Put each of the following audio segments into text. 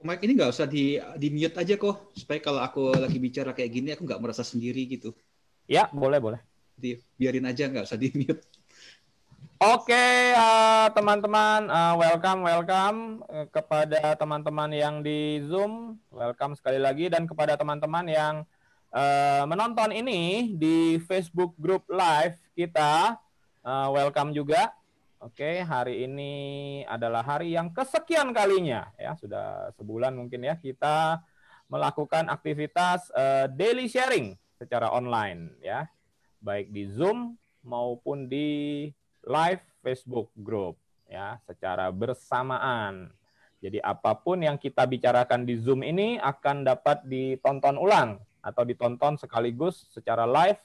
Mike ini nggak usah di di mute aja kok supaya kalau aku lagi bicara kayak gini aku nggak merasa sendiri gitu. Ya boleh boleh. Di, biarin aja nggak usah di mute. Oke okay, uh, eh, teman-teman uh, welcome welcome eh, kepada teman-teman yang di Zoom welcome sekali lagi dan kepada teman-teman yang uh, menonton ini di Facebook Group Live kita uh, welcome juga Oke, hari ini adalah hari yang kesekian kalinya ya, sudah sebulan mungkin ya kita melakukan aktivitas uh, daily sharing secara online ya, baik di Zoom maupun di live Facebook group ya, secara bersamaan. Jadi apapun yang kita bicarakan di Zoom ini akan dapat ditonton ulang atau ditonton sekaligus secara live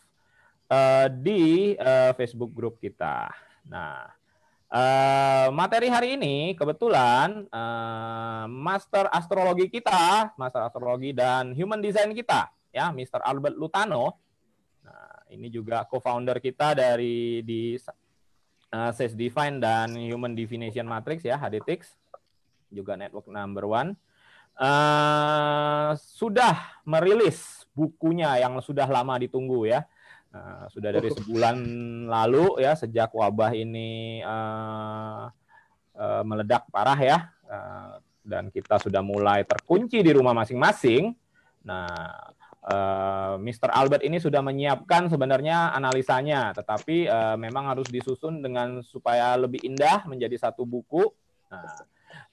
uh, di uh, Facebook group kita. Nah, Eh, materi hari ini kebetulan uh, master astrologi kita, master astrologi dan human design kita, ya, Mr. Albert Lutano. Nah, ini juga co-founder kita dari di uh, eh, Sales Define dan Human Definition Matrix ya, HDTX, juga network number one. Uh, sudah merilis bukunya yang sudah lama ditunggu ya Nah, sudah dari sebulan lalu ya sejak wabah ini uh, uh, meledak parah ya uh, dan kita sudah mulai terkunci di rumah masing-masing. Nah, uh, Mr. Albert ini sudah menyiapkan sebenarnya analisanya, tetapi uh, memang harus disusun dengan supaya lebih indah menjadi satu buku. Nah,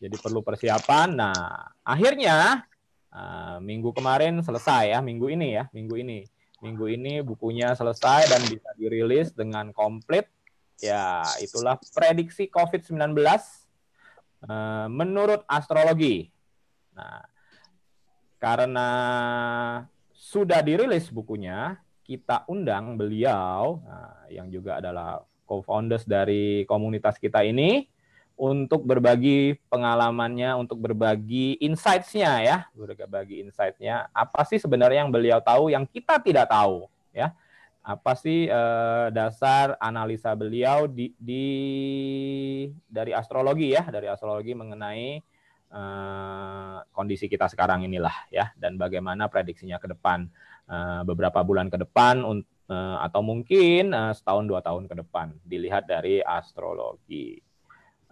jadi perlu persiapan. Nah, akhirnya uh, minggu kemarin selesai ya, minggu ini ya, minggu ini minggu ini bukunya selesai dan bisa dirilis dengan komplit. Ya, itulah prediksi COVID-19 eh, menurut astrologi. Nah, karena sudah dirilis bukunya, kita undang beliau nah, yang juga adalah co-founders dari komunitas kita ini untuk berbagi pengalamannya, untuk berbagi insights-nya ya, berbagi insights-nya. Apa sih sebenarnya yang beliau tahu yang kita tidak tahu ya? Apa sih eh, dasar analisa beliau di, di dari astrologi ya, dari astrologi mengenai eh, kondisi kita sekarang inilah ya dan bagaimana prediksinya ke depan eh, beberapa bulan ke depan untuk eh, atau mungkin eh, setahun dua tahun ke depan dilihat dari astrologi.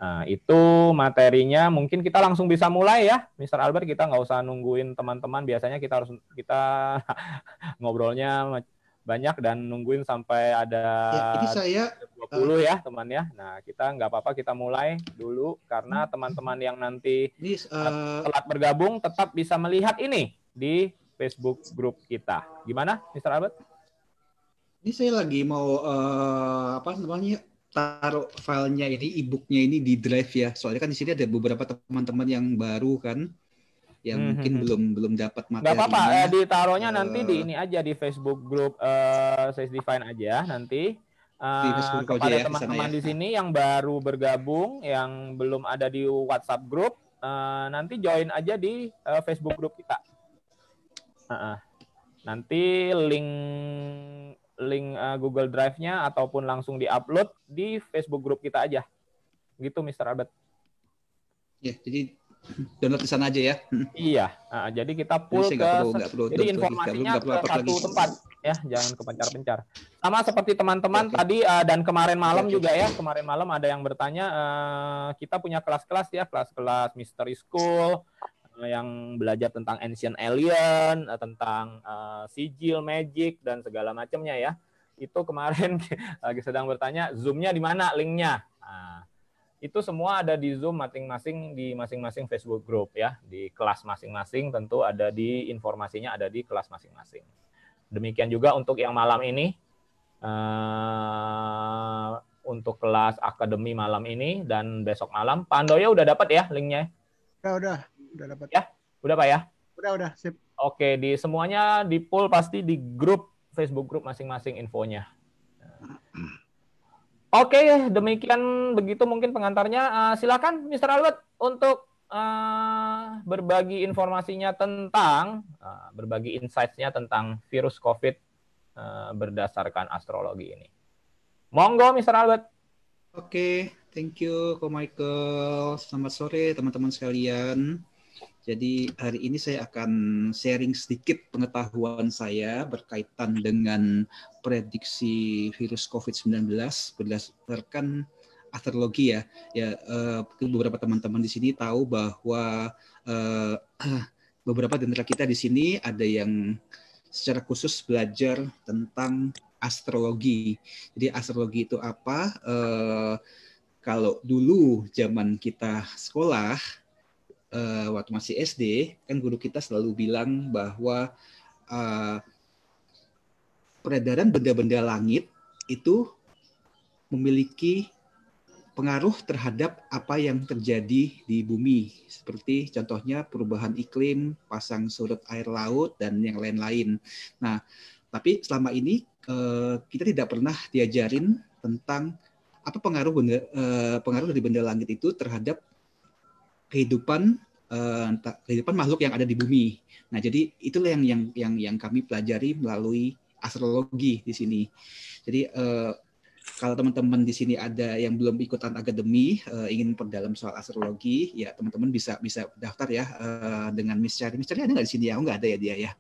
Nah, itu materinya mungkin kita langsung bisa mulai ya, Mr. Albert. Kita nggak usah nungguin teman-teman. Biasanya kita harus kita ngobrolnya banyak dan nungguin sampai ada ya, saya uh, ya teman ya. Nah, kita nggak apa-apa kita mulai dulu karena hmm. teman-teman yang nanti uh, telat bergabung tetap bisa melihat ini di Facebook grup kita. Gimana, Mr. Albert? Ini saya lagi mau uh, apa namanya taruh filenya ini ebooknya ini di drive ya soalnya kan di sini ada beberapa teman-teman yang baru kan yang -hmm. mungkin hmm, hmm. belum belum dapat materi. Gak apa-apa, ya, ditaruhnya uh, nanti di eh. ini aja di Facebook grup uh, eh, Says define aja nanti. Uh, di kepada ya, teman-teman ya, di, ya. sini yang baru bergabung, yang belum ada di WhatsApp grup, uh, nanti join aja di uh, Facebook grup kita. Uh -uh. Nanti link link uh, Google Drive-nya ataupun langsung di-upload di Facebook grup kita aja. Gitu Mr. Albert. Ya, jadi download di sana aja ya. Iya. Nah, jadi kita pull jadi ke perlu, perlu, jadi informasinya perlu, ke satu lagi. tempat ya, jangan kepencar-pencar. Sama seperti teman-teman okay. tadi uh, dan kemarin malam okay. juga ya, kemarin malam ada yang bertanya uh, kita punya kelas-kelas ya, kelas-kelas mystery school, yang belajar tentang ancient alien, eh, tentang uh, sigil magic dan segala macamnya ya. Itu kemarin lagi sedang bertanya zoomnya di mana linknya. Nah, itu semua ada di zoom masing-masing di masing-masing Facebook group ya di kelas masing-masing tentu ada di informasinya ada di kelas masing-masing. Demikian juga untuk yang malam ini. Uh, untuk kelas akademi malam ini dan besok malam. Pak ya udah dapat ya linknya? Ya, ya udah. Udah dapat. Ya, udah Pak ya? Udah, udah, sip. Oke, di semuanya di pool pasti di grup Facebook grup masing-masing infonya. Oke, demikian begitu mungkin pengantarnya. Uh, silakan Mr. Albert untuk uh, berbagi informasinya tentang uh, berbagi insights-nya tentang virus COVID uh, berdasarkan astrologi ini. Monggo Mr. Albert. Oke, okay, thank you Ko Michael. Selamat sore teman-teman sekalian. Jadi hari ini saya akan sharing sedikit pengetahuan saya berkaitan dengan prediksi virus COVID-19 berdasarkan astrologi ya. Ya eh, beberapa teman-teman di sini tahu bahwa eh, beberapa di kita di sini ada yang secara khusus belajar tentang astrologi. Jadi astrologi itu apa? Eh, kalau dulu zaman kita sekolah uh, waktu masih SD kan guru kita selalu bilang bahwa uh, peredaran benda-benda langit itu memiliki pengaruh terhadap apa yang terjadi di bumi seperti contohnya perubahan iklim, pasang surut air laut dan yang lain-lain. Nah, tapi selama ini eh, kita tidak pernah diajarin tentang apa pengaruh benda, pengaruh dari benda langit itu terhadap kehidupan uh, kehidupan makhluk yang ada di bumi. Nah, jadi itulah yang yang yang yang kami pelajari melalui astrologi di sini. Jadi uh, kalau teman-teman di sini ada yang belum ikutan akademi uh, ingin perdalam soal astrologi, ya teman-teman bisa bisa daftar ya uh, dengan Misteri Cherry. ada nggak di sini ya? Oh, nggak ada ya dia ya.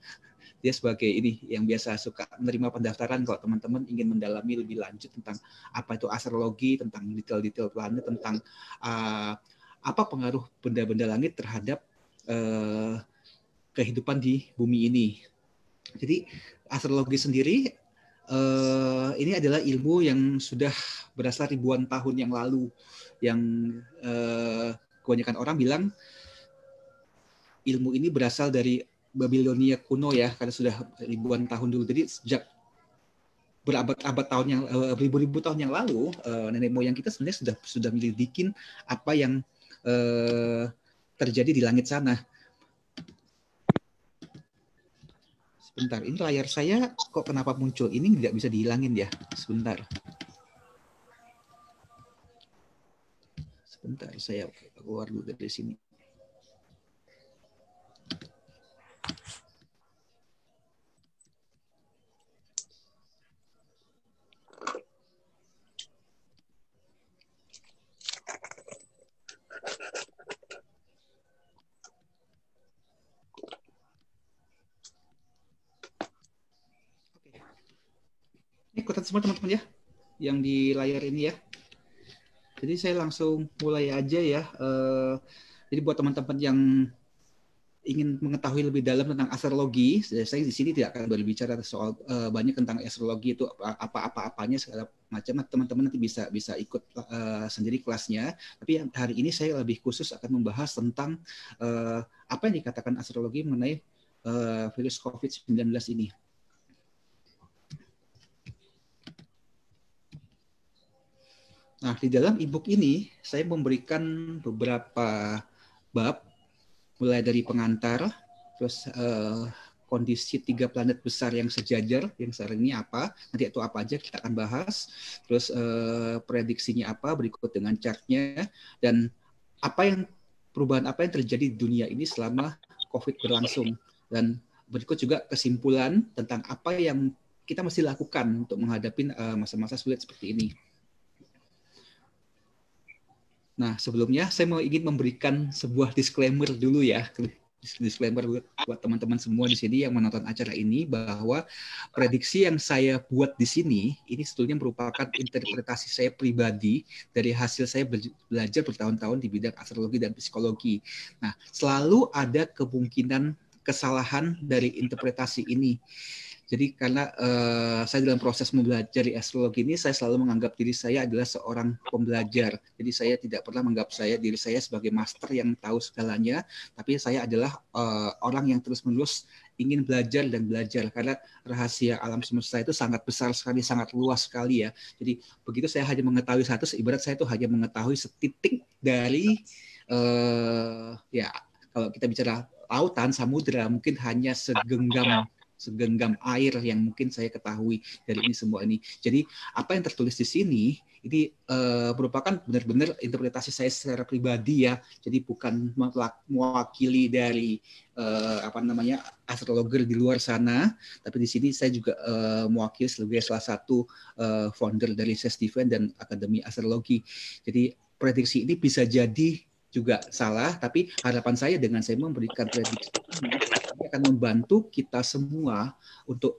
Dia sebagai ini yang biasa suka menerima pendaftaran kalau teman-teman ingin mendalami lebih lanjut tentang apa itu astrologi, tentang detail-detail planet, tentang uh, apa pengaruh benda-benda langit terhadap uh, kehidupan di bumi ini. Jadi astrologi sendiri uh, ini adalah ilmu yang sudah berasal ribuan tahun yang lalu yang uh, kebanyakan orang bilang ilmu ini berasal dari Babilonia kuno ya karena sudah ribuan tahun dulu. Jadi sejak berabad-abad tahun yang ribu-ribu tahun yang lalu nenek moyang kita sebenarnya sudah sudah menyelidikin apa yang eh, terjadi di langit sana. Sebentar, ini layar saya kok kenapa muncul? Ini tidak bisa dihilangin ya. Sebentar. Sebentar, saya keluar dulu dari sini. ikutan semua teman-teman ya yang di layar ini ya. Jadi saya langsung mulai aja ya. Uh, jadi buat teman-teman yang ingin mengetahui lebih dalam tentang astrologi, ya, saya di sini tidak akan berbicara soal uh, banyak tentang astrologi itu apa-apa-apanya segala macam. Teman-teman nanti bisa bisa ikut uh, sendiri kelasnya. Tapi hari ini saya lebih khusus akan membahas tentang uh, apa yang dikatakan astrologi mengenai uh, virus COVID-19 ini. Nah, di dalam e-book ini saya memberikan beberapa bab mulai dari pengantar terus uh, kondisi tiga planet besar yang sejajar yang sekarang ini apa nanti itu apa aja kita akan bahas terus uh, prediksinya apa berikut dengan chartnya dan apa yang perubahan apa yang terjadi di dunia ini selama COVID berlangsung dan berikut juga kesimpulan tentang apa yang kita mesti lakukan untuk menghadapi eh, masa-masa sulit seperti ini. Nah, sebelumnya saya mau ingin memberikan sebuah disclaimer dulu ya. Disclaimer buat teman-teman semua di sini yang menonton acara ini bahwa prediksi yang saya buat di sini ini sebetulnya merupakan interpretasi saya pribadi dari hasil saya belajar bertahun-tahun di bidang astrologi dan psikologi. Nah, selalu ada kemungkinan kesalahan dari interpretasi ini jadi karena uh, saya dalam proses mempelajari astrologi ini, saya selalu menganggap diri saya adalah seorang pembelajar. Jadi saya tidak pernah menganggap saya diri saya sebagai master yang tahu segalanya, tapi saya adalah uh, orang yang terus-menerus ingin belajar dan belajar karena rahasia alam semesta itu sangat besar sekali, sangat luas sekali ya. Jadi begitu saya hanya mengetahui satu, ibarat saya itu hanya mengetahui setitik dari uh, ya kalau kita bicara lautan samudra mungkin hanya segenggam segenggam air yang mungkin saya ketahui dari ini semua ini. Jadi apa yang tertulis di sini ini uh, merupakan benar-benar interpretasi saya secara pribadi ya. Jadi bukan mewakili dari uh, apa namanya astrologer di luar sana, tapi di sini saya juga uh, mewakili sebagai salah satu uh, founder dari Sestiven dan Akademi Astrologi. Jadi prediksi ini bisa jadi juga salah, tapi harapan saya dengan saya memberikan prediksi ini, ini akan membantu kita semua untuk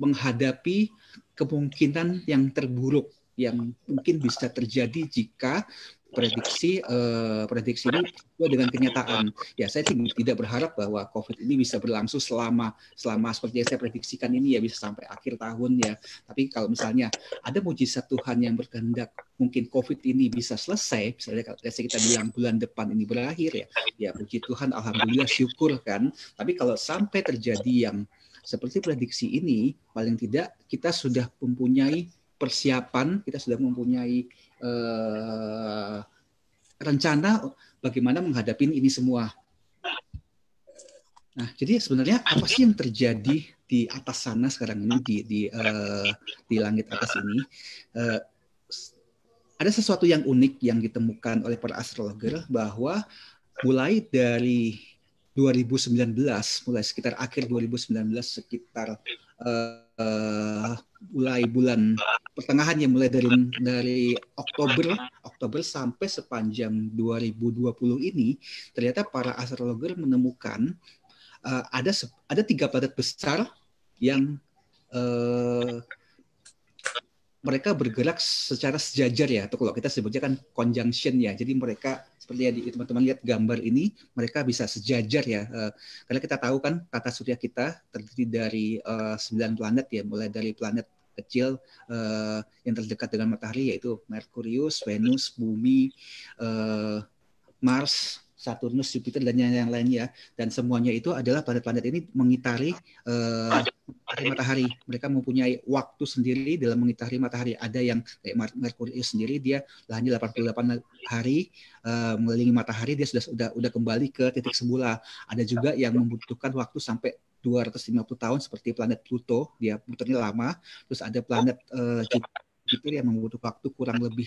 menghadapi kemungkinan yang terburuk yang mungkin bisa terjadi jika prediksi uh, prediksi ini sesuai dengan kenyataan. Ya saya tidak berharap bahwa COVID ini bisa berlangsung selama selama seperti yang saya prediksikan ini ya bisa sampai akhir tahun ya. Tapi kalau misalnya ada mujizat Tuhan yang berkehendak mungkin COVID ini bisa selesai, misalnya kalau kita bilang bulan depan ini berakhir ya, ya puji Tuhan, alhamdulillah syukur kan. Tapi kalau sampai terjadi yang seperti prediksi ini, paling tidak kita sudah mempunyai persiapan, kita sudah mempunyai eh, rencana bagaimana menghadapi ini semua. Nah, jadi sebenarnya apa sih yang terjadi di atas sana sekarang ini di di uh, di langit atas ini? Uh, ada sesuatu yang unik yang ditemukan oleh para astrologer bahwa mulai dari 2019, mulai sekitar akhir 2019 sekitar eh, Eh, mulai bulan pertengahan ya mulai dari dari Oktober Oktober sampai sepanjang 2020 ini ternyata para astrologer menemukan uh, ada ada tiga padat besar yang uh, mereka bergerak secara sejajar ya atau kalau kita sebutnya kan conjunction ya jadi mereka seperti yang teman-teman lihat gambar ini mereka bisa sejajar ya eh, karena kita tahu kan tata surya kita terdiri dari eh, sembilan planet ya mulai dari planet kecil eh, yang terdekat dengan matahari yaitu Merkurius, Venus, Bumi, Mars, Saturnus, Jupiter dan yang, lain lainnya dan semuanya itu adalah planet-planet ini mengitari uh, matahari. Mereka mempunyai waktu sendiri dalam mengitari matahari. Ada yang kayak Merkurius sendiri dia hanya 88 hari uh, mengelilingi matahari dia sudah sudah sudah kembali ke titik semula. Ada juga yang membutuhkan waktu sampai 250 tahun seperti planet Pluto dia putarnya lama. Terus ada planet uh, Jupiter Jupiter yang membutuhkan waktu kurang lebih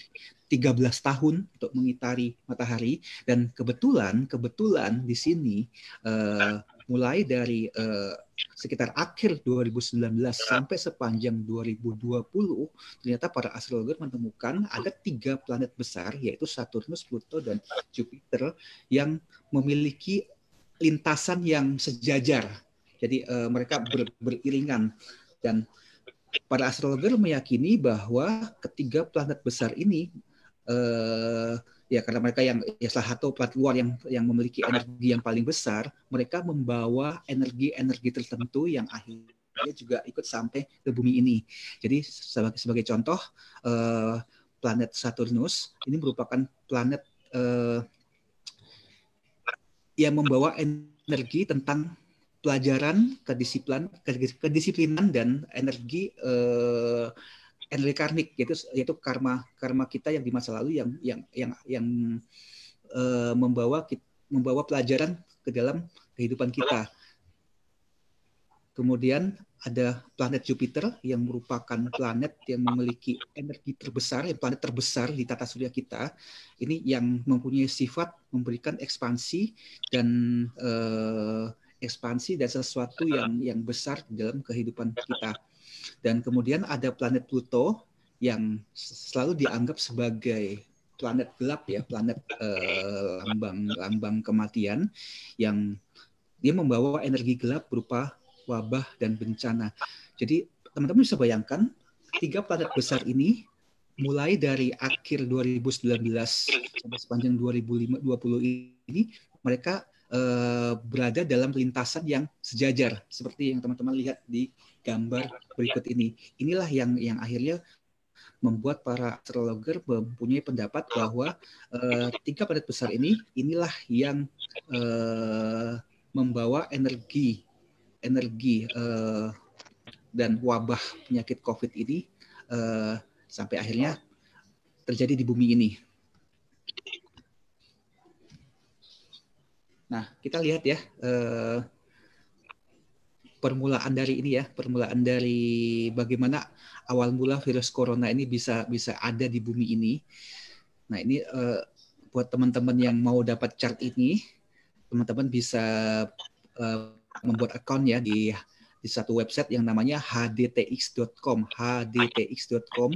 13 tahun untuk mengitari matahari dan kebetulan kebetulan di sini uh, mulai dari uh, sekitar akhir 2019 sampai sepanjang 2020 ternyata para astrologer menemukan ada tiga planet besar yaitu Saturnus, Pluto dan Jupiter yang memiliki lintasan yang sejajar. Jadi uh, mereka ber, beriringan dan para astrologer meyakini bahwa ketiga planet besar ini eh, ya karena mereka yang ya salah satu planet luar yang yang memiliki energi yang paling besar, mereka membawa energi-energi tertentu yang akhirnya juga ikut sampai ke bumi ini. Jadi sebagai sebagai contoh eh, planet Saturnus ini merupakan planet eh, yang membawa energi tentang pelajaran, kedisiplinan, kedisiplinan dan energi eh, energi karmik yaitu yaitu karma karma kita yang di masa lalu yang yang yang yang eh, membawa membawa pelajaran ke dalam kehidupan kita. Kemudian ada planet Jupiter yang merupakan planet yang memiliki energi terbesar, yang planet terbesar di tata surya kita. Ini yang mempunyai sifat memberikan ekspansi dan eh, ekspansi dan sesuatu yang yang besar dalam kehidupan kita. Dan kemudian ada planet Pluto yang selalu dianggap sebagai planet gelap ya, planet eh, lambang lambang kematian yang dia membawa energi gelap berupa wabah dan bencana. Jadi teman-teman bisa bayangkan tiga planet besar ini mulai dari akhir 2019 sampai sepanjang 2020 ini mereka Eh, berada dalam lintasan yang sejajar seperti yang teman-teman lihat di gambar berikut ini. Inilah yang yang akhirnya membuat para astrologer mempunyai pendapat bahwa eh, tiga planet besar ini inilah yang eh, membawa energi energi eh, dan wabah penyakit COVID ini eh, sampai akhirnya terjadi di bumi ini. Nah, kita lihat ya eh, permulaan dari ini ya, permulaan dari bagaimana awal mula virus corona ini bisa bisa ada di bumi ini. Nah, ini eh, buat teman-teman yang mau dapat chart ini, teman-teman bisa eh, membuat account ya di di satu website yang namanya hdtx.com, hdtx.com.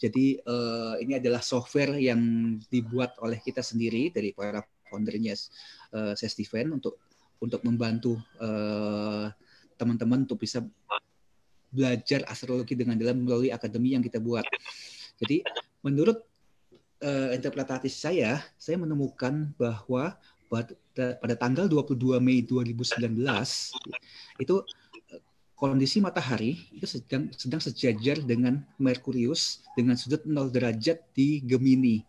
Jadi eh, ini adalah software yang dibuat oleh kita sendiri dari para foundernya uh, Steven untuk untuk membantu uh, teman-teman untuk bisa belajar astrologi dengan dalam melalui akademi yang kita buat. Jadi menurut uh, interpretasi saya, saya menemukan bahwa pada, pada tanggal 22 Mei 2019 itu kondisi matahari itu sedang sedang sejajar dengan Merkurius dengan sudut 0 derajat di Gemini.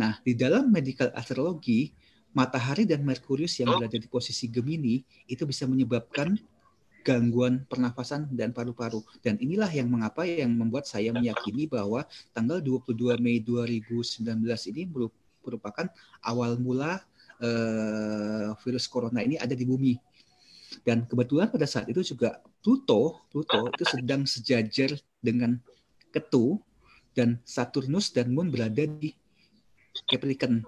Nah, di dalam medical astrologi Matahari dan Merkurius yang oh. berada di posisi Gemini itu bisa menyebabkan gangguan pernafasan dan paru-paru. Dan inilah yang mengapa yang membuat saya meyakini bahwa tanggal 22 Mei 2019 ini merupakan awal mula uh, virus corona ini ada di bumi. Dan kebetulan pada saat itu juga Pluto, Pluto itu sedang sejajar dengan Ketu dan Saturnus dan Moon berada di Capricorn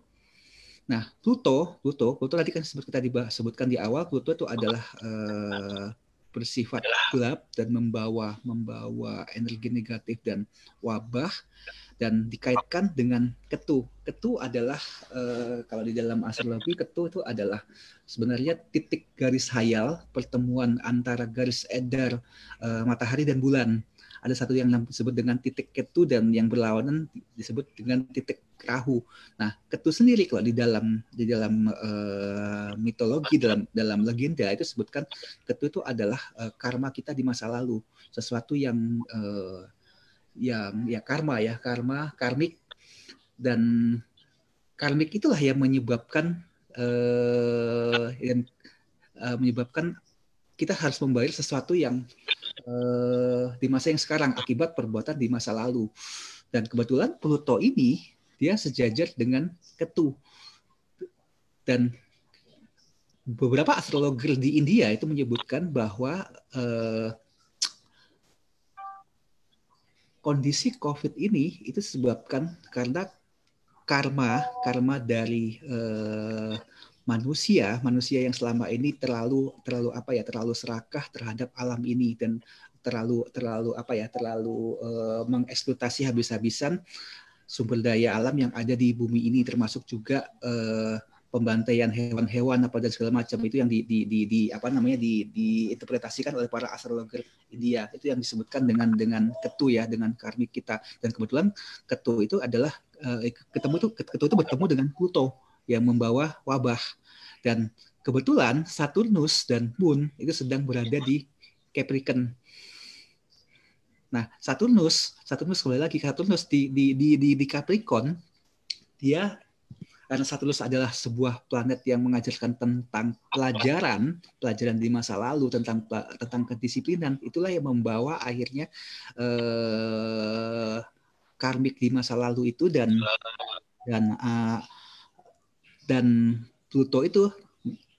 Nah, Pluto, Pluto, Pluto tadi kan seperti tadi sebutkan di awal, Pluto itu adalah uh, bersifat gelap dan membawa membawa energi negatif dan wabah dan dikaitkan dengan ketu. Ketu adalah uh, kalau di dalam astrologi ketu itu adalah sebenarnya titik garis hayal pertemuan antara garis edar uh, matahari dan bulan ada satu yang disebut dengan titik ketu dan yang berlawanan disebut dengan titik rahu. Nah, ketu sendiri kalau di dalam di dalam uh, mitologi dalam dalam legenda itu sebutkan ketu itu adalah uh, karma kita di masa lalu, sesuatu yang uh, yang ya karma ya, karma karmik dan karmik itulah yang menyebabkan uh, yang uh, menyebabkan kita harus membayar sesuatu yang Eh, di masa yang sekarang akibat perbuatan di masa lalu. Dan kebetulan Pluto ini dia sejajar dengan Ketu. Dan beberapa astrologer di India itu menyebutkan bahwa eh, kondisi COVID ini itu disebabkan karena karma karma dari eh, manusia manusia yang selama ini terlalu terlalu apa ya terlalu serakah terhadap alam ini dan terlalu terlalu apa ya terlalu uh, mengeksploitasi habis-habisan sumber daya alam yang ada di bumi ini termasuk juga uh, pembantaian hewan-hewan apa dan segala macam itu yang di, di, di, di apa namanya di, diinterpretasikan oleh para astrologer India itu yang disebutkan dengan dengan ketu ya dengan karmik kita dan kebetulan ketu itu adalah uh, ketemu itu ketu itu bertemu dengan Pluto yang membawa wabah. Dan kebetulan Saturnus dan Moon itu sedang berada di Capricorn. Nah, Saturnus, Saturnus kembali lagi Saturnus di di di di, di Capricorn dia karena Saturnus adalah sebuah planet yang mengajarkan tentang pelajaran, pelajaran di masa lalu tentang tentang kedisiplinan. Itulah yang membawa akhirnya eh, karmik di masa lalu itu dan dan uh, dan Pluto itu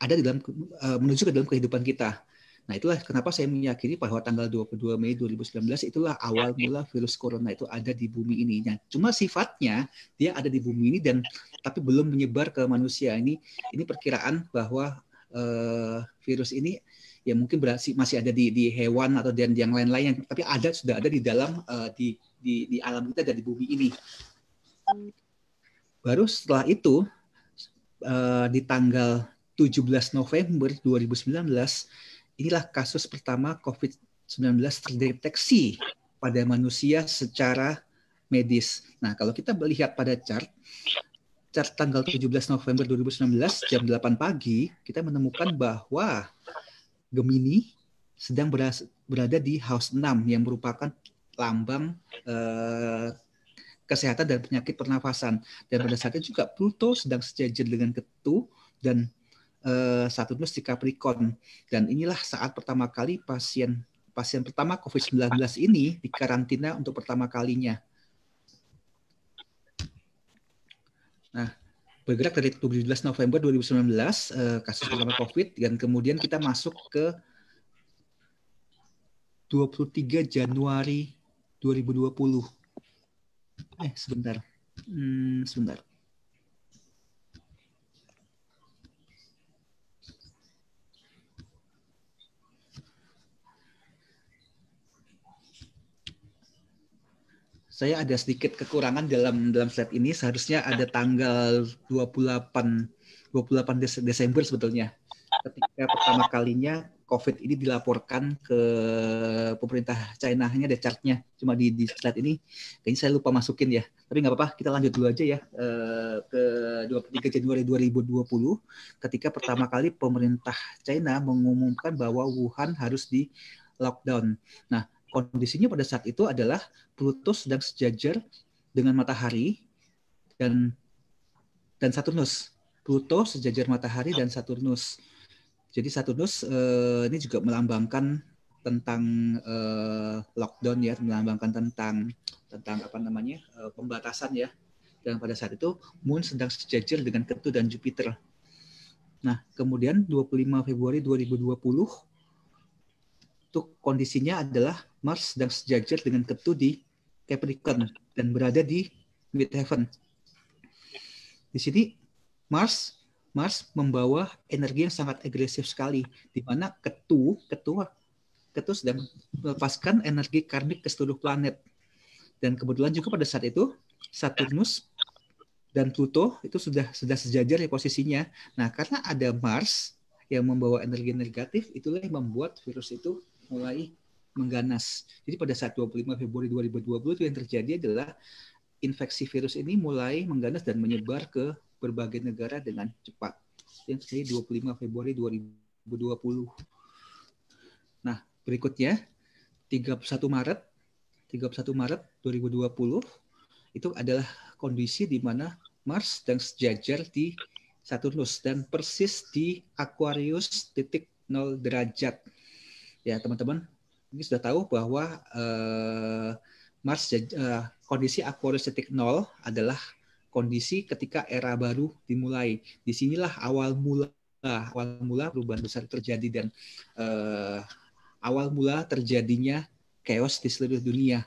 ada di dalam eh, menuju ke dalam kehidupan kita. Nah, itulah kenapa saya meyakini bahwa tanggal 22 Mei 2019 itulah awal mula virus corona itu ada di bumi ini. Nah, cuma sifatnya dia ada di bumi ini dan tapi belum menyebar ke manusia. Ini ini perkiraan bahwa uh, virus ini ya mungkin masih ada di, di hewan atau dan yang lain-lain tapi ada sudah ada di dalam uh, di, di di alam kita dan di bumi ini. Baru setelah itu uh, di tanggal 17 November 2019 inilah kasus pertama COVID-19 terdeteksi pada manusia secara medis. Nah, kalau kita melihat pada chart chart tanggal 17 November 2019 jam 8 pagi kita menemukan bahwa Gemini sedang berada di house 6 yang merupakan lambang uh, kesehatan dan penyakit pernafasan. Dan pada saat itu juga Pluto sedang sejajar dengan Ketu dan eh, Saturnus di Capricorn. Dan inilah saat pertama kali pasien pasien pertama COVID-19 ini dikarantina untuk pertama kalinya. Nah, bergerak dari 17 November 2019 uh, eh, kasus pertama COVID dan kemudian kita masuk ke 23 Januari 2020 eh sebentar hmm, sebentar saya ada sedikit kekurangan dalam dalam slide ini seharusnya ada tanggal 28 28 delapan Desember sebetulnya ketika pertama kalinya COVID ini dilaporkan ke pemerintah China hanya ada chartnya cuma di, di slide ini kayaknya saya lupa masukin ya tapi nggak apa-apa kita lanjut dulu aja ya eh, ke 23 Januari 2020 ketika pertama kali pemerintah China mengumumkan bahwa Wuhan harus di lockdown. Nah kondisinya pada saat itu adalah Pluto sedang sejajar dengan matahari dan dan Saturnus. Pluto sejajar matahari dan Saturnus jadi satu dos eh, ini juga melambangkan tentang eh, lockdown ya, melambangkan tentang tentang apa namanya eh, pembatasan ya. Dan pada saat itu Moon sedang sejajar dengan Ketu dan Jupiter. Nah, kemudian 25 Februari 2020 itu kondisinya adalah Mars sedang sejajar dengan Ketu di Capricorn dan berada di midheaven. Di sini Mars Mars membawa energi yang sangat agresif sekali, di mana ketu, ketua, ketu sedang melepaskan energi karmik ke seluruh planet. Dan kebetulan juga pada saat itu Saturnus dan Pluto itu sudah sudah sejajar ya posisinya. Nah, karena ada Mars yang membawa energi negatif, itulah yang membuat virus itu mulai mengganas. Jadi pada saat 25 Februari 2020 itu yang terjadi adalah infeksi virus ini mulai mengganas dan menyebar ke berbagai negara dengan cepat. Yang saya 25 Februari 2020. Nah, berikutnya 31 Maret 31 Maret 2020 itu adalah kondisi di mana Mars dan sejajar di Saturnus dan persis di Aquarius titik 0 derajat. Ya, teman-teman, ini sudah tahu bahwa eh, Mars eh, kondisi Aquarius titik 0 adalah kondisi ketika era baru dimulai. Disinilah awal mula awal mula perubahan besar terjadi dan eh, awal mula terjadinya chaos di seluruh dunia.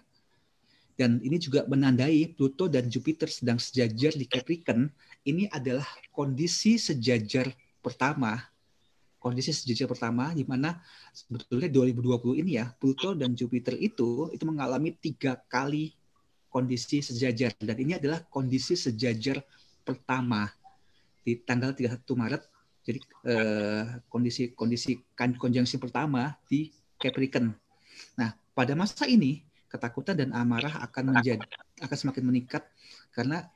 Dan ini juga menandai Pluto dan Jupiter sedang sejajar di Capricorn. Ini adalah kondisi sejajar pertama kondisi sejajar pertama di mana sebetulnya 2020 ini ya Pluto dan Jupiter itu itu mengalami tiga kali kondisi sejajar dan ini adalah kondisi sejajar pertama di tanggal 31 Maret. Jadi eh, kondisi kondisi kan, konjungsi pertama di Capricorn. Nah, pada masa ini ketakutan dan amarah akan menjadi akan semakin meningkat karena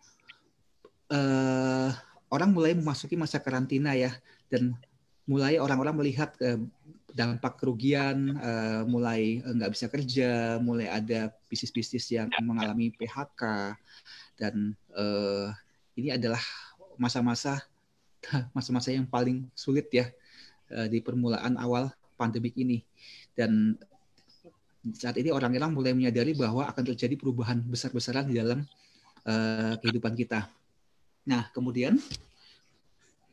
eh, orang mulai memasuki masa karantina ya dan mulai orang-orang melihat eh, dampak kerugian, eh, mulai eh, nggak bisa kerja, mulai ada bisnis-bisnis yang ya. mengalami PHK, dan ini adalah masa-masa masa-masa yang paling sulit ya di permulaan awal pandemik ini. Dan saat ini orang-orang mulai menyadari bahwa akan terjadi perubahan besar-besaran di dalam kehidupan kita. Nah, kemudian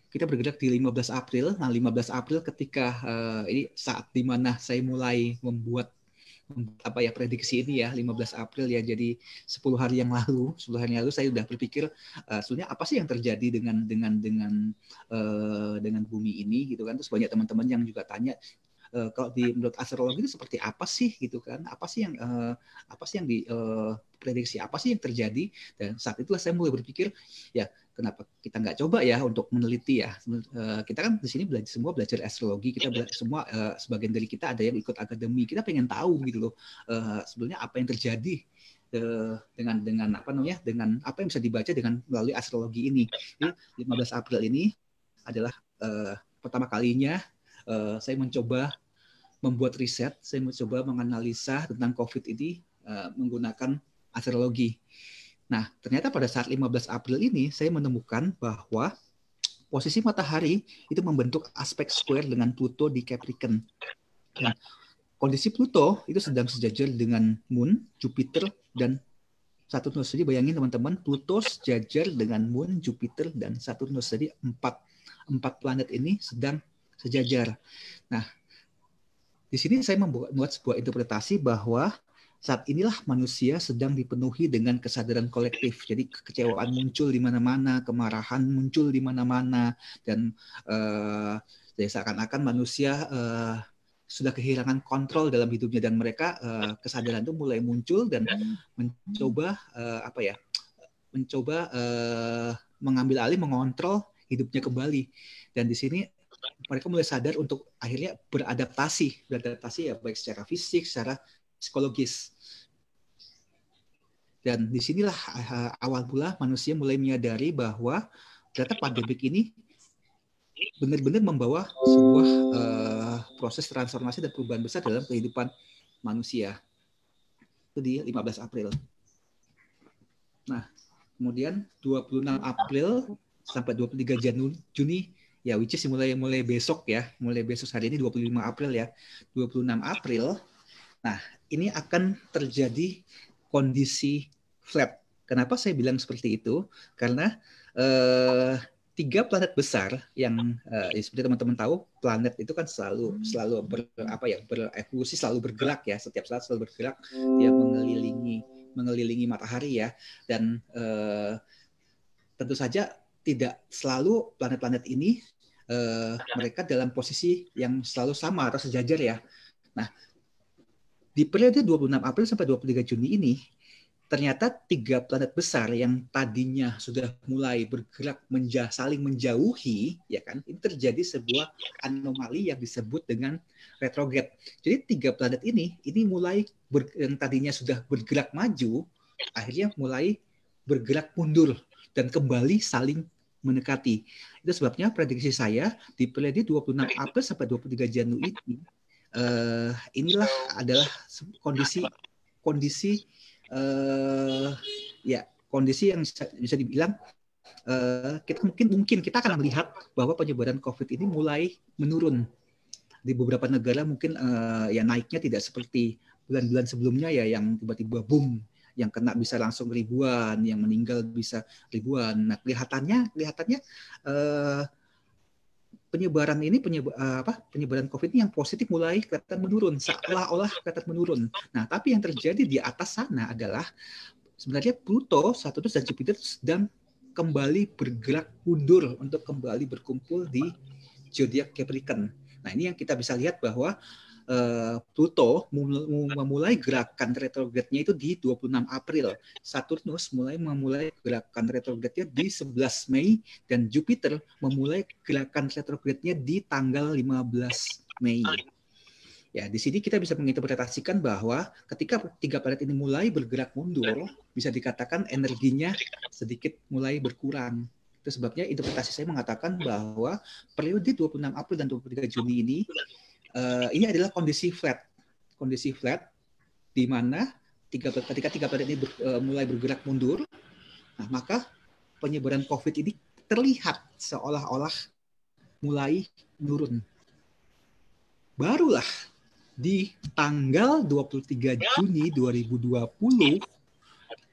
kita bergerak di 15 April. Nah, 15 April ketika uh, ini saat dimana saya mulai membuat apa ya prediksi ini ya 15 April ya jadi 10 hari yang lalu 10 hari yang lalu saya sudah berpikir uh, sebenarnya apa sih yang terjadi dengan dengan dengan uh, dengan bumi ini gitu kan terus banyak teman-teman yang juga tanya uh, kalau di menurut astrologi itu seperti apa sih gitu kan? Apa sih yang uh, apa sih yang diprediksi eh, uh, apa sih yang terjadi dan saat itulah saya mulai berpikir ya kenapa kita nggak coba ya untuk meneliti ya kita kan di sini belajar semua belajar astrologi kita belajar semua sebagian dari kita ada yang ikut akademi kita pengen tahu gitu loh sebenarnya apa yang terjadi dengan dengan apa namanya dengan apa yang bisa dibaca dengan melalui astrologi ini Jadi 15 April ini adalah pertama kalinya Eh, saya mencoba membuat riset, saya mencoba menganalisa tentang COVID ini uh, menggunakan astrologi. Nah, ternyata pada saat 15 April ini saya menemukan bahwa posisi matahari itu membentuk aspek square dengan Pluto di Capricorn. Nah, kondisi Pluto itu sedang sejajar dengan Moon, Jupiter, dan Saturnus. Jadi bayangin teman-teman, Pluto sejajar dengan Moon, Jupiter, dan Saturnus. Jadi empat, empat planet ini sedang sejajar. Nah, di sini saya membuat sebuah interpretasi bahwa saat inilah manusia sedang dipenuhi dengan kesadaran kolektif. Jadi kekecewaan muncul di mana-mana, kemarahan muncul di mana-mana, dan uh, seakan-akan manusia uh, sudah kehilangan kontrol dalam hidupnya dan mereka uh, kesadaran itu mulai muncul dan mencoba uh, apa ya, mencoba uh, mengambil alih, mengontrol hidupnya kembali. Dan di sini mereka mulai sadar untuk akhirnya beradaptasi, beradaptasi ya baik secara fisik, secara psikologis. Dan disinilah eh, awal pula manusia mulai menyadari bahwa ternyata pandemik ini benar-benar membawa sebuah uh, proses transformasi dan perubahan besar dalam kehidupan manusia. Itu di 15 April. Nah, kemudian 26 April sampai 23 Januari, Juni ya which is mulai mulai besok ya, mulai besok hari ini 25 April ya, 26 April. Nah, ini akan terjadi kondisi flat. Kenapa saya bilang seperti itu? Karena eh, tiga planet besar yang eh, ya seperti teman-teman tahu, planet itu kan selalu selalu ber, apa ya berevolusi, selalu bergerak ya, setiap saat selalu bergerak, dia mengelilingi mengelilingi matahari ya, dan eh, tentu saja tidak selalu planet-planet ini uh, mereka dalam posisi yang selalu sama atau sejajar ya. Nah, di periode 26 April sampai 23 Juni ini ternyata tiga planet besar yang tadinya sudah mulai bergerak menja saling menjauhi ya kan ini terjadi sebuah anomali yang disebut dengan retrograde jadi tiga planet ini ini mulai yang tadinya sudah bergerak maju akhirnya mulai bergerak mundur dan kembali saling mendekati. Itu sebabnya prediksi saya di periode 26 April sampai 23 Januari ini uh, eh, inilah adalah kondisi kondisi uh, ya kondisi yang bisa, dibilang uh, kita mungkin mungkin kita akan melihat bahwa penyebaran COVID ini mulai menurun di beberapa negara mungkin uh, ya naiknya tidak seperti bulan-bulan sebelumnya ya yang tiba-tiba boom yang kena bisa langsung ribuan, yang meninggal bisa ribuan. Nah, kelihatannya kelihatannya eh, penyebaran ini eh, apa penyebaran COVID ini yang positif mulai kelihatan menurun, iya, seolah-olah kelihatan menurun. Nah, tapi yang terjadi di atas sana adalah sebenarnya Pluto, Saturnus dan Jupiter sedang kembali bergerak mundur untuk kembali berkumpul di zodiak Capricorn. Nah, ini yang kita bisa lihat bahwa Eh, Pluto memulai gerakan retrogradenya itu di 26 April. Saturnus mulai memulai gerakan retrogradenya di 11 Mei dan Jupiter memulai gerakan retrogradenya di tanggal 15 Mei. Ya, di sini kita bisa menginterpretasikan bahwa ketika tiga planet ini mulai bergerak mundur, bisa dikatakan energinya sedikit mulai berkurang. Itu sebabnya interpretasi saya mengatakan bahwa periode 26 April dan 23 Juni ini uh, ini adalah kondisi flat, kondisi flat di mana tiga, ketika tiga planet ini ber, uh, mulai bergerak mundur, nah maka penyebaran COVID ini terlihat seolah-olah mulai menurun. Barulah di tanggal 23 ya. Juni 2020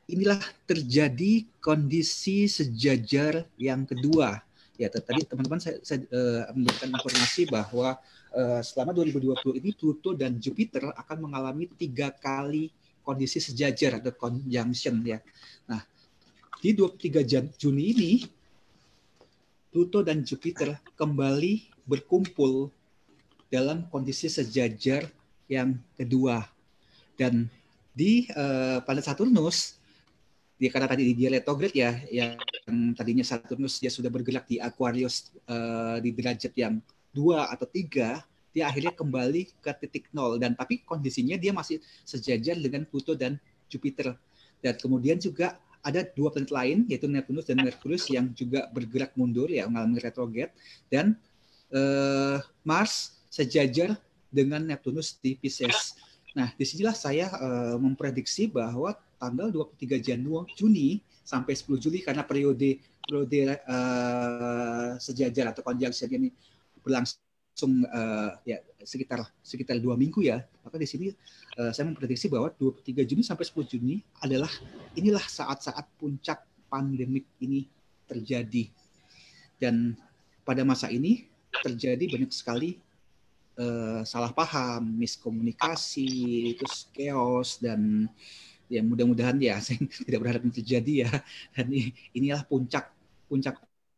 inilah terjadi kondisi sejajar yang kedua Ya, tadi teman-teman saya, saya uh, memberikan informasi bahwa uh, selama 2020 ini Pluto dan Jupiter akan mengalami tiga kali kondisi sejajar atau conjunction ya. Nah, di 23 Jan Juni ini Pluto dan Jupiter kembali berkumpul dalam kondisi sejajar yang kedua dan di uh, eh, planet Saturnus dia karena tadi dia retrograde ya yang tadinya Saturnus dia sudah bergerak di Aquarius uh, di derajat yang dua atau tiga dia akhirnya kembali ke titik nol dan tapi kondisinya dia masih sejajar dengan Pluto dan Jupiter dan kemudian juga ada dua planet lain yaitu Neptunus dan Merkurius yang juga bergerak mundur ya mengalami retrograde dan uh, Mars sejajar dengan Neptunus di Pisces Nah, disinilah saya uh, memprediksi bahwa tanggal 23 Januari Juni sampai 10 Juli karena periode periode uh, sejajar atau konjungsi ini berlangsung uh, ya sekitar sekitar dua minggu ya. Maka di sini uh, saya memprediksi bahwa 23 Juni sampai 10 Juni adalah inilah saat-saat puncak pandemik ini terjadi. Dan pada masa ini terjadi banyak sekali Eh, salah paham, miskomunikasi, terus chaos dan ya mudah-mudahan ya saya tidak berharap itu terjadi ya. Dan inilah puncak puncak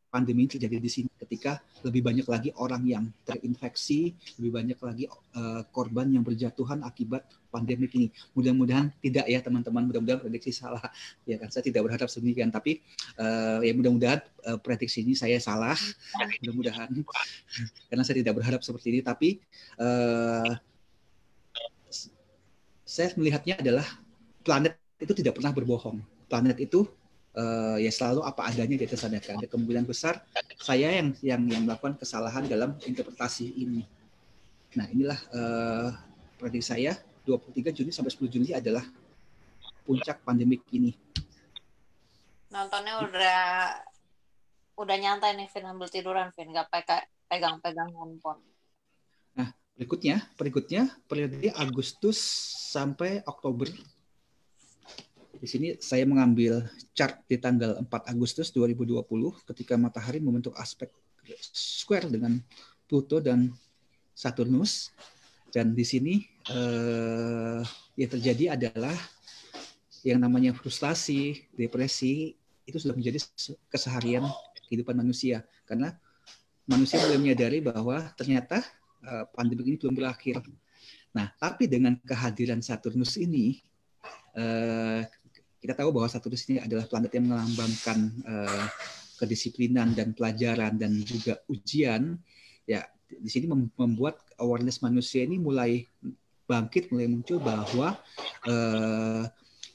pandemi terjadi di sini ketika lebih banyak lagi orang yang terinfeksi, lebih banyak lagi uh, korban yang berjatuhan akibat pandemi ini. Mudah-mudahan tidak ya teman-teman, mudah-mudahan prediksi salah. Ya kan saya tidak berharap sedemikian, tapi uh, ya mudah-mudahan uh, prediksi ini saya salah. Mudah-mudahan karena saya tidak berharap seperti ini, tapi uh, saya melihatnya adalah planet itu tidak pernah berbohong. Planet itu uh, ya selalu apa adanya di atas sadar. Ada kemungkinan besar saya yang yang yang melakukan kesalahan dalam interpretasi ini. Nah, inilah uh, eh, prediksi saya 23 Juni sampai 10 Juli adalah puncak pandemik ini. Nontonnya udah udah nyantai nih Vin ambil tiduran Vin nggak pakai pegang-pegang handphone. Nah, berikutnya, berikutnya periode Agustus sampai Oktober di sini saya mengambil chart di tanggal 4 Agustus 2020 ketika matahari membentuk aspek square dengan Pluto dan Saturnus. Dan di sini eh, yang terjadi adalah yang namanya frustasi, depresi itu sudah menjadi keseharian kehidupan manusia karena manusia belum menyadari bahwa ternyata eh, pandemi ini belum berakhir. Nah, tapi dengan kehadiran Saturnus ini eh, kita tahu bahwa Saturnus ini adalah planet yang melambangkan uh, kedisiplinan dan pelajaran dan juga ujian. Ya, di sini membuat awareness manusia ini mulai bangkit, mulai muncul bahwa uh,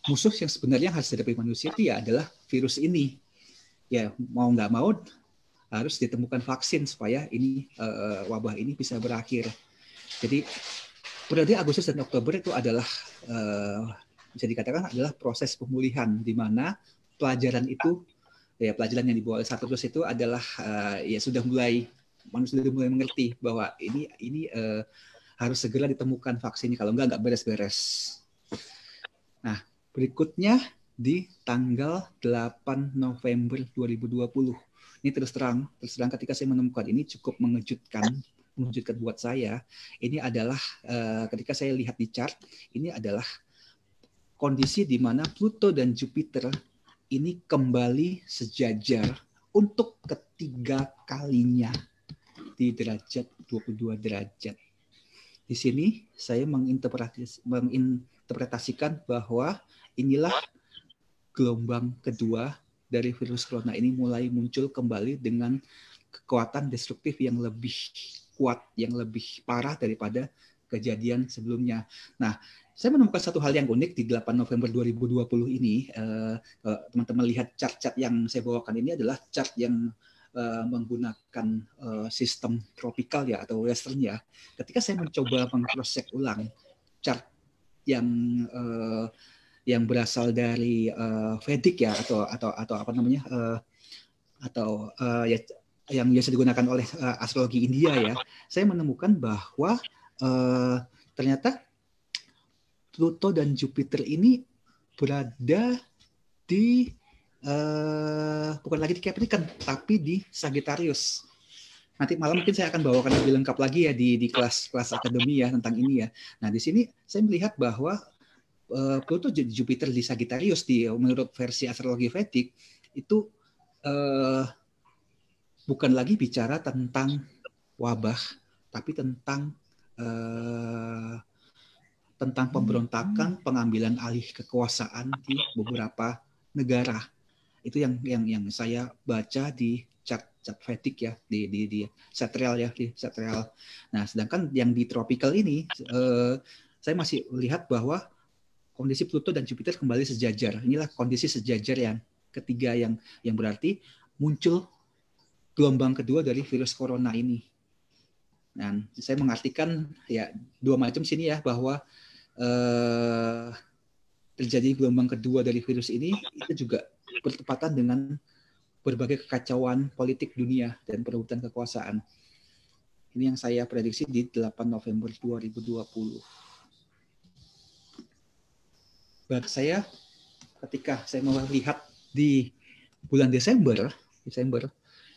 musuh yang sebenarnya harus dihadapi manusia itu ya adalah virus ini. Ya, mau nggak mau harus ditemukan vaksin supaya ini uh, wabah ini bisa berakhir. Jadi periode Agustus dan Oktober itu adalah uh, bisa dikatakan adalah proses pemulihan di mana pelajaran itu ya pelajaran yang dibawa oleh satu terus itu adalah uh, ya sudah mulai manusia sudah mulai mengerti bahwa ini ini uh, harus segera ditemukan vaksinnya kalau enggak enggak beres-beres. Nah, berikutnya di tanggal 8 November 2020. Ini terus terang, terus terang ketika saya menemukan ini cukup mengejutkan mengejutkan buat saya. Ini adalah uh, ketika saya lihat di chart, ini adalah kondisi di mana Pluto dan Jupiter ini kembali sejajar untuk ketiga kalinya di derajat 22 derajat. Di sini saya menginterpretasikan bahwa inilah gelombang kedua dari virus corona ini mulai muncul kembali dengan kekuatan destruktif yang lebih kuat, yang lebih parah daripada kejadian sebelumnya. Nah, saya menemukan satu hal yang unik di 8 November 2020 ini. Eh, eh, teman-teman lihat chart-chart yang saya bawakan ini adalah chart yang eh, menggunakan sistem tropikal ya atau western ya. Ketika saya mencoba mengcrosscheck ulang chart yang yang berasal dari uh, Vedic ya atau atau atau apa namanya atau ya yang biasa digunakan oleh astrologi India ya, saya menemukan bahwa uh, ternyata Pluto dan Jupiter ini berada di uh, bukan lagi di Capricorn tapi di Sagittarius. Nanti malam mungkin saya akan bawakan lebih lengkap lagi ya di di kelas kelas akademi ya tentang ini ya. Nah di sini saya melihat bahwa uh, Pluto Jupiter di Sagittarius di menurut versi astrologi Vedic itu uh, bukan lagi bicara tentang wabah tapi tentang Eh, tentang pemberontakan hmm. pengambilan alih kekuasaan di beberapa negara. Itu yang yang yang saya baca di cat cat fetik ya di di di setrial ya di setrial. Nah, sedangkan yang di tropical ini eh, saya masih lihat bahwa kondisi Pluto dan Jupiter kembali sejajar. Inilah kondisi sejajar yang ketiga yang yang berarti muncul gelombang kedua dari virus corona ini dan saya mengartikan ya dua macam sini ya bahwa eh, terjadi gelombang kedua dari virus ini itu juga bertepatan dengan berbagai kekacauan politik dunia dan perebutan kekuasaan. Ini yang saya prediksi di 8 November 2020. Bagi saya ketika saya melihat di bulan Desember, Desember,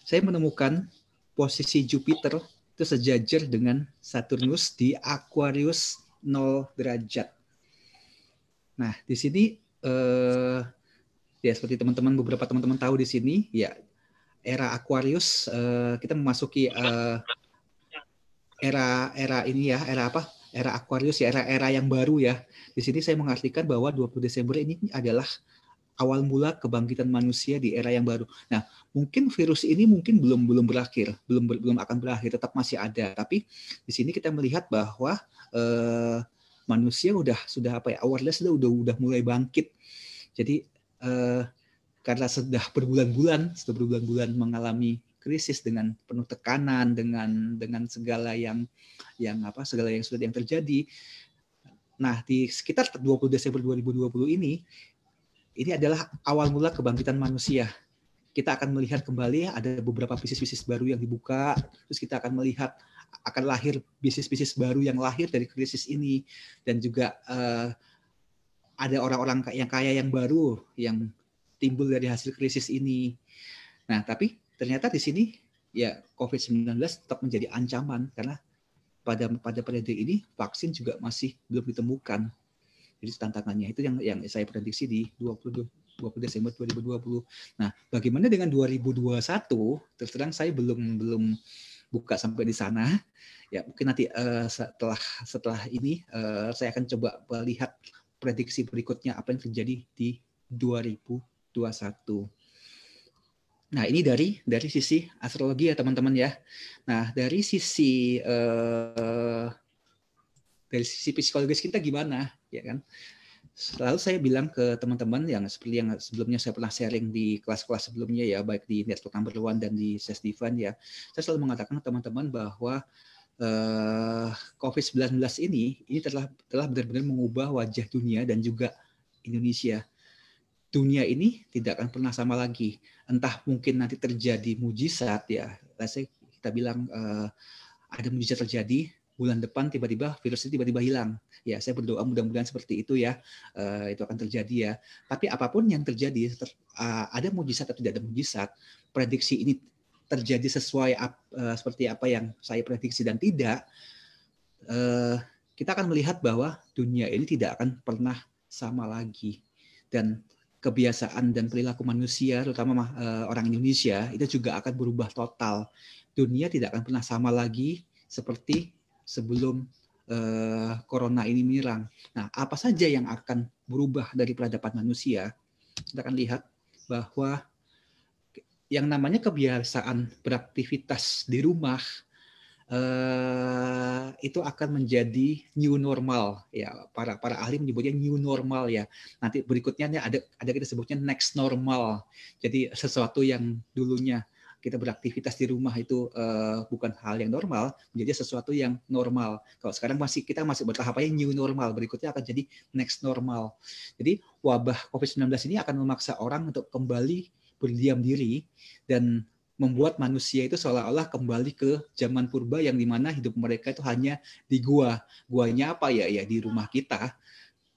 saya menemukan posisi Jupiter itu sejajar dengan Saturnus di Aquarius 0 derajat. Nah, di sini eh, ya seperti teman-teman beberapa teman-teman tahu di sini ya era Aquarius eh, kita memasuki eh, era era ini ya, era apa? Era Aquarius ya, era-era yang baru ya. Di sini saya mengartikan bahwa 20 Desember ini adalah awal mula kebangkitan manusia di era yang baru. Nah, mungkin virus ini mungkin belum belum berakhir, belum belum akan berakhir, tetap masih ada. Tapi di sini kita melihat bahwa uh, manusia udah sudah apa ya awareness sudah udah udah mulai bangkit. Jadi uh, karena sudah berbulan-bulan sudah berbulan-bulan mengalami krisis dengan penuh tekanan dengan dengan segala yang yang apa segala yang sudah yang terjadi Nah, di sekitar 20 Desember 2020 ini ini adalah awal mula kebangkitan manusia. Kita akan melihat kembali ada beberapa bisnis-bisnis baru yang dibuka, terus kita akan melihat akan lahir bisnis-bisnis baru yang lahir dari krisis ini dan juga uh, ada orang-orang yang kaya yang baru yang timbul dari hasil krisis ini. Nah, tapi ternyata di sini ya COVID-19 tetap menjadi ancaman karena pada pada periode ini vaksin juga masih belum ditemukan jadi tantangannya itu yang yang saya prediksi di 20 20 Desember 2020. Nah, bagaimana dengan 2021? Terus terang saya belum belum buka sampai di sana. Ya, mungkin nanti uh, setelah setelah ini uh, saya akan coba melihat prediksi berikutnya apa yang terjadi di 2021. Nah, ini dari dari sisi astrologi ya, teman-teman ya. Nah, dari sisi uh, dari sisi psikologis kita gimana? ya kan selalu saya bilang ke teman-teman yang seperti yang sebelumnya saya pernah sharing di kelas-kelas sebelumnya ya baik di network number one dan di ses divan ya saya selalu mengatakan ke teman-teman bahwa eh, COVID-19 ini ini telah telah benar-benar mengubah wajah dunia dan juga Indonesia dunia ini tidak akan pernah sama lagi entah mungkin nanti terjadi mujizat ya saya kita bilang eh, ada mujizat terjadi bulan depan tiba-tiba virus ini tiba-tiba hilang. Ya, saya berdoa mudah-mudahan seperti itu ya. Uh, itu akan terjadi ya. Tapi apapun yang terjadi, ter, uh, eh, ada mujizat atau tidak ada mujizat, prediksi ini terjadi sesuai ap, uh, seperti apa yang saya prediksi dan tidak, uh, kita akan melihat bahwa dunia ini tidak akan pernah sama lagi. Dan kebiasaan dan perilaku manusia, terutama uh, orang Indonesia, itu juga akan berubah total. Dunia tidak akan pernah sama lagi seperti sebelum uh, corona ini menyerang. Nah, apa saja yang akan berubah dari peradaban manusia? Kita akan lihat bahwa yang namanya kebiasaan beraktivitas di rumah Uh, itu akan menjadi new normal ya para para ahli menyebutnya new normal ya nanti berikutnya ada ada kita sebutnya next normal jadi sesuatu yang dulunya kita beraktivitas di rumah itu uh, bukan hal yang normal menjadi sesuatu yang normal. Kalau sekarang masih kita masih bertahap aja new normal, berikutnya akan jadi next normal. Jadi wabah COVID-19 ini akan memaksa orang untuk kembali berdiam diri dan membuat manusia itu seolah-olah kembali ke zaman purba yang dimana hidup mereka itu hanya di gua. Guanya apa ya? Ya di rumah kita.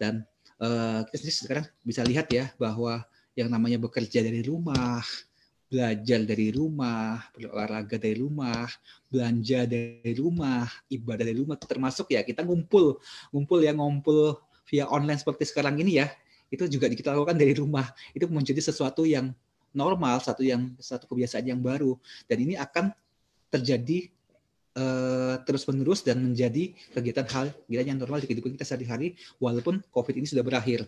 Dan uh, kita sekarang bisa lihat ya bahwa yang namanya bekerja dari rumah, belajar dari rumah, berolahraga dari rumah, belanja dari rumah, ibadah dari rumah, termasuk ya kita ngumpul, ngumpul ya ngumpul via online seperti sekarang ini ya, itu juga kita lakukan dari rumah. Itu menjadi sesuatu yang normal, satu yang satu kebiasaan yang baru, dan ini akan terjadi uh, eh, terus menerus dan menjadi kegiatan hal kegiatan yang normal di kehidupan kita sehari-hari walaupun COVID ini sudah berakhir.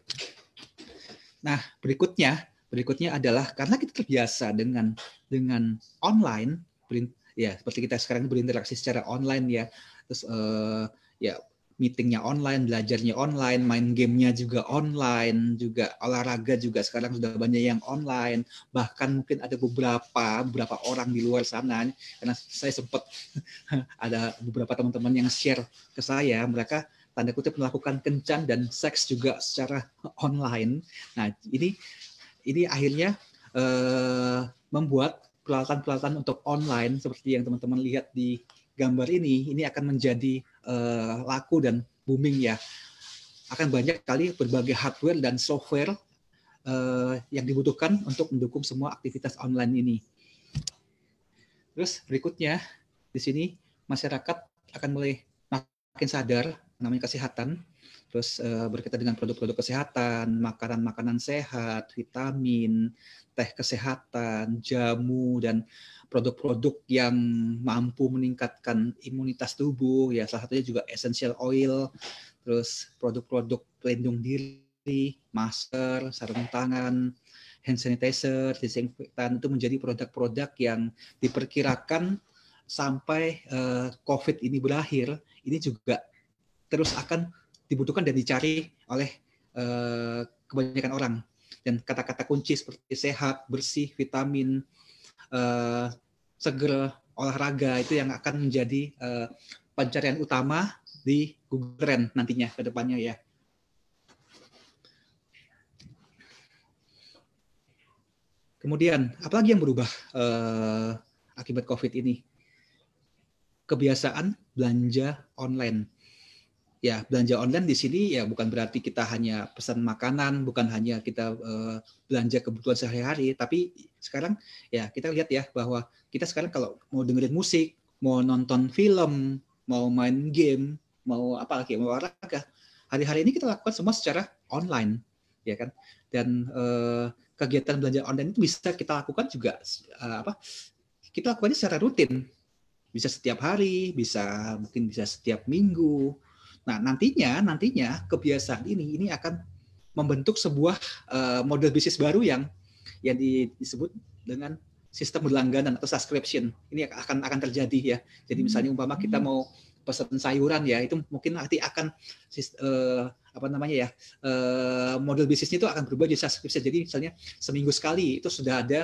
Nah berikutnya Berikutnya adalah karena kita terbiasa dengan dengan online, ya seperti kita sekarang berinteraksi secara online ya, terus uh, ya meetingnya online, belajarnya online, main gamenya juga online, juga olahraga juga sekarang sudah banyak yang online. Bahkan mungkin ada beberapa beberapa orang di luar sana, karena saya sempat ada beberapa teman-teman yang share ke saya, mereka tanda kutip melakukan kencan dan seks juga secara online. Nah, ini ini akhirnya uh, membuat peralatan-peralatan untuk online seperti yang teman-teman lihat di gambar ini, ini akan menjadi uh, laku dan booming ya. Akan banyak kali berbagai hardware dan software uh, yang dibutuhkan untuk mendukung semua aktivitas online ini. Terus berikutnya di sini masyarakat akan mulai makin sadar namanya kesehatan, terus uh, berkaitan dengan produk-produk kesehatan, makanan-makanan sehat, vitamin, teh kesehatan, jamu dan produk-produk yang mampu meningkatkan imunitas tubuh ya salah satunya juga essential oil, terus produk-produk pelindung diri, masker, sarung tangan, hand sanitizer, disinfektan itu menjadi produk-produk yang diperkirakan sampai uh, COVID ini berakhir, ini juga terus akan dibutuhkan dan dicari oleh uh, kebanyakan orang. Dan kata-kata kunci seperti sehat, bersih, vitamin, uh, seger, olahraga itu yang akan menjadi uh, pencarian utama di Google Trend nantinya ke depannya ya. Kemudian, apalagi yang berubah uh, akibat COVID ini? Kebiasaan belanja online ya belanja online di sini ya bukan berarti kita hanya pesan makanan, bukan hanya kita uh, belanja kebutuhan sehari-hari, tapi sekarang ya kita lihat ya bahwa kita sekarang kalau mau dengerin musik, mau nonton film, mau main game, mau apa lagi, mau olahraga, hari-hari ini kita lakukan semua secara online, ya kan? Dan uh, kegiatan belanja online itu bisa kita lakukan juga uh, apa? Kita lakukannya secara rutin, bisa setiap hari, bisa mungkin bisa setiap minggu Nah, nantinya nantinya kebiasaan ini ini akan membentuk sebuah uh, model bisnis baru yang yang disebut dengan sistem berlangganan atau subscription. Ini akan akan terjadi ya. Jadi hmm. misalnya umpama kita hmm. mau pesan sayuran ya, itu mungkin nanti akan uh, apa namanya ya uh, model bisnisnya itu akan berubah jadi subscription. Jadi misalnya seminggu sekali itu sudah ada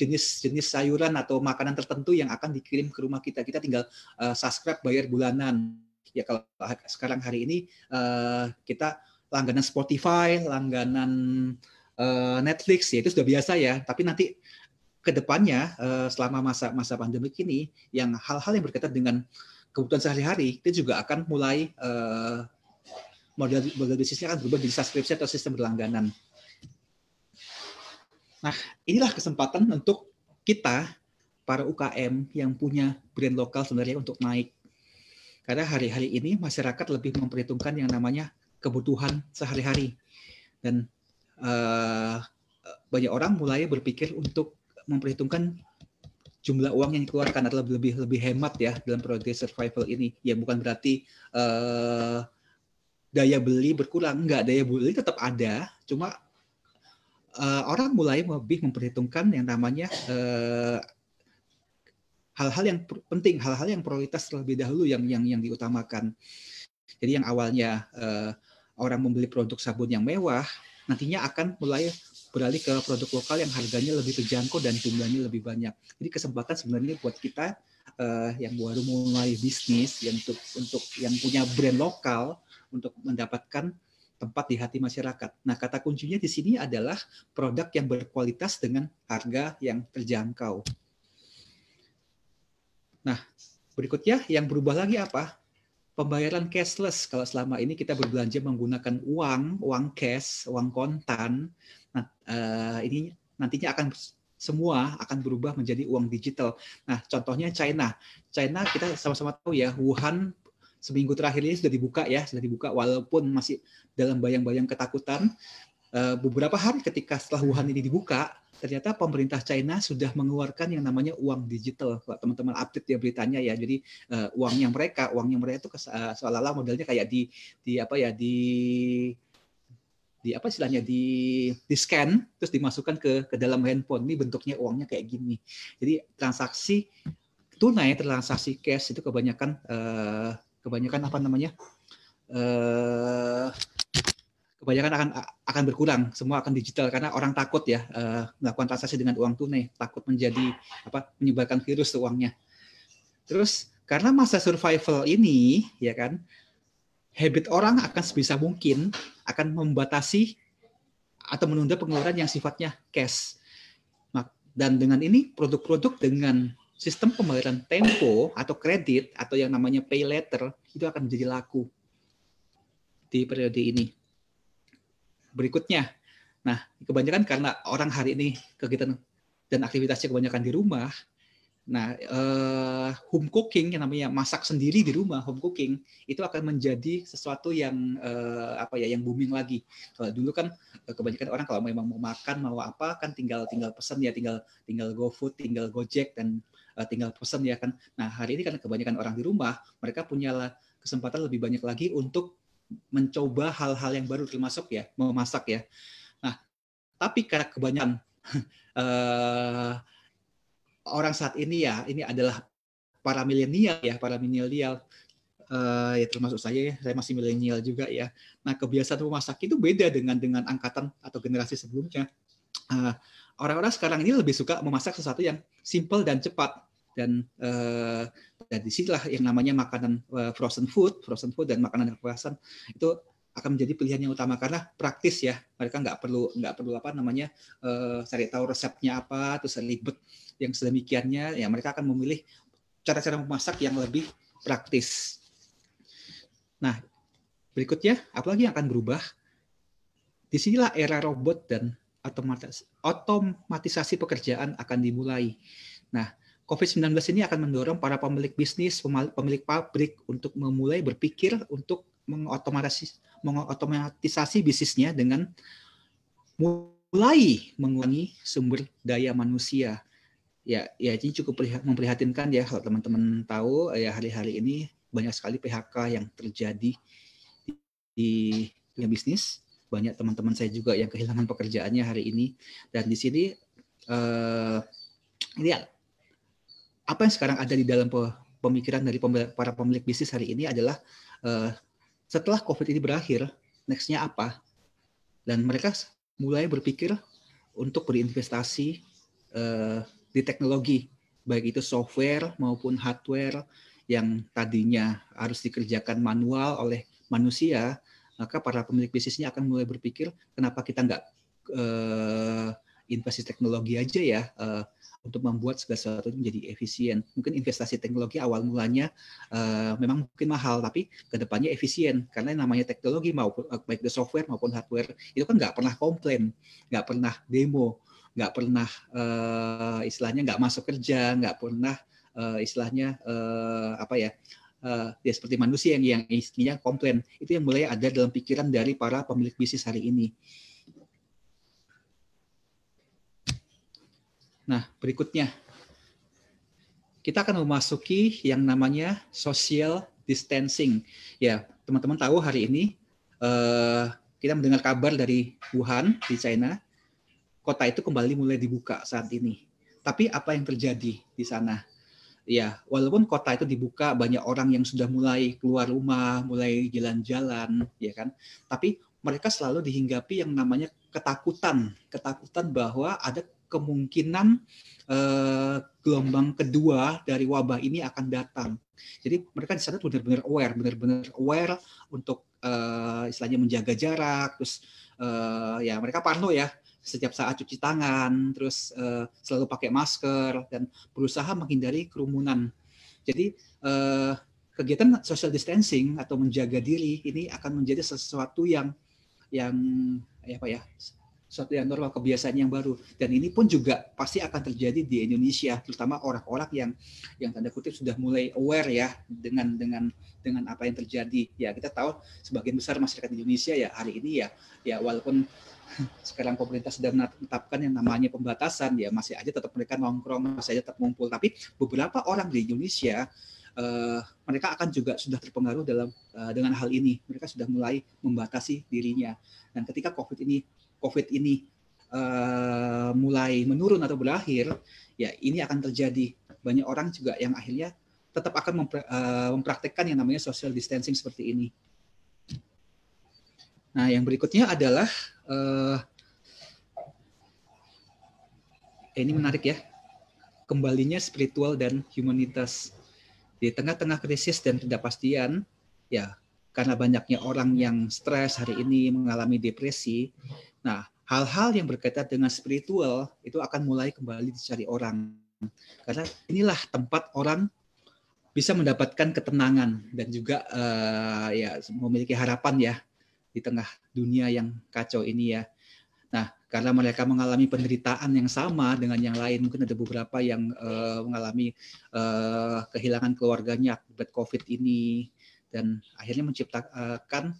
jenis-jenis sayuran atau makanan tertentu yang akan dikirim ke rumah kita. Kita tinggal subscribe bayar bulanan ya kalau sekarang hari ini uh, kita langganan Spotify, langganan uh, Netflix ya itu sudah biasa ya. Tapi nanti kedepannya uh, eh, selama masa masa pandemi ini yang hal-hal yang berkaitan dengan kebutuhan sehari-hari itu juga akan mulai uh, model bisnisnya akan berubah jadi subscription atau sistem berlangganan. Nah, inilah kesempatan untuk kita para UKM yang punya brand lokal sebenarnya untuk naik karena hari-hari ini masyarakat lebih memperhitungkan yang namanya kebutuhan sehari-hari dan uh, banyak orang mulai berpikir untuk memperhitungkan jumlah uang yang dikeluarkan atau lebih lebih hemat ya dalam periode survival ini ya bukan berarti uh, daya beli berkurang enggak daya beli tetap ada cuma uh, orang mulai lebih memperhitungkan yang namanya uh, hal-hal yang penting, hal-hal yang prioritas terlebih dahulu yang yang yang diutamakan. Jadi yang awalnya eh, orang membeli produk sabun yang mewah, nantinya akan mulai beralih ke produk lokal yang harganya lebih terjangkau dan jumlahnya lebih banyak. Jadi kesempatan sebenarnya buat kita eh, yang baru mulai bisnis, yang untuk untuk yang punya brand lokal untuk mendapatkan tempat di hati masyarakat. Nah, kata kuncinya di sini adalah produk yang berkualitas dengan harga yang terjangkau. Nah, berikutnya yang berubah lagi apa? Pembayaran cashless. Kalau selama ini kita berbelanja menggunakan uang, uang cash, uang kontan, nah, uh, ini nantinya akan semua akan berubah menjadi uang digital. Nah, contohnya China. China kita sama-sama tahu ya, Wuhan seminggu terakhir ini sudah dibuka ya, sudah dibuka walaupun masih dalam bayang-bayang ketakutan. Eh, beberapa hari ketika setelah Wuhan ini dibuka, ternyata pemerintah China sudah mengeluarkan yang namanya uang digital. Kalau teman-teman update ya beritanya ya. Jadi uh, uangnya mereka, uangnya mereka itu uh, seolah-olah modelnya kayak di di apa ya di di apa istilahnya di di scan terus dimasukkan ke ke dalam handphone ini bentuknya uangnya kayak gini. Jadi transaksi tunai, transaksi cash itu kebanyakan uh, kebanyakan apa namanya? Uh, kebanyakan akan akan berkurang semua akan digital karena orang takut ya eh, melakukan transaksi dengan uang tunai takut menjadi apa menyebarkan virus uangnya terus karena masa survival ini ya kan habit orang akan sebisa mungkin akan membatasi atau menunda pengeluaran yang sifatnya cash dan dengan ini produk-produk dengan sistem pembayaran tempo atau kredit atau yang namanya pay later itu akan menjadi laku di periode ini berikutnya. Nah, kebanyakan karena orang hari ini kegiatan dan aktivitasnya kebanyakan di rumah. Nah, eh, home cooking yang namanya masak sendiri di rumah, home cooking itu akan menjadi sesuatu yang eh, apa ya, yang booming lagi. Kalau dulu kan eh, kebanyakan orang kalau memang mau makan mau apa kan tinggal tinggal pesan ya, tinggal tinggal GoFood, tinggal Gojek dan eh, tinggal pesan ya kan. Nah, hari ini kan kebanyakan orang di rumah, mereka punya kesempatan lebih banyak lagi untuk mencoba hal-hal yang baru termasuk ya memasak ya. Nah, tapi karena kebanyakan uh, orang saat ini ya ini adalah para milenial ya, para milenial uh, ya termasuk saya ya, saya masih milenial juga ya. Nah, kebiasaan memasak itu beda dengan dengan angkatan atau generasi sebelumnya. orang eh, orang-orang sekarang ini lebih suka memasak sesuatu yang simple dan cepat dan uh, dan disinilah yang namanya makanan eh, frozen food, frozen food dan makanan yang kemasan itu akan menjadi pilihan yang utama karena praktis ya mereka nggak perlu nggak perlu apa namanya uh, cari tahu resepnya apa terus ribet yang sedemikiannya ya mereka akan memilih cara-cara memasak yang lebih praktis. Nah berikutnya apalagi yang akan berubah disinilah era robot dan otomatisasi pekerjaan akan dimulai. Nah COVID-19 ini akan mendorong para pemilik bisnis, pemilik pabrik untuk memulai berpikir untuk mengotomatisasi, mengotomatisasi bisnisnya dengan mulai mengurangi sumber daya manusia. Ya, ya ini cukup memprihatinkan ya kalau teman-teman tahu ya hari-hari ini banyak sekali PHK yang terjadi di dunia bisnis. Banyak teman-teman saya juga yang kehilangan pekerjaannya hari ini dan di sini uh, ini ya, apa yang sekarang ada di dalam pemikiran dari para pemilik bisnis hari ini adalah uh, setelah COVID ini berakhir, nextnya apa? Dan mereka mulai berpikir untuk berinvestasi uh, di teknologi, baik itu software maupun hardware yang tadinya harus dikerjakan manual oleh manusia, maka para pemilik bisnisnya akan mulai berpikir kenapa kita nggak uh, investasi teknologi aja ya uh, untuk membuat segala sesuatu menjadi efisien. Mungkin investasi teknologi awal mulanya uh, memang mungkin mahal, tapi kedepannya efisien karena namanya teknologi maupun eh, baik itu software maupun hardware itu kan nggak pernah komplain, nggak pernah demo, nggak pernah uh, istilahnya nggak masuk kerja, nggak pernah uh, istilahnya uh, apa ya? Uh, ya seperti manusia yang yang istrinya komplain itu yang mulai ada dalam pikiran dari para pemilik bisnis hari ini Nah, berikutnya kita akan memasuki yang namanya social distancing. Ya, teman-teman tahu hari ini eh, kita mendengar kabar dari Wuhan di China, kota itu kembali mulai dibuka saat ini. Tapi apa yang terjadi di sana? Ya, walaupun kota itu dibuka, banyak orang yang sudah mulai keluar rumah, mulai jalan-jalan, ya kan? Tapi mereka selalu dihinggapi yang namanya ketakutan, ketakutan bahwa ada kemungkinan eh, gelombang kedua dari wabah ini akan datang. Jadi mereka di sana benar-benar aware, benar-benar aware untuk eh, istilahnya menjaga jarak, terus eh, ya mereka parno ya setiap saat cuci tangan, terus eh, selalu pakai masker dan berusaha menghindari kerumunan. Jadi eh, kegiatan social distancing atau menjaga diri ini akan menjadi sesuatu yang yang ya apa ya suatu yang normal, kebiasaan yang baru. Dan ini pun juga pasti akan terjadi di Indonesia, terutama orang-orang yang yang tanda kutip sudah mulai aware ya dengan dengan dengan apa yang terjadi. Ya kita tahu sebagian besar masyarakat di Indonesia ya hari ini ya ya walaupun sekarang pemerintah sudah menetapkan yang namanya pembatasan ya masih aja tetap mereka nongkrong masih aja tetap ngumpul tapi beberapa orang di Indonesia uh, mereka akan juga sudah terpengaruh dalam uh, dengan hal ini mereka sudah mulai membatasi dirinya dan ketika covid ini COVID ini uh, mulai menurun atau berakhir, ya ini akan terjadi banyak orang juga yang akhirnya tetap akan mempra uh, mempraktekkan yang namanya social distancing seperti ini. Nah, yang berikutnya adalah uh, ini menarik ya, kembalinya spiritual dan humanitas di tengah-tengah krisis dan ketidakpastian. Ya, karena banyaknya orang yang stres hari ini mengalami depresi, Nah, hal-hal yang berkaitan dengan spiritual itu akan mulai kembali dicari orang. Karena inilah tempat orang bisa mendapatkan ketenangan dan juga uh, ya memiliki harapan ya di tengah dunia yang kacau ini ya. Nah, karena mereka mengalami penderitaan yang sama dengan yang lain, mungkin ada beberapa yang uh, mengalami uh, kehilangan keluarganya akibat COVID ini dan akhirnya menciptakan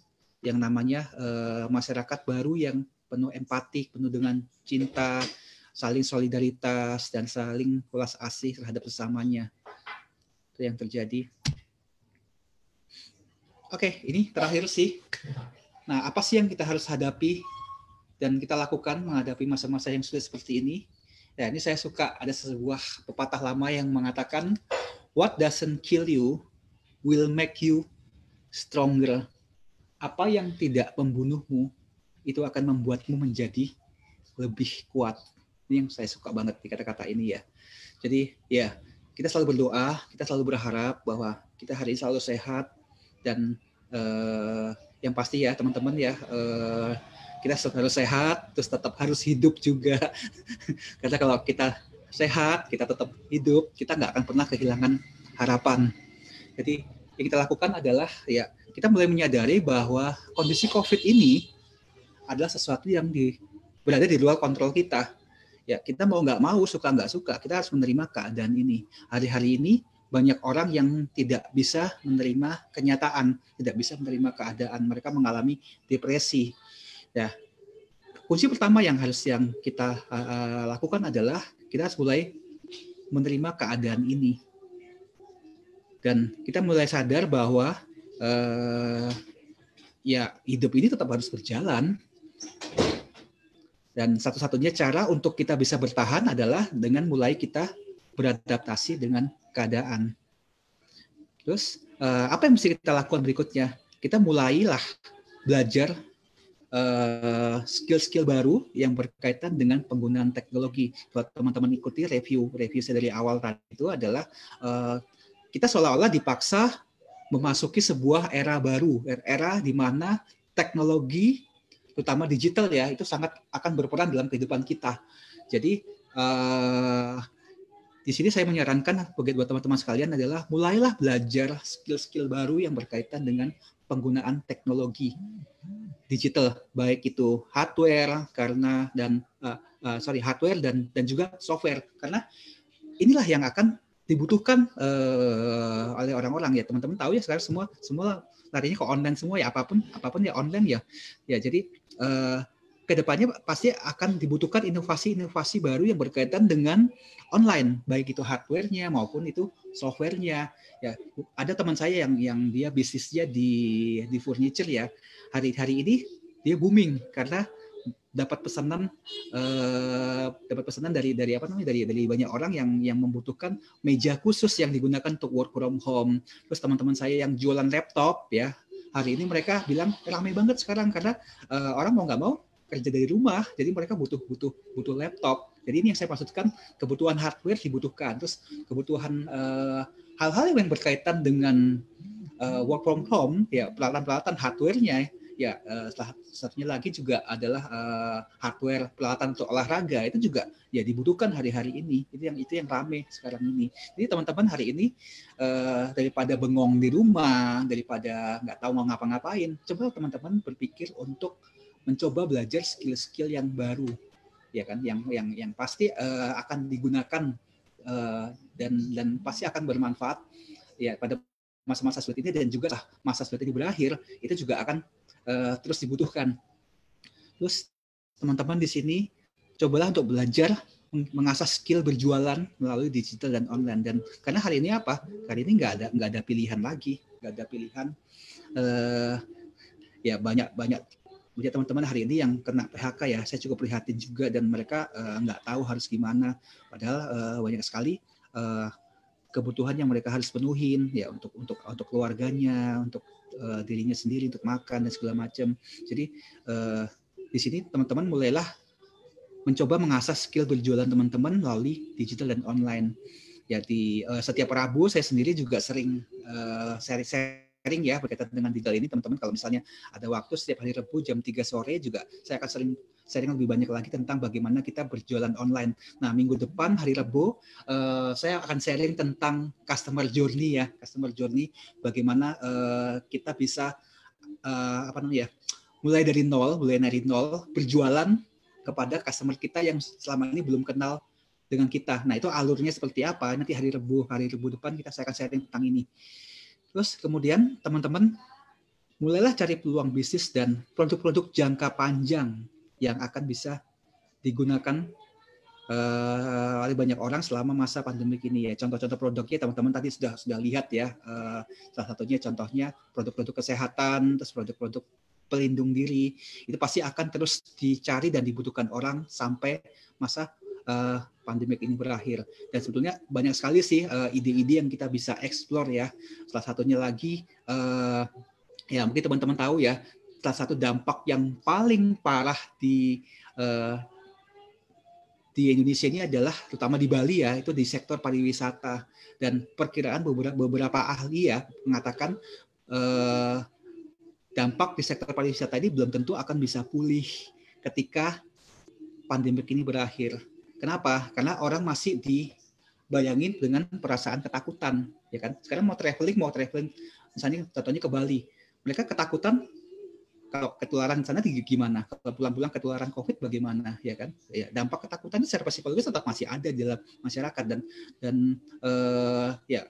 yang namanya uh, masyarakat baru yang penuh empati, penuh dengan cinta, saling solidaritas dan saling welas asih terhadap sesamanya. Itu yang terjadi. Oke, ini terakhir sih. Nah, apa sih yang kita harus hadapi dan kita lakukan menghadapi masa-masa yang sulit seperti ini? Nah, ini saya suka ada sebuah pepatah lama yang mengatakan, "What doesn't kill you will make you stronger." Apa yang tidak membunuhmu itu akan membuatmu menjadi lebih kuat. Ini yang saya suka banget di kata-kata ini ya. Jadi ya, kita selalu berdoa, kita selalu berharap bahwa kita hari ini selalu sehat dan eh, yang pasti ya teman-teman ya eh, kita selalu sehat, terus tetap harus hidup juga. Karena kalau kita sehat, kita tetap hidup, kita nggak akan pernah kehilangan harapan. Jadi yang kita lakukan adalah ya kita mulai menyadari bahwa kondisi COVID ini adalah sesuatu yang di, berada di luar kontrol kita. Ya, kita mau nggak mau, suka nggak suka, kita harus menerima keadaan ini. Hari-hari ini banyak orang yang tidak bisa menerima kenyataan, tidak bisa menerima keadaan. Mereka mengalami depresi. Ya, kunci pertama yang harus yang kita uh, lakukan adalah kita harus mulai menerima keadaan ini. Dan kita mulai sadar bahwa uh, ya hidup ini tetap harus berjalan dan satu-satunya cara untuk kita bisa bertahan adalah dengan mulai kita beradaptasi dengan keadaan. Terus eh, apa yang mesti kita lakukan berikutnya? Kita mulailah belajar eh, skill-skill baru yang berkaitan dengan penggunaan teknologi. Buat teman-teman ikuti review review saya dari awal tadi itu adalah eh, kita seolah-olah dipaksa memasuki sebuah era baru, er-, era di mana teknologi terutama digital ya itu sangat akan berperan dalam kehidupan kita. Jadi uh, di sini saya menyarankan bagi buat teman-teman sekalian adalah mulailah belajar skill-skill baru yang berkaitan dengan penggunaan teknologi digital baik itu hardware karena dan uh, uh, sorry hardware dan dan juga software karena inilah yang akan dibutuhkan uh, oleh orang-orang ya teman-teman tahu ya sekarang semua semua larinya ke online semua ya apapun apapun ya online ya ya jadi eh, kedepannya pasti akan dibutuhkan inovasi-inovasi baru yang berkaitan dengan online, baik itu hardwarenya maupun itu softwarenya. Ya, ada teman saya yang yang dia bisnisnya di di furniture ya. Hari-hari ini dia booming karena dapat pesanan eh, dapat pesanan dari dari apa namanya dari dari banyak orang yang yang membutuhkan meja khusus yang digunakan untuk work from home terus teman-teman saya yang jualan laptop ya hari ini mereka bilang ramai banget sekarang karena uh, orang mau nggak mau kerja dari rumah, jadi mereka butuh butuh butuh laptop. Jadi ini yang saya maksudkan kebutuhan hardware dibutuhkan, terus kebutuhan hal eh, hal-hal yang berkaitan dengan uh, work from home, ya peralatan-peralatan hardwarenya ya uh, eh, salah satunya lagi juga adalah eh, hardware peralatan untuk olahraga itu juga ya dibutuhkan hari-hari ini itu yang itu yang rame sekarang ini jadi teman-teman hari ini eh, daripada bengong di rumah daripada nggak tahu mau ngapa-ngapain coba teman-teman berpikir untuk mencoba belajar skill-skill yang baru ya kan yang yang yang pasti akan digunakan dan dan pasti akan bermanfaat ya pada masa-masa seperti ini dan juga masa seperti ini berakhir itu juga akan uh, terus dibutuhkan. Terus teman-teman di sini cobalah untuk belajar mengasah skill berjualan melalui digital dan online dan karena hari ini apa hari ini nggak ada nggak ada pilihan lagi nggak ada pilihan uh, ya banyak banyak banyak teman-teman hari ini yang kena PHK ya saya cukup prihatin juga dan mereka uh, nggak tahu harus gimana padahal uh, banyak sekali uh, kebutuhan yang mereka harus penuhin ya untuk untuk untuk keluarganya untuk uh, dirinya sendiri untuk makan dan segala macam. Jadi uh, di sini teman-teman mulailah mencoba mengasah skill berjualan teman-teman melalui digital dan online. Ya uh, setiap Rabu saya sendiri juga sering uh, sharing, sharing ya berkaitan dengan digital ini teman-teman kalau misalnya ada waktu setiap hari Rabu jam 3 sore juga saya akan sering sharing lebih banyak lagi tentang bagaimana kita berjualan online. Nah, minggu depan hari Rabu uh, eh, saya akan sharing tentang customer journey ya, customer journey bagaimana uh, kita bisa uh, apa namanya ya, mulai dari nol, mulai dari nol berjualan kepada customer kita yang selama ini belum kenal dengan kita. Nah, itu alurnya seperti apa? Nanti hari Rabu, hari Rabu depan kita saya akan sharing tentang ini. Terus kemudian teman-teman mulailah cari peluang bisnis dan produk-produk jangka panjang yang akan bisa digunakan uh, oleh banyak orang selama masa pandemi ini ya. Contoh-contoh produknya teman-teman tadi sudah sudah lihat ya. Uh, salah satunya contohnya produk-produk kesehatan, terus produk-produk pelindung diri itu pasti akan terus dicari dan dibutuhkan orang sampai masa uh, eh, pandemi ini berakhir. Dan sebetulnya banyak sekali sih ide ide-ide yang kita bisa explore ya. Salah satunya lagi uh, ya mungkin teman-teman tahu ya salah satu dampak yang paling parah di uh, di Indonesia ini adalah terutama di Bali ya itu di sektor pariwisata dan perkiraan beberapa, beberapa ahli ya mengatakan uh, dampak di sektor pariwisata ini belum tentu akan bisa pulih ketika pandemi ini berakhir. Kenapa? Karena orang masih dibayangin dengan perasaan ketakutan, ya kan? Sekarang mau traveling, mau traveling, misalnya contohnya ke Bali, mereka ketakutan kalau ketularan sana gimana? Kalau pulang-pulang ketularan COVID bagaimana? Ya kan? Ya, dampak ketakutan itu secara psikologis tetap masih ada di dalam masyarakat dan dan uh, ya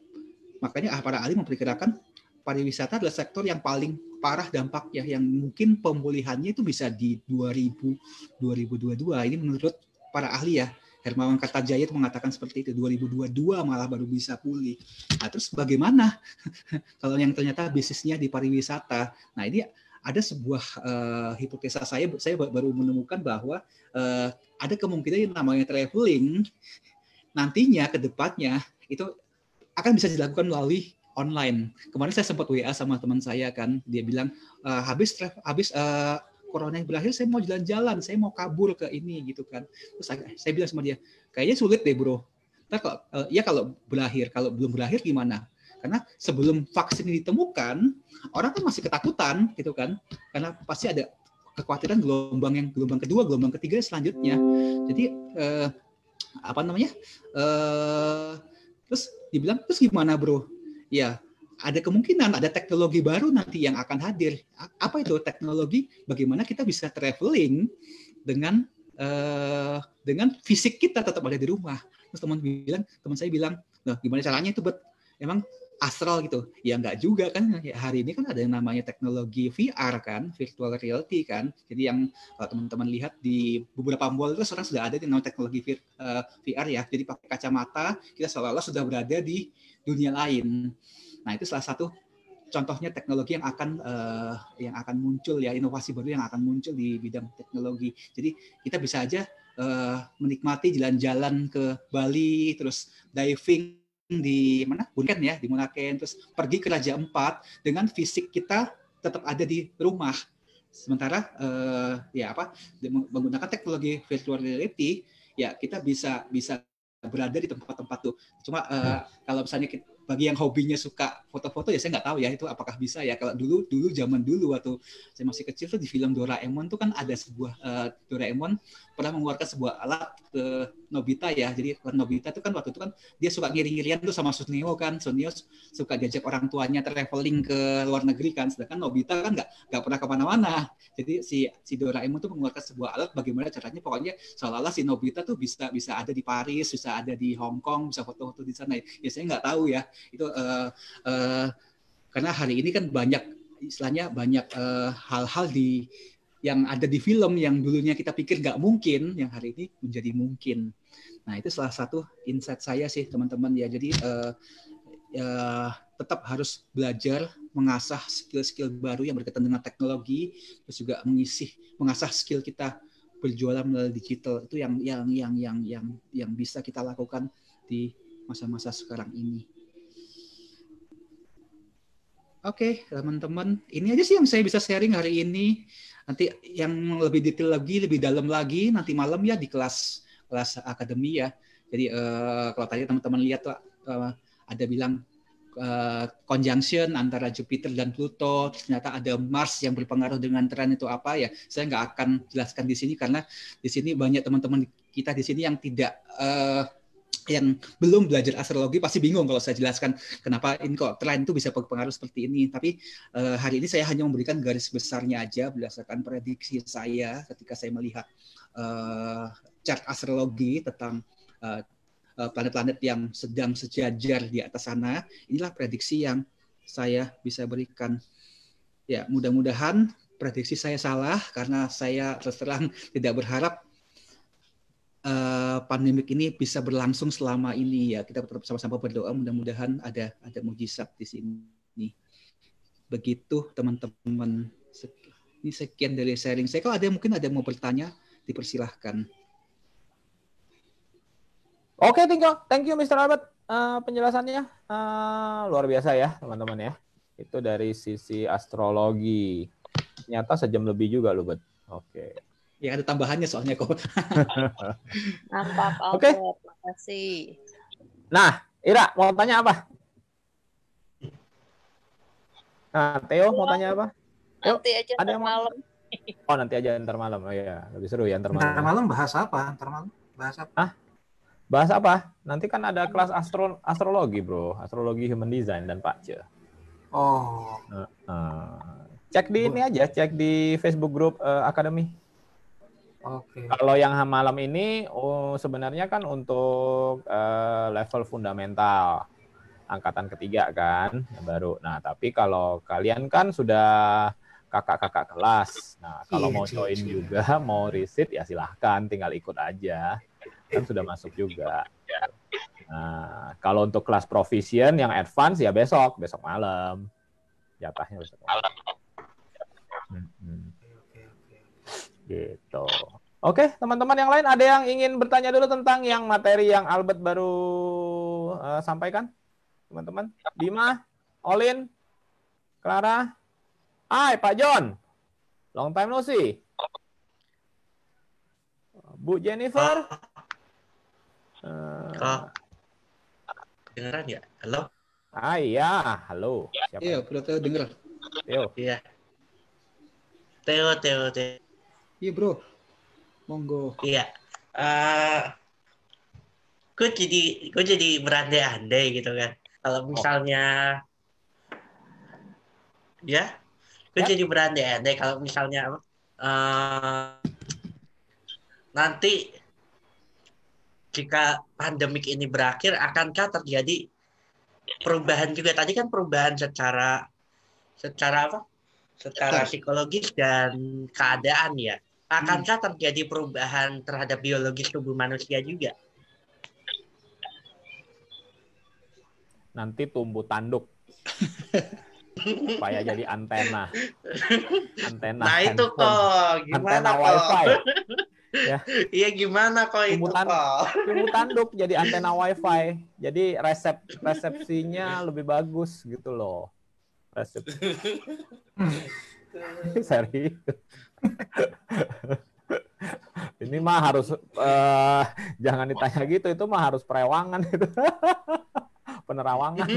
makanya ah para ahli memperkirakan pariwisata adalah sektor yang paling parah dampaknya yang mungkin pemulihannya itu bisa di 2000 2022 ini menurut para ahli ya Hermawan Kartajaya itu mengatakan seperti itu 2022 malah baru bisa pulih. Nah, terus bagaimana kalau yang ternyata bisnisnya di pariwisata? Nah, ini ada sebuah uh, hipotesa saya saya baru menemukan bahwa uh, ada kemungkinan yang namanya traveling nantinya ke depannya itu akan bisa dilakukan melalui online. Kemarin saya sempat WA sama teman saya kan, dia bilang uh, habis habis uh, corona yang berakhir saya mau jalan-jalan, saya mau kabur ke ini gitu kan. Terus saya, saya bilang sama dia, kayaknya sulit deh bro. Ntar kalau uh, ya kalau berakhir, kalau belum berakhir gimana? Karena sebelum vaksin ditemukan, orang kan masih ketakutan gitu kan. Karena pasti ada kekhawatiran gelombang yang gelombang kedua, gelombang ketiga selanjutnya. Jadi eh, apa namanya? Eh, terus dibilang terus gimana, Bro? Ya, ada kemungkinan ada teknologi baru nanti yang akan hadir. Apa itu teknologi? Bagaimana kita bisa traveling dengan eh, dengan fisik kita tetap ada di rumah. Terus teman bilang, teman saya bilang, nah gimana caranya itu buat emang astral gitu. Ya enggak juga kan ya, hari ini kan ada yang namanya teknologi VR kan, virtual reality kan. Jadi yang kalau eh, teman-teman lihat di beberapa mall itu sekarang sudah ada yang namanya teknologi VR eh, ya. Jadi pakai kacamata kita seolah-olah sudah berada di dunia lain. Nah, itu salah satu contohnya teknologi yang akan uh, yang akan muncul ya inovasi baru yang akan muncul di bidang teknologi. Jadi kita bisa aja uh, menikmati jalan-jalan ke Bali terus diving di mana Bunken ya di Munaken terus pergi ke Raja Empat dengan fisik kita tetap ada di rumah sementara eh, ya apa menggunakan teknologi virtual reality ya kita bisa bisa berada di tempat-tempat tuh cuma eh, hmm. kalau misalnya kita, bagi yang hobinya suka foto-foto ya saya nggak tahu ya itu apakah bisa ya kalau dulu dulu zaman dulu waktu saya masih kecil tuh di film Doraemon tuh kan ada sebuah uh, Doraemon pernah mengeluarkan sebuah alat uh, Nobita ya. Jadi Nobita itu kan waktu itu kan dia suka ngiring-ngirian tuh sama Sunio kan. Sunio suka diajak orang tuanya traveling ke luar negeri kan. Sedangkan Nobita kan nggak nggak pernah kemana-mana. Jadi si si Doraemon tuh mengeluarkan sebuah alat bagaimana caranya pokoknya seolah-olah si Nobita tuh bisa bisa ada di Paris, bisa ada di Hong Kong, bisa foto-foto di sana. Ya saya nggak tahu ya. Itu uh, uh, karena hari ini kan banyak istilahnya banyak eh, hal-hal uh, hal -hal di yang ada di film yang dulunya kita pikir nggak mungkin, yang hari ini menjadi mungkin. Nah itu salah satu insight saya sih teman-teman ya. Jadi uh, uh, tetap harus belajar mengasah skill-skill baru yang berkaitan dengan teknologi, terus juga mengisi mengasah skill kita berjualan melalui digital itu yang yang yang yang yang yang bisa kita lakukan di masa-masa sekarang ini. Oke, okay, teman-teman, ini aja sih yang saya bisa sharing hari ini. Nanti yang lebih detail lagi, lebih dalam lagi nanti malam ya di kelas kelas akademi ya. Jadi uh, kalau tadi teman-teman lihat uh, ada bilang uh, conjunction antara Jupiter dan Pluto, ternyata ada Mars yang berpengaruh dengan tren itu apa ya. Saya nggak akan jelaskan di sini karena di sini banyak teman-teman kita di sini yang tidak uh, yang belum belajar astrologi pasti bingung kalau saya jelaskan kenapa ini kok tren itu bisa berpengaruh seperti ini. Tapi uh, hari ini saya hanya memberikan garis besarnya aja berdasarkan prediksi saya ketika saya melihat uh, chart astrologi tentang planet eh, planet-planet yang sedang sejajar di atas sana. Inilah prediksi yang saya bisa berikan. Ya, mudah-mudahan prediksi saya salah karena saya terus terang tidak berharap uh, pandemik ini bisa berlangsung selama ini ya. Kita tetap sama-sama berdoa mudah-mudahan ada ada mujizat di sini. Begitu teman-teman. Ini sekian dari sharing saya. Kalau ada mungkin ada yang mau bertanya, dipersilahkan. Oke, okay, thank you, thank you Mr. Albert uh, penjelasannya. Uh, luar biasa ya, teman-teman ya. Itu dari sisi astrologi. Nyata sejam lebih juga loh, Bet. Oke. Okay. Ya ada tambahannya soalnya kok. apa Oke. Okay. Makasih. Nah, Ira mau tanya apa? Nah, Theo mau tanya apa? Yuk, nanti aja ada malam. Oh nanti aja ntar malam, oh iya lebih seru ya ntar malam. Ntar malam bahas apa? Ntar malam bahas apa? Ah, bahas apa? Nanti kan ada kelas astro astrologi bro, astrologi human design dan Pak Oh. Uh, uh. Cek di ini aja, cek di Facebook grup uh, eh, akademi. Okay. Kalau yang malam ini oh, sebenarnya kan untuk uh, level fundamental angkatan ketiga kan yang baru. Nah tapi kalau kalian kan sudah kakak-kakak kelas. Nah kalau iya, mau iya, join iya. juga mau riset ya silahkan tinggal ikut aja kan sudah masuk juga. Nah kalau untuk kelas provision yang advance ya besok besok malam jatahnya besok malam. Gitu. Oke, teman-teman yang lain ada yang ingin bertanya dulu tentang yang materi yang Albert baru uh, sampaikan? Teman-teman, Dima, Olin, Clara, Hai Pak John, long time no see. Bu Jennifer, uh, eh, oh. dengeran ya? Halo. Ah iya, halo. Siapa? Iya, udah Teo denger. Teo. Iya. Teo, Teo, Teo. Iya bro, monggo. Iya. Uh, eh, gue jadi gue jadi berandai-andai gitu kan. Kalau oh. misalnya oh. ya, gue ya? jadi berandai-andai kalau misalnya uh, nanti jika pandemik ini berakhir, akankah terjadi perubahan juga? Tadi kan perubahan secara secara apa? Secara psikologis dan keadaan ya akankah hmm. terjadi perubahan terhadap biologis tubuh manusia juga? Nanti tumbuh tanduk. supaya jadi antena antena nah handphone. itu kok gimana antena kok wifi. ya iya gimana kok tumbuh itu tanduk, kok tumbuh tanduk jadi antena wifi jadi resep resepsinya lebih bagus gitu loh resep serius Ini mah harus uh, jangan ditanya gitu, itu mah harus perewangan itu. penerawangan.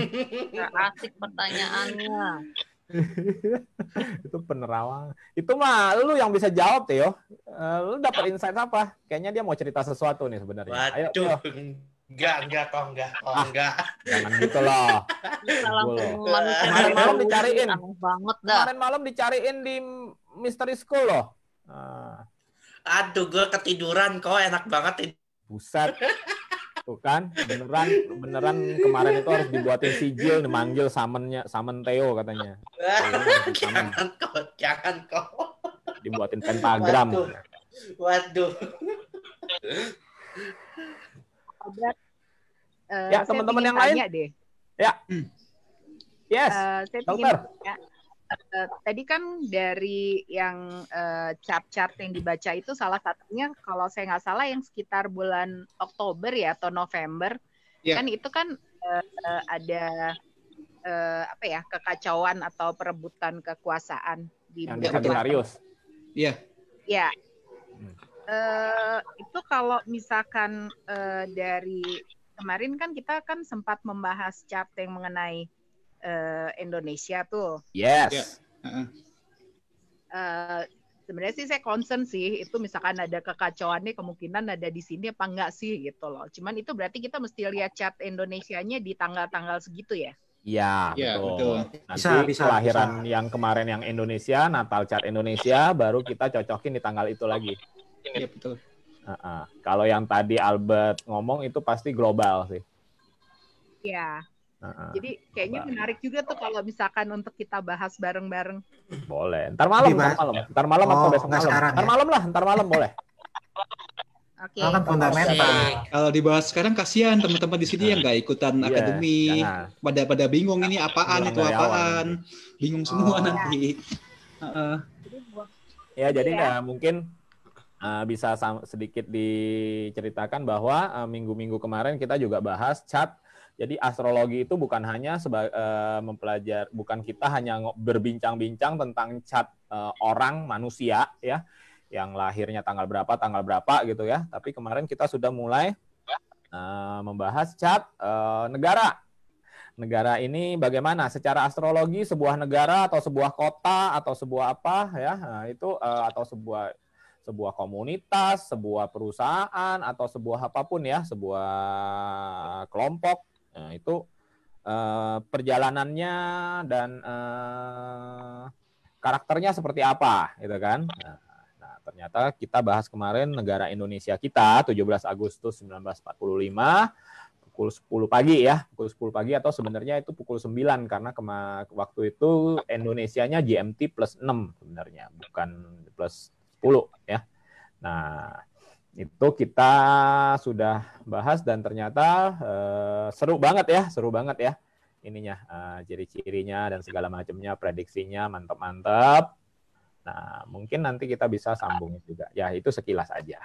asik pertanyaannya. itu penerawang. Itu mah lu yang bisa jawab, Tio. Uh, lu dapat insight apa? Kayaknya dia mau cerita sesuatu nih sebenarnya. Ayo, Tio. Enggak, enggak, toh enggak, toh ah, enggak. Jangan gitu loh. Kemarin malam dicariin. Kemarin malam dicariin di Misteri School loh. Nah. Aduh, gue ketiduran kok enak banget. Buset. Tuh kan, beneran beneran kemarin itu harus dibuatin sijil dimanggil samennya, samen Theo katanya. jangan kok, jangan kok. Dibuatin pentagram. Waduh. Waduh. ya, eh, teman-teman yang lain. Deh. Ya. Hmm. Yes. Uh, saya Dokter. ya. Eh, tadi kan dari yang uh, eh, cap-cap yang dibaca itu salah satunya kalau saya nggak salah yang sekitar bulan Oktober ya atau November yeah. kan itu kan uh, ada uh, apa ya kekacauan atau perebutan kekuasaan di yang Sagittarius. Iya. Iya. Hmm. itu kalau misalkan uh, dari kemarin kan kita kan sempat membahas cap yang mengenai uh, Indonesia tuh. Yes. Yeah. Ya, uh eh, Uh, sebenarnya sih saya concern sih itu misalkan ada kekacauan nih kemungkinan ada di sini apa enggak sih gitu loh. Cuman itu berarti kita mesti lihat chat Indonesianya di tanggal-tanggal segitu ya. Iya, ya, betul. betul. Nanti bisa, kelahiran bisa. yang kemarin yang Indonesia, Natal chat Indonesia, baru kita cocokin di tanggal itu lagi. Iya, betul. Kalau yang tadi Albert ngomong itu pasti global sih. Iya. Jadi kayaknya menarik juga tuh kalau misalkan untuk kita bahas bareng-bareng. Boleh. Ntar malam, lah, ntar malam, ntar malam oh, atau besok malam. Sekarang, ntar ya? malam lah, ntar malam boleh. Oke. Okay. kan fundamental. Kalau dibahas sekarang kasihan teman-teman di sini nah. yang nggak ikutan yeah, akademi, jangan. Iya. pada pada bingung ini iya, apaan Belum iya, itu apaan, bingung semua oh, nanti. Ya, uh, ya jadi ya. Nah, mungkin uh, bisa sedikit diceritakan bahwa eh, minggu-minggu kemarin kita juga bahas chat jadi astrologi itu bukan hanya seba, uh, eh, mempelajari, bukan kita hanya berbincang-bincang tentang cat uh, orang manusia ya, yang lahirnya tanggal berapa, tanggal berapa gitu ya. Tapi kemarin kita sudah mulai uh, membahas cat uh, negara. Negara ini bagaimana? Secara astrologi sebuah negara atau sebuah kota atau sebuah apa ya nah, itu atau sebuah sebuah komunitas, sebuah perusahaan, atau sebuah apapun ya, sebuah kelompok Nah, itu uh, perjalanannya dan uh, karakternya seperti apa, gitu kan? Nah, nah, ternyata kita bahas kemarin negara Indonesia kita 17 Agustus 1945 pukul 10 pagi ya, pukul 10 pagi atau sebenarnya itu pukul 9 karena waktu itu Indonesianya GMT plus 6 sebenarnya, bukan plus 10 ya. Nah, itu kita sudah bahas dan ternyata uh, seru banget ya, seru banget ya ininya, uh, ciri-cirinya dan segala macamnya, prediksinya mantap-mantap. Nah, mungkin nanti kita bisa sambung juga. Ya, itu sekilas aja.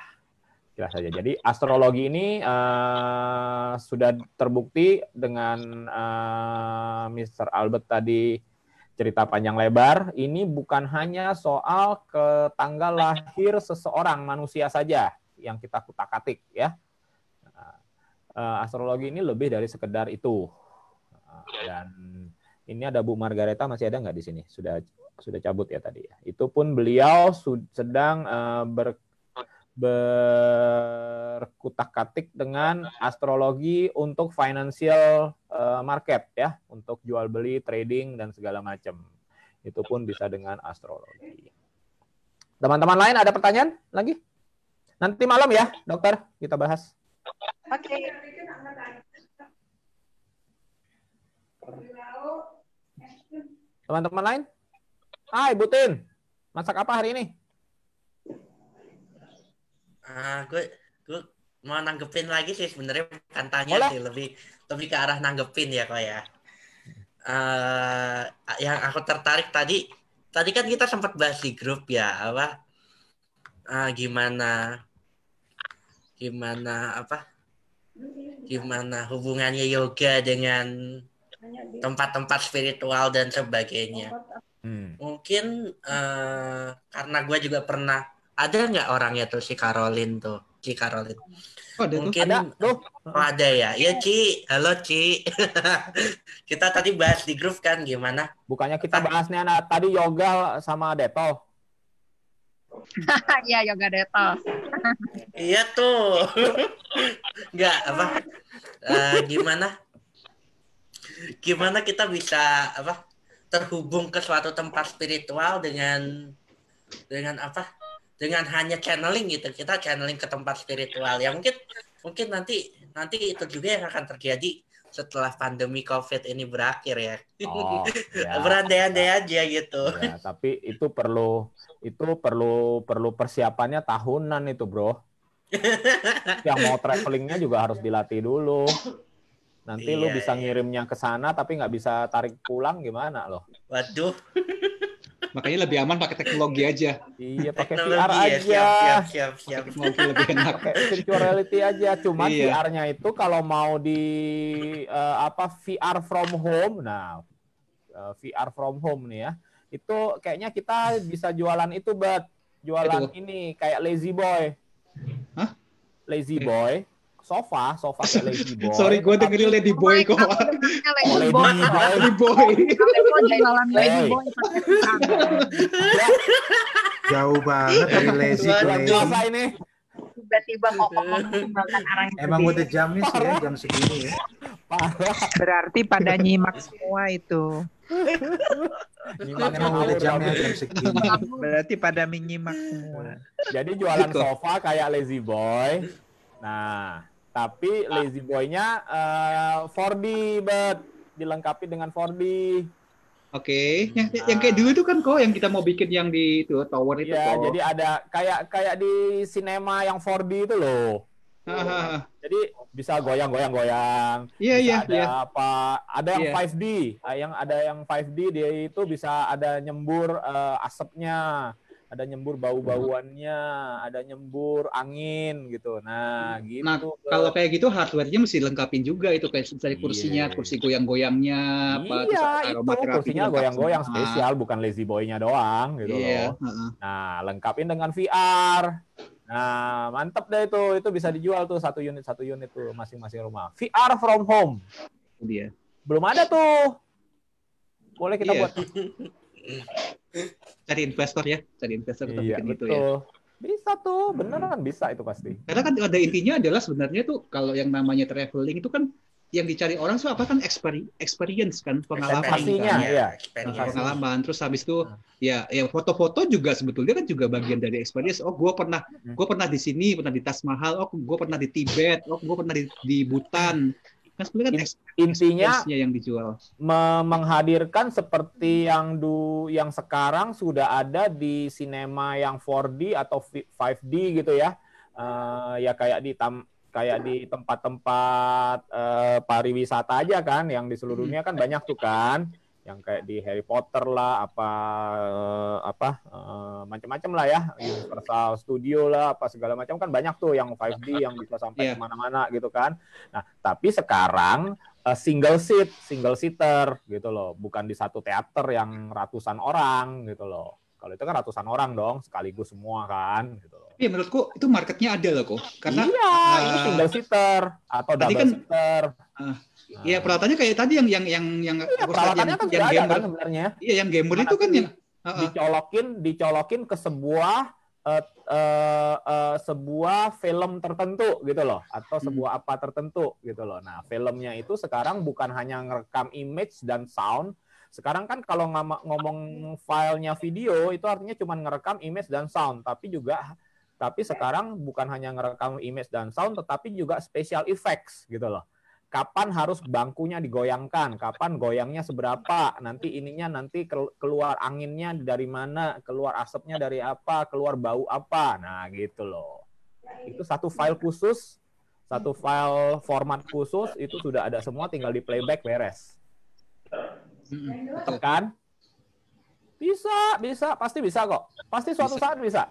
Sekilas aja. Jadi astrologi ini uh, sudah terbukti dengan uh, Mr. Albert tadi cerita panjang lebar. Ini bukan hanya soal ke tanggal lahir seseorang manusia saja yang kita kutak-atik ya. Nah, eh, astrologi ini lebih dari sekedar itu. Nah, dan ini ada Bu Margareta masih ada nggak di sini? Sudah sudah cabut ya tadi ya. Itu pun beliau sedang eh, ber berkutak-katik dengan astrologi untuk financial eh, market ya, untuk jual beli, trading dan segala macam. Itu pun bisa dengan astrologi. Teman-teman lain ada pertanyaan lagi? Nanti malam ya, dokter, kita bahas. Oke. Okay. Teman-teman lain? Hai Butin, masak apa hari ini? Ah, gue, gue mau nanggepin lagi sih sebenarnya bukan tanya Boleh. sih lebih lebih ke arah nanggepin ya kok ya. Uh, yang aku tertarik tadi tadi kan kita sempat bahas di grup ya apa uh, gimana gimana apa gimana hubungannya yoga dengan tempat-tempat spiritual dan sebagainya hmm. mungkin uh, karena gue juga pernah ada nggak orangnya tuh si Caroline tuh si Caroline oh, mungkin ada. Oh. Oh, ada ya ya Ci halo Ci kita tadi bahas di grup kan gimana bukannya kita bahasnya nih anak tadi yoga sama Depo Iya yoga detox. iya tuh. Enggak apa uh, gimana? Gimana kita bisa apa terhubung ke suatu tempat spiritual dengan dengan apa? Dengan hanya channeling gitu. Kita channeling ke tempat spiritual. Ya mungkin mungkin nanti nanti itu juga yang akan terjadi setelah pandemi COVID ini berakhir ya. Oh, ya. Berandai-andai iya. aja gitu. Ya, tapi itu perlu itu perlu perlu persiapannya tahunan itu, Bro. Yang mau travelingnya juga harus dilatih dulu. Nanti iya, lu bisa iya. ngirimnya ke sana tapi nggak bisa tarik pulang gimana loh? Waduh. Makanya lebih aman pakai teknologi aja. Iya, pakai VR ya, aja. Siap, siap, siap. Teknologi lebih enak. Pake virtual reality aja. Cuma iya. VR-nya itu kalau mau di uh, apa VR from home, nah uh, eh, VR from home nih ya. Itu kayaknya kita bisa jualan itu, buat Jualan Aduh. ini kayak Lazy Boy. Hah? Lazy Boy. Sofa, sofa kayak Lazy Boy. Sorry, gue dengerin Lady Boy oh kok. Lady Boy. Lady Boy. Jualan Lady Boy. Jauh banget dari Lazy Boy. ini tiba-tiba kokok mengembangkan arah Emang udah jamnya sih ya, jam segini ya. Berarti pada nyimak semua itu. nyimak emang udah jamnya jam segini. Berarti pada menyimak semua. Jadi jualan gitu. sofa kayak lazy boy. Nah, tapi ah. Lazy Boy-nya uh, eh, 4D, bet. Dilengkapi dengan 4D. Oke, okay. yang, nah. yang kayak dulu tuh kan kok yang kita mau bikin yang di itu tower itu ya, jadi ada kayak kayak di sinema yang 4D itu loh. Ah, ah, jadi bisa goyang-goyang-goyang. Iya iya iya. Apa ada yang yeah. Iya. 5D, yang ada yang 5D dia itu bisa ada nyembur uh, asapnya ada nyembur bau-bauannya, ada nyembur angin gitu. Nah, iya. nah gitu. Nah, kalau kayak gitu hardware-nya mesti lengkapin juga itu kayak misalnya iya. kursinya, yeah. kursi goyang-goyangnya iya, terus itu kursinya goyang-goyang spesial bukan lazy boy-nya doang gitu yeah. loh. Nah, lengkapin dengan VR. Nah, mantap deh itu. Itu bisa dijual tuh satu unit satu unit tuh masing-masing rumah. VR from home. Dia. Belum ada tuh. Boleh kita yeah. buat cari investor ya cari investor iya, betul. Itu, ya bisa tuh beneran bisa itu pasti karena kan ada intinya adalah sebenarnya tuh kalau yang namanya traveling itu kan yang dicari orang itu apa kan experience kan pengalaman kan? ya pengalaman terus habis itu hmm. ya ya foto-foto juga sebetulnya kan juga bagian dari experience oh gue pernah hmm. gue pernah di sini pernah di Taj Mahal oh gue pernah di Tibet oh gue pernah di, di Butan Kan kan intinya yang dijual. Menghadirkan seperti yang du yang sekarang sudah ada di sinema yang 4D atau 5D gitu ya. Uh, ya kayak di tam kayak di tempat-tempat uh, pariwisata aja kan yang di seluruh hmm. dunia kan banyak tuh kan yang kayak di Harry Potter lah apa eh, apa uh, macam-macam lah ya Universal Studio lah apa segala macam kan banyak tuh yang 5D yang bisa sampai yeah. kemana-mana gitu kan nah tapi sekarang uh, single seat single seater gitu loh bukan di satu teater yang ratusan orang gitu loh kalau itu kan ratusan orang dong sekaligus semua kan gitu loh. Iya menurutku itu marketnya ada loh kok karena iya uh, ini single seater atau double kan, seater uh, Iya ah. peralatannya kayak tadi yang yang yang yang ya, aku yang, kan yang gamer kan sebenarnya. Iya yang gamer Karena itu kan yang dicolokin dicolokin ke sebuah uh, uh, uh, sebuah film tertentu gitu loh atau hmm. sebuah hmm. apa tertentu gitu loh. Nah filmnya itu sekarang bukan hanya ngerekam image dan sound. Sekarang kan kalau ngomong filenya video itu artinya cuma ngerekam image dan sound, tapi juga tapi sekarang bukan hanya ngerekam image dan sound, tetapi juga special effects gitu loh kapan harus bangkunya digoyangkan, kapan goyangnya seberapa, nanti ininya nanti keluar anginnya dari mana, keluar asapnya dari apa, keluar bau apa. Nah, gitu loh. Itu satu file khusus, satu file format khusus itu sudah ada semua tinggal di playback beres. Tekan. Bisa, bisa, pasti bisa kok. Pasti suatu saat bisa.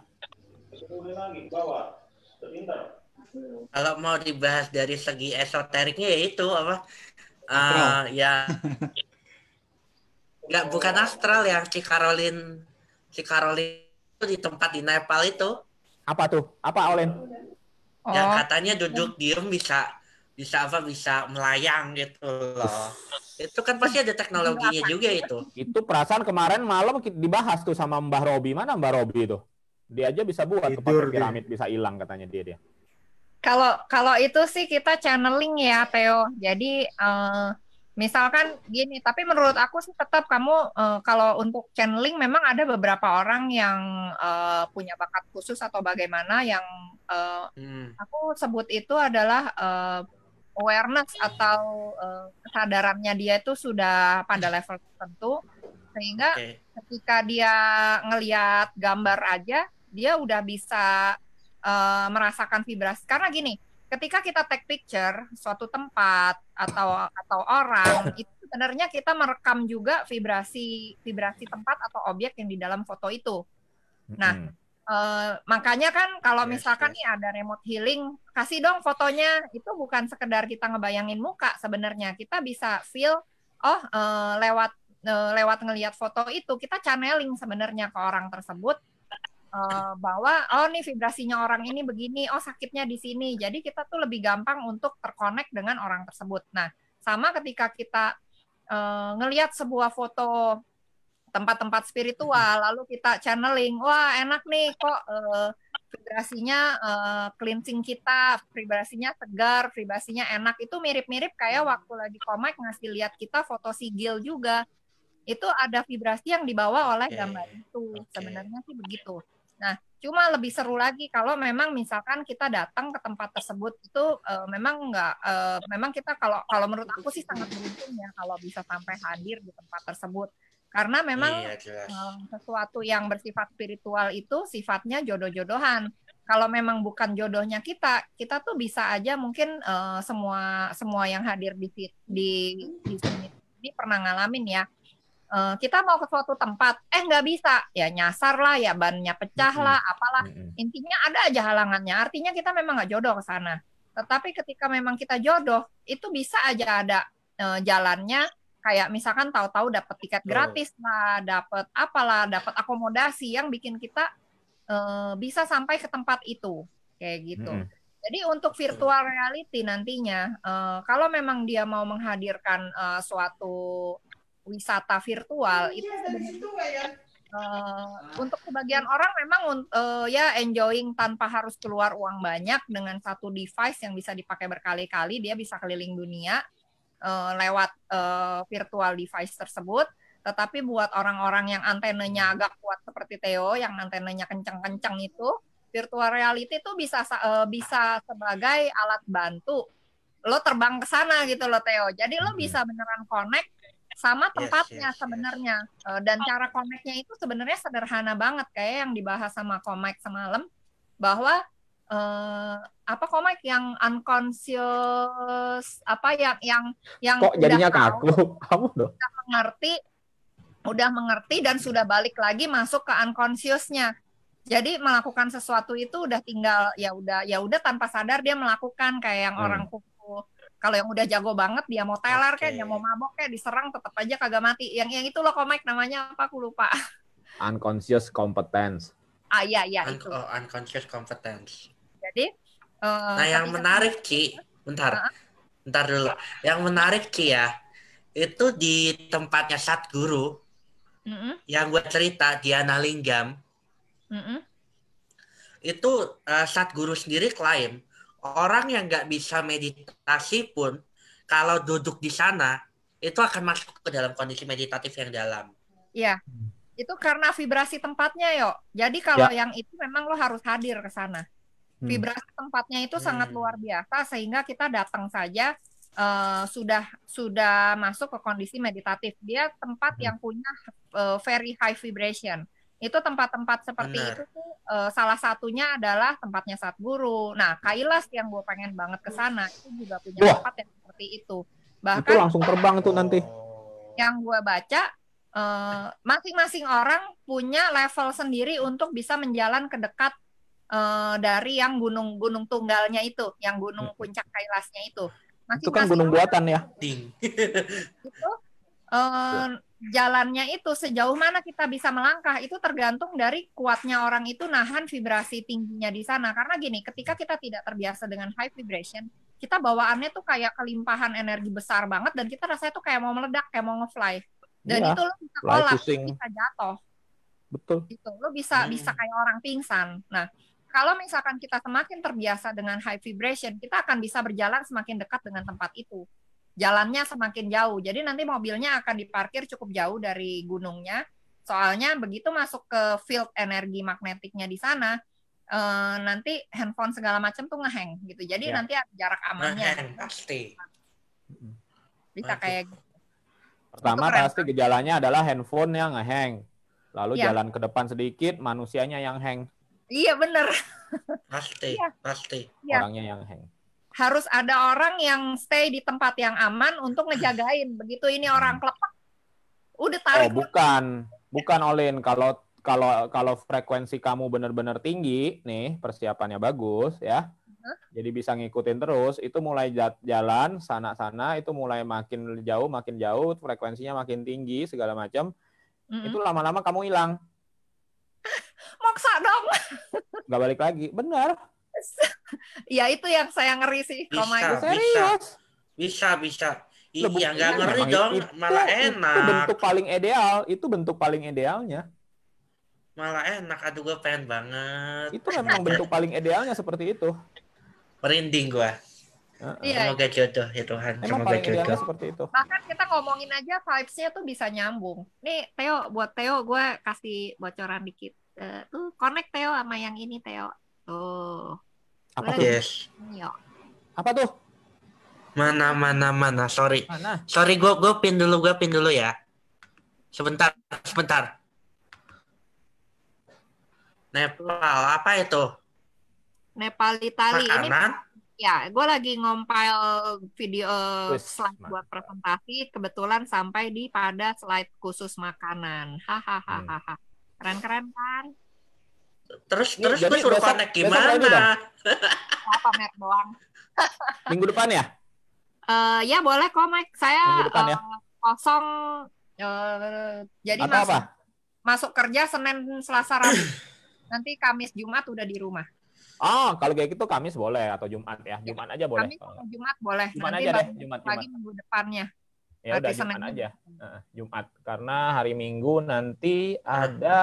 Kalau mau dibahas dari segi esoteriknya ya itu apa? Uh, ya nggak bukan astral yang si si Karolin itu di tempat di Nepal itu. Apa tuh? Apa Olen? Oh. Yang katanya duduk diem bisa bisa apa bisa melayang gitu loh. itu kan pasti ada teknologinya juga itu. Itu perasaan kemarin malam dibahas tuh sama Mbah Robi. Mana Mbah Robi itu? Dia aja bisa buat tempat piramid bisa hilang katanya dia dia. Kalau kalau itu sih kita channeling ya, Theo. Jadi uh, misalkan gini, tapi menurut aku sih tetap kamu uh, kalau untuk channeling memang ada beberapa orang yang uh, punya bakat khusus atau bagaimana yang uh, hmm. aku sebut itu adalah uh, awareness atau uh, kesadarannya dia itu sudah pada level tertentu sehingga okay. ketika dia ngelihat gambar aja dia udah bisa uh, merasakan vibrasi karena gini ketika kita take picture suatu tempat atau atau orang itu sebenarnya kita merekam juga vibrasi vibrasi tempat atau objek yang di dalam foto itu nah mm -hmm. Uh, makanya kan kalau yes, misalkan yes. nih ada remote healing, kasih dong fotonya. Itu bukan sekedar kita ngebayangin muka sebenarnya. Kita bisa feel oh uh, lewat uh, lewat ngelihat foto itu kita channeling sebenarnya ke orang tersebut uh, eh, bahwa oh nih vibrasinya orang ini begini, oh sakitnya di sini. Jadi kita tuh lebih gampang untuk terkonek dengan orang tersebut. Nah, sama ketika kita uh, ngelihat sebuah foto tempat-tempat spiritual, mm-hmm. lalu kita channeling, wah enak nih kok uh, vibrasinya uh, cleansing kita, vibrasinya segar vibrasinya enak. Itu mirip-mirip kayak waktu lagi komik ngasih lihat kita foto sigil juga. Itu ada vibrasi yang dibawa oleh okay. gambar itu. Okay. Sebenarnya sih begitu. Nah, cuma lebih seru lagi kalau memang misalkan kita datang ke tempat tersebut itu uh, memang enggak uh, eh, memang kita kalau kalau menurut aku sih sangat beruntung ya kalau bisa sampai hadir di tempat tersebut karena memang iya, eh, sesuatu yang bersifat spiritual itu sifatnya jodoh-jodohan kalau memang bukan jodohnya kita, kita tuh bisa aja mungkin uh, semua semua yang hadir di di di sini ini pernah ngalamin ya Eh, kita mau ke suatu tempat eh nggak bisa ya nyasar lah ya bannya pecah lah apalah intinya ada aja halangannya artinya kita memang nggak jodoh ke sana tetapi ketika memang kita jodoh itu bisa aja ada uh, jalannya kayak misalkan tahu-tahu dapat tiket gratis lah dapat apalah dapat akomodasi yang bikin kita uh, bisa sampai ke tempat itu kayak gitu hmm Jadi untuk virtual reality nantinya, uh, kalau memang dia mau menghadirkan uh, suatu wisata virtual iya, itu uh, untuk sebagian orang memang uh, ya enjoying tanpa harus keluar uang banyak dengan satu device yang bisa dipakai berkali-kali dia bisa keliling dunia uh, lewat uh, virtual device tersebut tetapi buat orang-orang yang antenanya agak kuat seperti Theo yang antenanya kencang-kencang itu virtual reality itu bisa uh, bisa sebagai alat bantu lo terbang ke sana gitu lo Theo jadi lo hmm. bisa beneran connect sama tempatnya yes, yes, sebenarnya yes. Eh, dan oh. cara connectnya itu sebenarnya sederhana banget kayak yang dibahas sama Komik semalam bahwa eh, apa Komik yang unconscious apa yang yang yang kok jadinya kaku kamu dong udah mengerti udah mengerti dan sudah balik lagi masuk ke unconsciousnya jadi melakukan sesuatu itu udah tinggal ya udah ya udah tanpa sadar dia melakukan kayak yang hmm. orang kalau yang udah jago banget dia mau teler okay. kan, dia mau mabok kayak diserang tetap aja kagak mati. Yang yang itu loh komik namanya apa aku lupa. Unconscious competence. Ah iya iya Un itu. Oh, unconscious competence. Jadi uh, Nah, yang kan menarik Ki, bentar. Uh -huh. Bentar dulu. Yang menarik Ki ya, itu di tempatnya sat uh-huh. Yang gue cerita di Analinggam. uh-huh. Itu uh, eh, guru sendiri klaim orang yang nggak bisa meditasi pun kalau duduk di sana itu akan masuk ke dalam kondisi meditatif yang dalam. Iya. Hmm. Itu karena vibrasi tempatnya, yo. Jadi kalau ya. yang itu memang lo harus hadir ke sana. Hmm. Vibrasi tempatnya itu hmm. sangat luar biasa sehingga kita datang saja uh, sudah sudah masuk ke kondisi meditatif. Dia tempat hmm. yang punya uh, very high vibration itu tempat-tempat seperti Benar. itu tuh uh, salah satunya adalah tempatnya saat guru. Nah, Kailas yang gue pengen banget ke sana itu juga punya Wah. tempat yang seperti itu. Bahkan itu langsung terbang itu nanti. Oh. Yang gue baca eh, masing-masing uh, orang punya level sendiri untuk bisa menjalan ke dekat uh, dari yang gunung-gunung tunggalnya itu, yang gunung hmm. puncak Kailasnya itu. Masing -masing itu kan gunung buatan ya. Itu uh, jalannya itu sejauh mana kita bisa melangkah itu tergantung dari kuatnya orang itu nahan vibrasi tingginya di sana karena gini ketika kita tidak terbiasa dengan high vibration kita bawaannya tuh kayak kelimpahan energi besar banget dan kita rasanya tuh kayak mau meledak kayak mau ngefly dan ya, itu lo bisa olah bisa jatuh betul itu lo bisa hmm. bisa kayak orang pingsan nah kalau misalkan kita semakin terbiasa dengan high vibration kita akan bisa berjalan semakin dekat dengan tempat itu jalannya semakin jauh. Jadi nanti mobilnya akan diparkir cukup jauh dari gunungnya. Soalnya begitu masuk ke field energi magnetiknya di sana, eh, nanti handphone segala macam tuh ngeheng gitu. Jadi ya. nanti jarak amannya. Ngeheng pasti. Bisa kayak gitu. Pertama pasti gejalanya adalah handphone yang ngeheng. Lalu ya. jalan ke depan sedikit, manusianya yang hang. Iya benar. Pasti, ya. pasti. Iya. Orangnya yang hang harus ada orang yang stay di tempat yang aman untuk ngejagain. Begitu ini orang hmm. kelepak, udah tarik. Oh, bukan. Bukan Olin, kalau kalau kalau frekuensi kamu benar-benar tinggi nih, persiapannya bagus ya. Uh-huh. Jadi bisa ngikutin terus, itu mulai jalan sana-sana itu mulai makin jauh, makin jauh, frekuensinya makin tinggi segala macam. Mm-hmm. Itu lama-lama kamu hilang. Moksa dong. Gak balik lagi. Benar. ya itu yang saya ngeri sih bisa, koma itu serius bisa bisa iya nggak ngeri ngeri dong malah enak itu bentuk paling ideal itu bentuk paling idealnya malah enak aduh gue pengen banget itu memang bentuk paling idealnya seperti itu merinding gue Uh, iya. Semoga jodoh ya Tuhan. Semoga jodoh. seperti itu. Bahkan kita ngomongin aja vibesnya nya tuh bisa nyambung. Nih Theo, buat Theo gue kasih bocoran dikit. Uh, tuh connect Theo sama yang ini Theo. Tuh. Apa tuh? Yes. Apa tuh? Mana mana mana. Sorry. Mana? Sorry gue gue pin dulu gue pin dulu ya. Sebentar sebentar. Nepal apa itu? Nepal Itali Makanan? ini. Ya, gue lagi ngompil video eh, slide buat presentasi. Kebetulan sampai di pada slide khusus makanan. Hahaha. Hmm. Keren-keren kan? Terus ini, terus terus suruh besok, gimana? Besok berani, pamer doang. Minggu depan ya? Uh, ya boleh kok, Mike. Saya depan, uh, ya? Eh, kosong. Uh, jadi Atau masuk, apa? masuk kerja Senin, Selasa, Rabu. Nanti Kamis, Jumat udah di rumah. Oh, kalau kayak gitu Kamis boleh atau Jumat ya. ya Jumat aja boleh. Kamis atau Jumat boleh. Jumat Nanti aja deh, Jumat, lagi minggu depannya ya udah Senin. aja Jumat karena hari Minggu nanti ada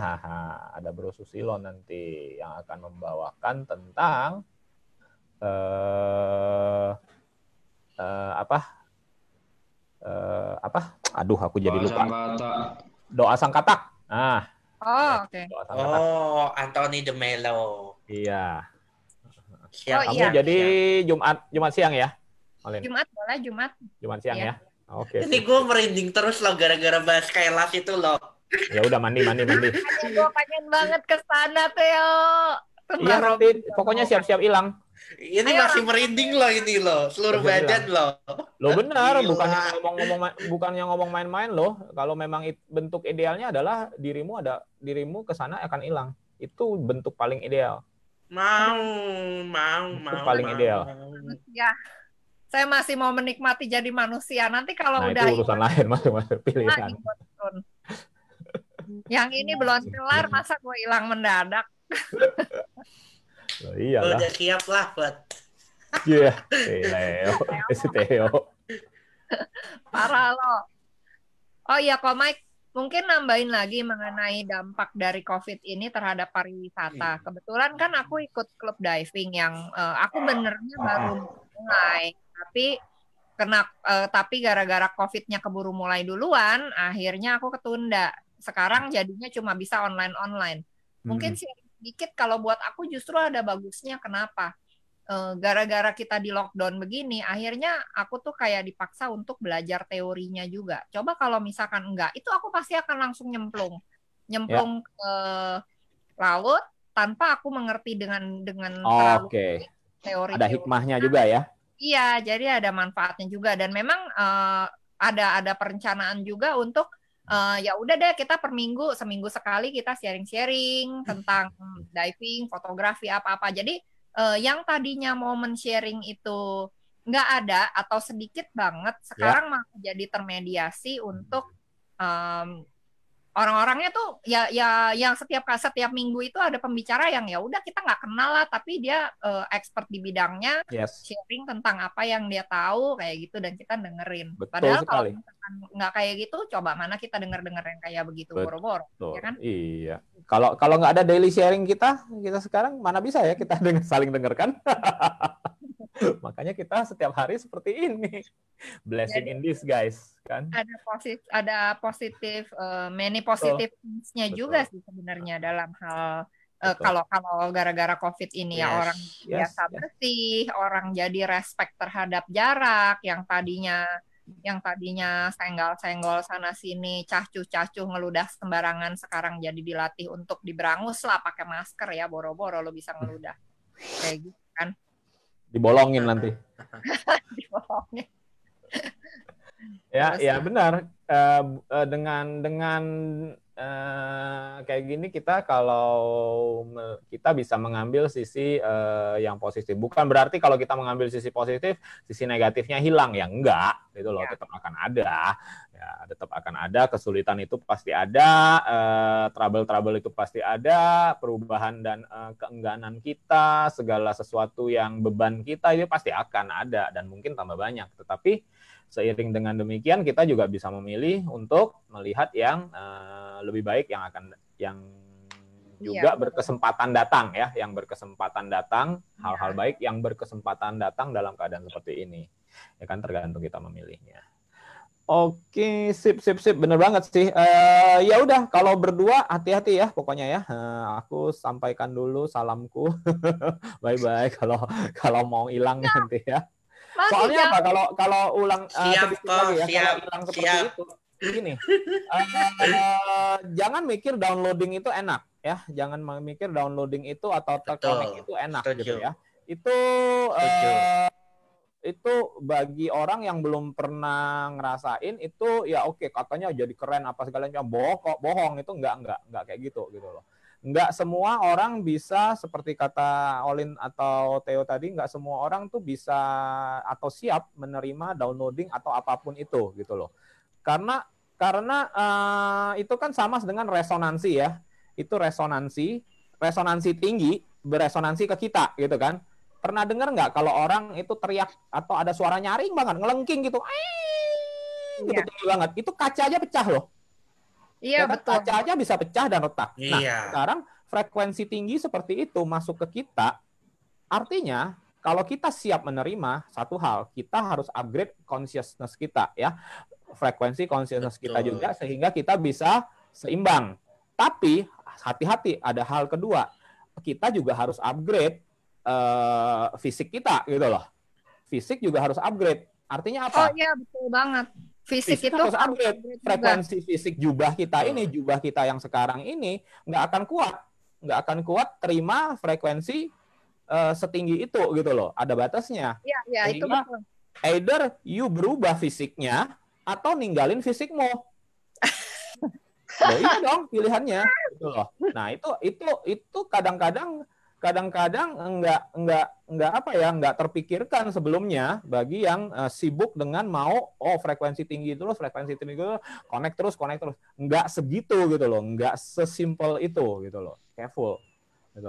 haha, ada Bro Susilo nanti yang akan membawakan tentang eh uh, uh, apa uh, apa aduh aku jadi lupa doa sang katak ah oh ya, oke okay. oh Anthony de Melo iya Siap. Oh, Kamu iya. jadi iya. Jumat Jumat siang ya? Malin. Jumat boleh Jumat. Jumat siang ya. ya? Oke. Okay. Ini gue merinding terus loh gara-gara bahas Kailas itu loh. Ya udah mandi mandi mandi. gue pengen banget ke sana Theo. Iya nanti pokoknya siap-siap hilang. Ini Ayo, masih merinding loh ini loh, seluruh badan loh. Lo benar, bukan yang ngomong-ngomong bukan yang ngomong main-main loh. Kalau memang bentuk idealnya adalah dirimu ada dirimu ke sana akan hilang. Itu bentuk paling ideal. Mau, mau, mau. mau. Paling mau, ideal. Mau. Ya saya masih mau menikmati jadi manusia. Nanti kalau nah, udah itu urusan lain masih masih nah, pilihan. Yang ini iya, belum iya. kelar, masa gue hilang mendadak. Oh, iya Udah siap lah buat. Iya, yeah. Parah lo. Oh iya, kok Mike, mungkin nambahin lagi mengenai dampak dari COVID ini terhadap pariwisata. Iya. Kebetulan kan aku ikut klub diving yang uh, aku benernya ah. baru mulai tapi kena uh, tapi gara-gara covidnya keburu mulai duluan akhirnya aku ketunda sekarang jadinya cuma bisa online online mungkin hmm. sedikit kalau buat aku justru ada bagusnya kenapa eh, gara-gara kita di lockdown begini, akhirnya aku tuh kayak dipaksa untuk belajar teorinya juga. Coba kalau misalkan enggak, itu aku pasti akan langsung nyemplung, nyemplung ya. ke laut tanpa aku mengerti dengan dengan oh, okay. teori. Ada hikmahnya nah, juga ya? Iya, jadi ada manfaatnya juga dan memang uh, ada ada perencanaan juga untuk uh, ya udah deh kita per minggu seminggu sekali kita sharing-sharing hmm. tentang diving, fotografi apa-apa. Jadi uh, yang tadinya momen sharing itu nggak ada atau sedikit banget ya. sekarang ya. malah jadi termediasi untuk um, orang-orangnya tuh ya ya yang setiap setiap minggu itu ada pembicara yang ya udah kita nggak kenal lah tapi dia uh, expert di bidangnya yes. sharing tentang apa yang dia tahu kayak gitu dan kita dengerin Betul padahal sekali. kalau nggak kayak gitu coba mana kita denger denger yang kayak begitu boro-boro ya kan iya kalau kalau nggak ada daily sharing kita kita sekarang mana bisa ya kita denger, saling dengarkan Makanya kita setiap hari seperti ini. Blessing Jadi, in this guys, kan? Ada positif ada positif uh, many positive things-nya juga sih sebenarnya dalam hal Uh, kalau kalau gara-gara covid ini ya, yes, ya orang yes, biasa yes. bersih, orang jadi respect terhadap jarak yang tadinya yang tadinya senggol-senggol sana sini, cacu-cacu ngeludah sembarangan sekarang jadi dilatih untuk diberangus lah pakai masker ya boro-boro lo bisa ngeludah. Kayak gitu kan dibolongin nanti. dibolongin. ya, ya benar. Uh, dengan dengan Eh, kayak gini kita kalau kita bisa mengambil sisi uh, yang positif bukan berarti kalau kita mengambil sisi positif sisi negatifnya hilang ya enggak Itu loh ya. tetap akan ada ya tetap akan ada kesulitan itu pasti ada uh, eh, trouble trouble itu pasti ada perubahan dan uh, keengganan kita segala sesuatu yang beban kita itu pasti akan ada dan mungkin tambah banyak tetapi seiring dengan demikian kita juga bisa memilih untuk melihat yang uh, lebih baik yang akan yang iya, juga ya, berkesempatan datang ya, yang berkesempatan datang iya. hal-hal ya. baik yang berkesempatan datang dalam keadaan seperti ini. Ya kan tergantung kita memilihnya. Oke, sip sip sip, bener banget sih. Uh, ya udah, kalau berdua hati-hati ya, pokoknya ya. Uh, aku sampaikan dulu salamku. bye bye. Kalau kalau mau hilang iya. nanti ya. Masih Soalnya jam. apa? Kalau kalau ulang eh, siap, uh, lagi ya, siap, kalau ulang seperti siap. itu, begini, uh, eh, uh, jangan mikir downloading itu enak ya, jangan mikir downloading itu atau terkonek itu enak gitu Setuju. gitu ya. Itu uh, itu bagi orang yang belum pernah ngerasain itu ya oke okay, katanya jadi keren apa segala macam bohong bohong itu enggak enggak enggak kayak gitu gitu loh nggak semua orang bisa seperti kata Olin atau Theo tadi nggak semua orang tuh bisa atau siap menerima downloading atau apapun itu gitu loh karena karena uh, itu kan sama dengan resonansi ya itu resonansi resonansi tinggi beresonansi ke kita gitu kan pernah dengar nggak kalau orang itu teriak atau ada suara nyaring banget ngelengking gitu Eee! gitu ya. tinggi banget itu kaca aja pecah loh Iya Karena betul. Kacanya bisa pecah dan retak. Nah, iya. Nah sekarang frekuensi tinggi seperti itu masuk ke kita, artinya kalau kita siap menerima satu hal, kita harus upgrade consciousness kita ya, frekuensi consciousness Betul. kita juga sehingga kita bisa seimbang. Tapi hati-hati ada hal kedua, kita juga harus upgrade uh, fisik kita gitu loh. Fisik juga harus upgrade. Artinya apa? Oh iya betul banget fisik, fisik itu harus upgrade. upgrade frekuensi fisik jubah kita ini jubah kita yang sekarang ini nggak akan kuat nggak akan kuat terima frekuensi uh, setinggi itu gitu loh ada batasnya ya, ya, itu betul. either you berubah fisiknya atau ninggalin fisikmu loh, iya dong pilihannya gitu loh nah itu itu itu kadang-kadang kadang-kadang enggak enggak enggak apa ya enggak terpikirkan sebelumnya bagi yang uh, sibuk dengan mau oh frekuensi tinggi terus frekuensi tinggi terus connect terus connect terus enggak segitu gitu loh enggak sesimpel itu gitu loh careful gitu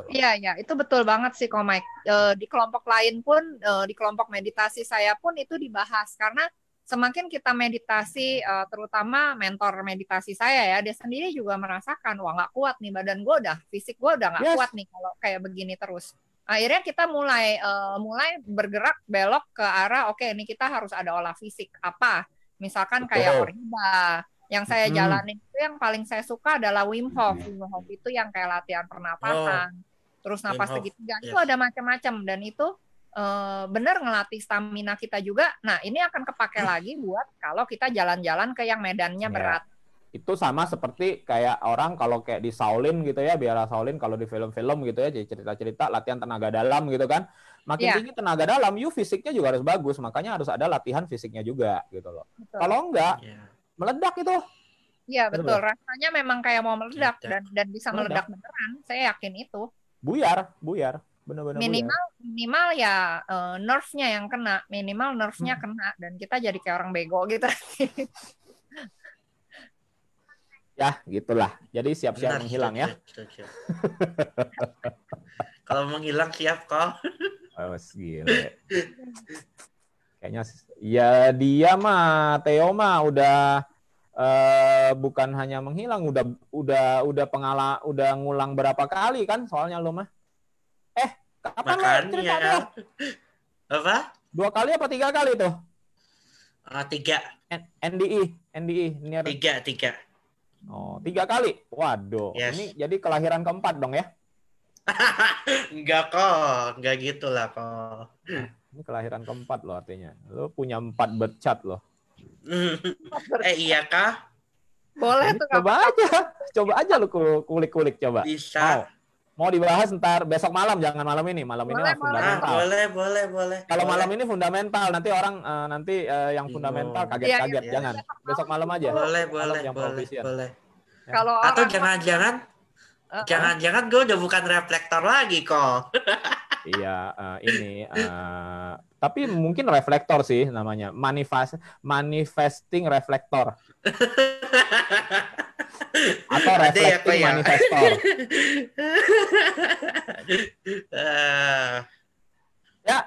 Iya, iya, itu betul banget sih, Komik. E, eh, di kelompok lain pun, e, di kelompok meditasi saya pun itu dibahas karena semakin kita meditasi uh, terutama mentor meditasi saya ya dia sendiri juga merasakan wah nggak kuat nih badan gue udah fisik gue udah nggak yes. kuat nih kalau kayak begini terus akhirnya kita mulai uh, mulai bergerak belok ke arah oke okay, ini kita harus ada olah fisik apa misalkan Betul. kayak orhiba. yang saya hmm. jalani itu yang paling saya suka adalah Wim iya. Hof Wim Hof itu yang kayak latihan pernapasan oh. terus napas segitiga yes. itu ada macam-macam dan itu Eh, bener ngelatih stamina kita juga. Nah, ini akan kepake hmm. lagi buat kalau kita jalan-jalan ke yang medannya yeah. berat. Itu sama seperti kayak orang kalau kayak di Shaolin gitu ya, biar Shaolin kalau di film-film gitu ya, jadi cerita-cerita latihan tenaga dalam gitu kan. Makin yeah. tinggi tenaga dalam, you fisiknya juga harus bagus, makanya harus ada latihan fisiknya juga gitu loh. Betul. Kalau enggak, yeah. meledak itu. Iya betul. betul, rasanya memang kayak mau meledak, meledak. dan dan bisa meledak. meledak beneran. Saya yakin itu. Buyar, buyar benar-benar ya. minimal ya. minimal ya uh, eh, nerve-nya yang kena minimal nerve-nya hmm. kena dan kita jadi kayak orang bego gitu ya gitulah jadi siap-siap menghilang ya kalau menghilang siap kok oh, kayaknya ya dia mah Theo mah udah uh, bukan hanya menghilang udah udah udah pengala udah ngulang berapa kali kan soalnya lo mah apa Makanya. ceritanya? Apa? Dua kali apa tiga kali tuh? Uh, tiga. N NDI, NDI. Near... Tiga, tiga. Oh, tiga kali? Waduh. Yes. Ini jadi kelahiran keempat dong ya? enggak kok, enggak gitu lah kok. Nah, ini kelahiran keempat loh artinya. Lo punya empat bercat loh. eh iya kah? Boleh tuh. Coba apa? aja, coba aja lo kulik-kulik coba. Bisa. Oh mau dibahas ntar besok malam jangan malam ini malam boleh, ini boleh. fundamental ah, boleh boleh boleh, kalau boleh. malam ini fundamental nanti orang uh, nanti uh, yang iya. fundamental iya, iya, kaget-kaget ya, ya, ya. jangan besok malam aja boleh boleh yang boleh boleh ya. kalau atau jangan-jangan jangan-jangan gue udah bukan reflektor lagi kok Iya, uh, ini. Uh, tapi mungkin reflektor sih namanya. Manifest, manifesting reflektor. Atau ya, reflektor ya, manifestor. Eh. Ya,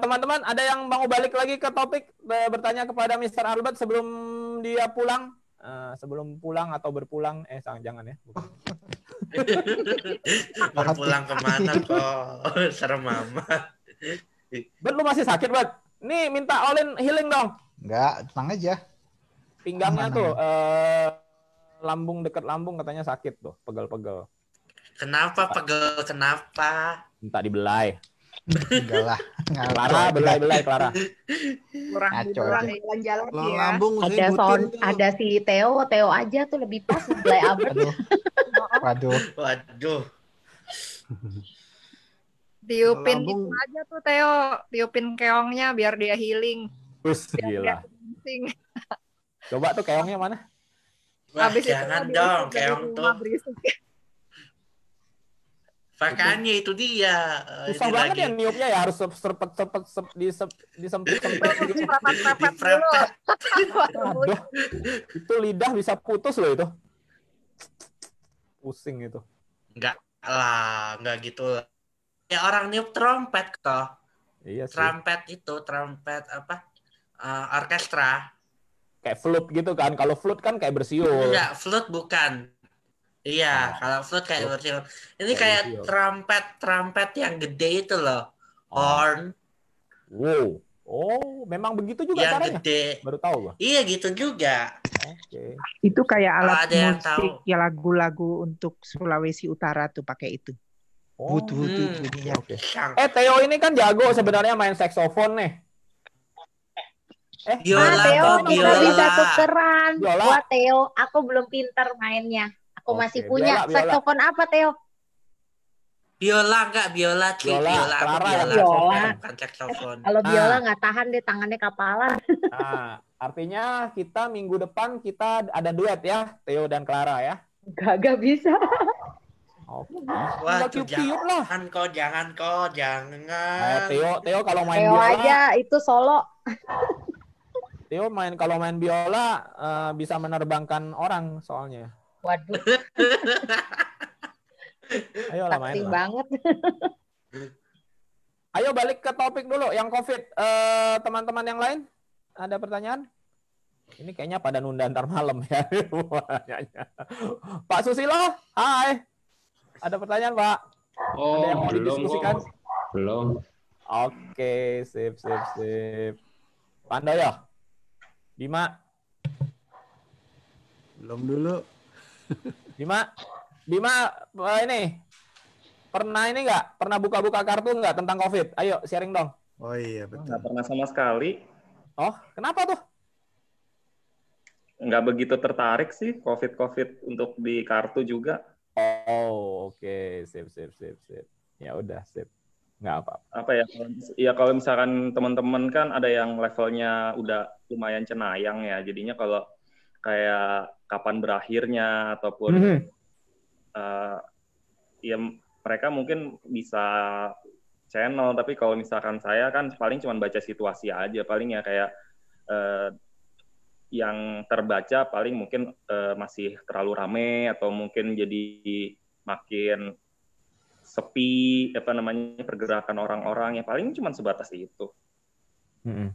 teman-teman, uh, ada yang mau balik lagi ke topik bertanya kepada Mr. Albert sebelum dia pulang, uh, sebelum pulang atau berpulang, eh jangan ya. Bukan. Mati. pulang kemana kok? Serem amat. Bet lu masih sakit, Bet. Nih minta Olin healing dong. Enggak, tenang aja. Pinggangnya Aman, tuh eh, lambung dekat lambung katanya sakit tuh, pegal-pegal. Kenapa pegel? Kenapa? Minta dibelai. Enggak lah. Clara, belai belai Clara. Kurang kurang jalan-jalan ya. Lambung ada son, ada si Theo, Theo aja tuh lebih pas belai abet. Waduh. Waduh. Tiupin itu aja tuh Theo, tiupin keongnya biar dia healing. Terus gila. Coba tuh keongnya mana? Wah, Habis jangan itu, dong, keong tuh. Makanya itu dia. Eh, Susah ini banget lagi. ya niupnya ya harus serpet serpet sep, disep, disempit sempit gitu. Aduh, itu lidah bisa putus loh itu. Pusing itu. Enggak lah, enggak gitu. Ya orang niup trompet kok. Iya sih. Trompet itu, trompet apa? Uh, orkestra. Kayak flute gitu kan. Kalau flute kan kayak bersiul. Enggak, flute bukan. Iya, nah, kalau flute kayak bersiul. Ini kayak trumpet, trumpet yang gede itu loh. Ah. Horn. Wow. Oh, memang begitu juga yang caranya. Gede. Baru tahu gua. Iya, gitu juga. Oke. Okay. Itu kayak alat ada musik tahu. ya lagu-lagu untuk Sulawesi Utara tuh pakai itu. Oh. butuh but, hmm. but, iya. okay. Eh, Theo ini kan jago sebenarnya main saksofon nih. Eh, Biola, ah, Theo biola. bisa tukeran. Biola. Gua Theo, aku belum pinter mainnya. Aku masih punya biola, saksofon apa Teo? Biola enggak biola Ki, biola, biola, Clara, biola, biola. biola. bukan saksofon. Kalau ah. biola nggak ah. tahan deh tangannya kapalan. Nah, artinya kita minggu depan kita ada duet ya, Theo dan Clara ya. Gak, bisa. Oh, Wah, tuh jangan lah. kau, jangan kau, jangan. Ayo, eh, Theo, Theo kalau main Theo biola. aja, itu solo. Theo main kalau main biola uh, bisa menerbangkan orang soalnya. Waduh. Ayo lah banget. Ayo balik ke topik dulu yang COVID. teman eh, teman-teman yang lain ada pertanyaan? Ini kayaknya pada nunda ntar malam ya. Pak Susilo, hai. Ada pertanyaan, Pak? Oh, ada yang mau belum, didiskusikan? Belum. Oke, sip, sip, sip. Pandoyo, Bima. Belum dulu. Bima, Bima eh, ini pernah ini nggak pernah buka-buka kartu nggak tentang COVID? Ayo sharing dong. Oh iya betul. Nggak pernah sama sekali. Oh kenapa tuh? Nggak begitu tertarik sih COVID COVID untuk di kartu juga. Oh oke okay. sip sip sip sip. Ya udah sip. Nggak apa. -apa. apa ya? Ya kalau misalkan teman-teman kan ada yang levelnya udah lumayan cenayang ya. Jadinya kalau kayak kapan berakhirnya ataupun mm -hmm. uh, ya mereka mungkin bisa channel tapi kalau misalkan saya kan paling cuma baca situasi aja paling ya kayak uh, yang terbaca paling mungkin uh, masih terlalu rame atau mungkin jadi makin sepi apa namanya pergerakan orang-orang yang paling cuma sebatas itu. Mhm.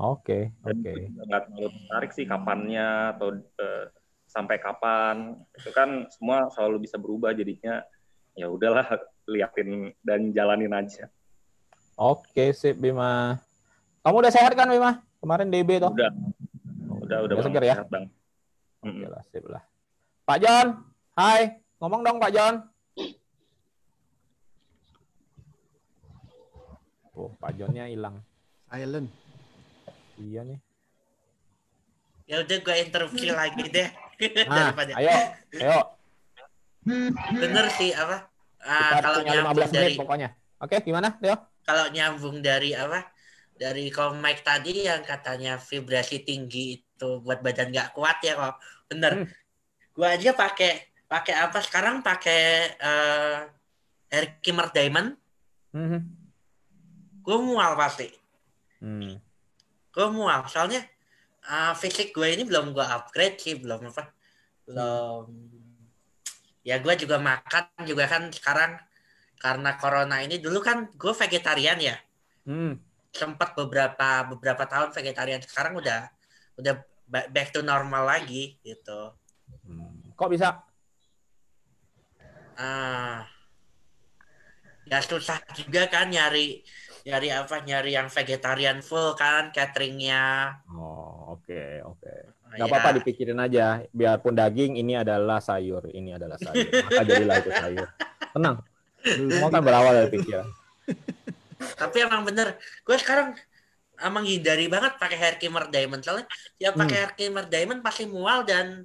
Oke. Oke. Nggak terlalu tertarik sih kapannya atau uh, sampai kapan itu kan semua selalu bisa berubah jadinya ya udahlah liatin dan jalanin aja. Oke sip Bima. Kamu udah sehat kan Bima? Kemarin DB toh? Udah. Udah udah, udah seger ya. bang. Oke lah sip lah. Pak John, hai, ngomong dong Pak John. Oh, Pak Johnnya hilang. Island Iya nih. Ya udah gue interview lagi deh. Nah, ayo, ayo. Bener sih apa? Uh, kalau nyambung dari menit, pokoknya. Oke, okay, gimana, Leo? Kalau nyambung dari apa? Dari Mike tadi yang katanya vibrasi tinggi itu buat badan nggak kuat ya kok. Bener. Hmm. Gua aja pakai pakai apa sekarang pakai uh, Air Kimmer Diamond. -hmm. Gue mual pasti. Hmm. Gue mual soalnya uh, fisik gue ini belum gue upgrade sih belum apa belum ya gue juga makan juga kan sekarang karena corona ini dulu kan gue vegetarian ya hmm. sempat beberapa beberapa tahun vegetarian sekarang udah udah back to normal lagi gitu hmm. kok bisa ah uh, ya susah juga kan nyari nyari apa nyari yang vegetarian full kan cateringnya oh oke okay, oke okay. Oh, nggak apa apa-apa iya. dipikirin aja biarpun daging ini adalah sayur ini adalah sayur maka jadilah itu sayur tenang semua kan berawal dari pikiran tapi emang bener gue sekarang ah, emang hindari banget pakai hair Kimmer diamond soalnya ya pakai hmm. hair Kimmer diamond pasti mual dan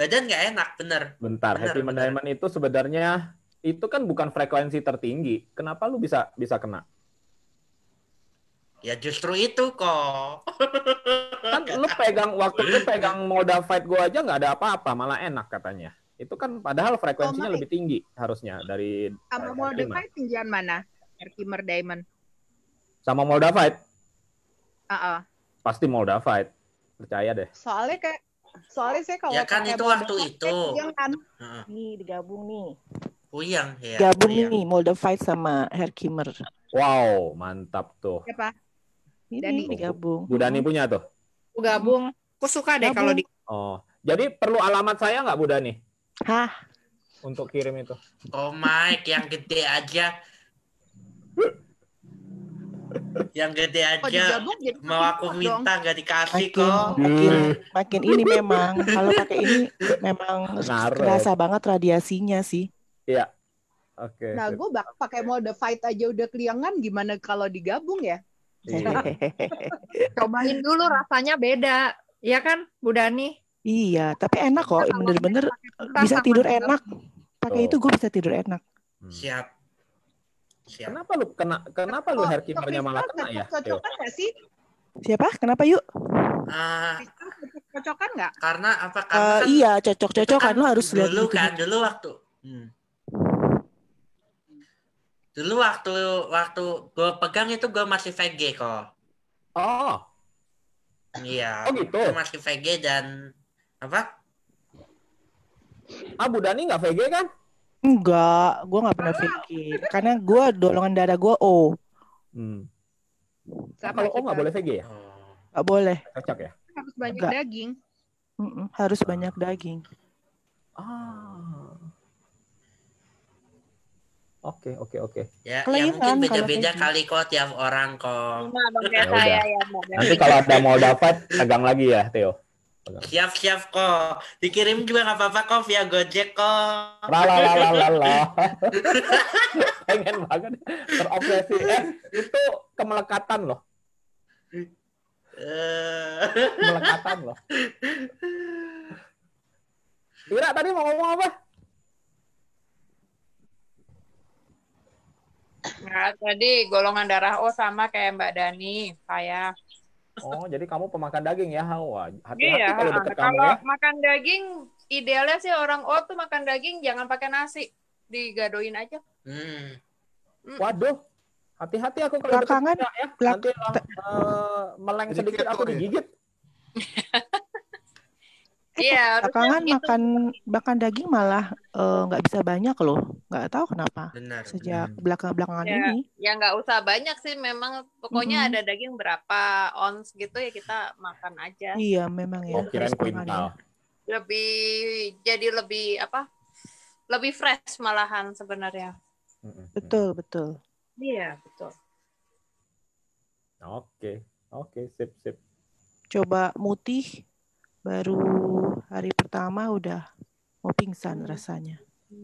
badan nggak enak bener bentar bener, hair Kimmer diamond itu sebenarnya itu kan bukan frekuensi tertinggi kenapa lu bisa bisa kena Ya justru itu kok. Kan lu pegang waktu lu pegang modal fight gua aja nggak ada apa-apa, malah enak katanya. Itu kan padahal frekuensinya oh, lebih tinggi harusnya dari sama modal fight tinggian mana? Erkimer Diamond. Sama modal fight? Uh -uh. Pasti modal fight. Percaya deh. Soalnya kayak soalnya saya kalau ya kan itu waktu fight, itu kan uh. nih digabung nih Puyang ya. Gabung nih Moldavite sama Herkimer. Wow, mantap tuh. Siapa? Dani digabung. Bu Dani punya tuh? Bu gabung. Aku suka deh kalau di Oh. Jadi perlu alamat saya nggak Bu Dani? Hah? Untuk kirim itu. Oh Mike, yang gede aja. yang gede aja. Oh, Mau aku minta nggak dikasih makin, kok. Makin, hmm. makin ini memang kalau pakai ini memang terasa banget radiasinya sih. Iya. Oke. Okay. Nah, gue pakai mode fight aja udah keliangan gimana kalau digabung ya? Iya. Cobain dulu rasanya beda, ya kan, Bu Dani? Iya, tapi enak kok. Bener-bener bisa tidur enak. Pakai oh. itu gue bisa tidur enak. Hmm. Siap. Siap. Kenapa lu kena? Kenapa oh, lu herkim punya malah kena ya? Cocokan nggak sih? Siapa? Kenapa yuk? Uh, cocokan nggak? Karena apa? Karena uh, kan, iya, cocok-cocokan kan lo harus dulu lihat kan dulu waktu. Hmm Dulu waktu waktu gue pegang itu gue masih VG kok. Oh. Iya. Oh gitu. Gue masih VG dan apa? Ah, Bu Dani nggak VG kan? Enggak, gue nggak pernah VG. Karena gue dolongan darah gue O. Hmm. kalau O nggak boleh VG ya? Oh. Nggak boleh. Cocok ya? Harus banyak Enggak. daging. Mm -mm, harus banyak daging. Ah. Oke, oke, oke. Ya, ya mungkin beda-beda kali gitu. kok tiap orang kok. Nah, ya, ya, ya Nanti kalau ada mau dapat, agang lagi ya, Theo. Siap, siap kok. Dikirim juga nggak apa-apa kok via Gojek kok. Lalalala. Pengen banget terobsesi. Eh, itu kemelekatan loh. Eh. kemelekatan loh. Ira tadi mau ngomong apa? Nah, tadi golongan darah O sama kayak Mbak Dani, saya. Oh, jadi kamu pemakan daging ya? Hawa? hati-hati iya, kalau deket ya. kalau ya. makan daging, idealnya sih orang O tuh makan daging jangan pakai nasi, digadoin aja. Hmm. Waduh, hati-hati aku kalau belakangan deket ya. Nanti uh, meleng sedikit, aku digigit. Iya. Belakangan iya, gitu. makan makan daging malah eh, nggak uh, bisa banyak loh, nggak tahu kenapa. Benar. Sejak benar. belakang belakangan ya, ini. Ya nggak usah banyak sih, memang pokoknya mm -hmm. ada daging berapa ons gitu ya kita makan aja. Iya memang ya. Oh, Lebih jadi lebih apa? Lebih fresh malahan sebenarnya. Betul betul. Iya betul. Oke okay. oke okay, sip sip. Coba mutih baru hari pertama udah mau pingsan hmm. rasanya.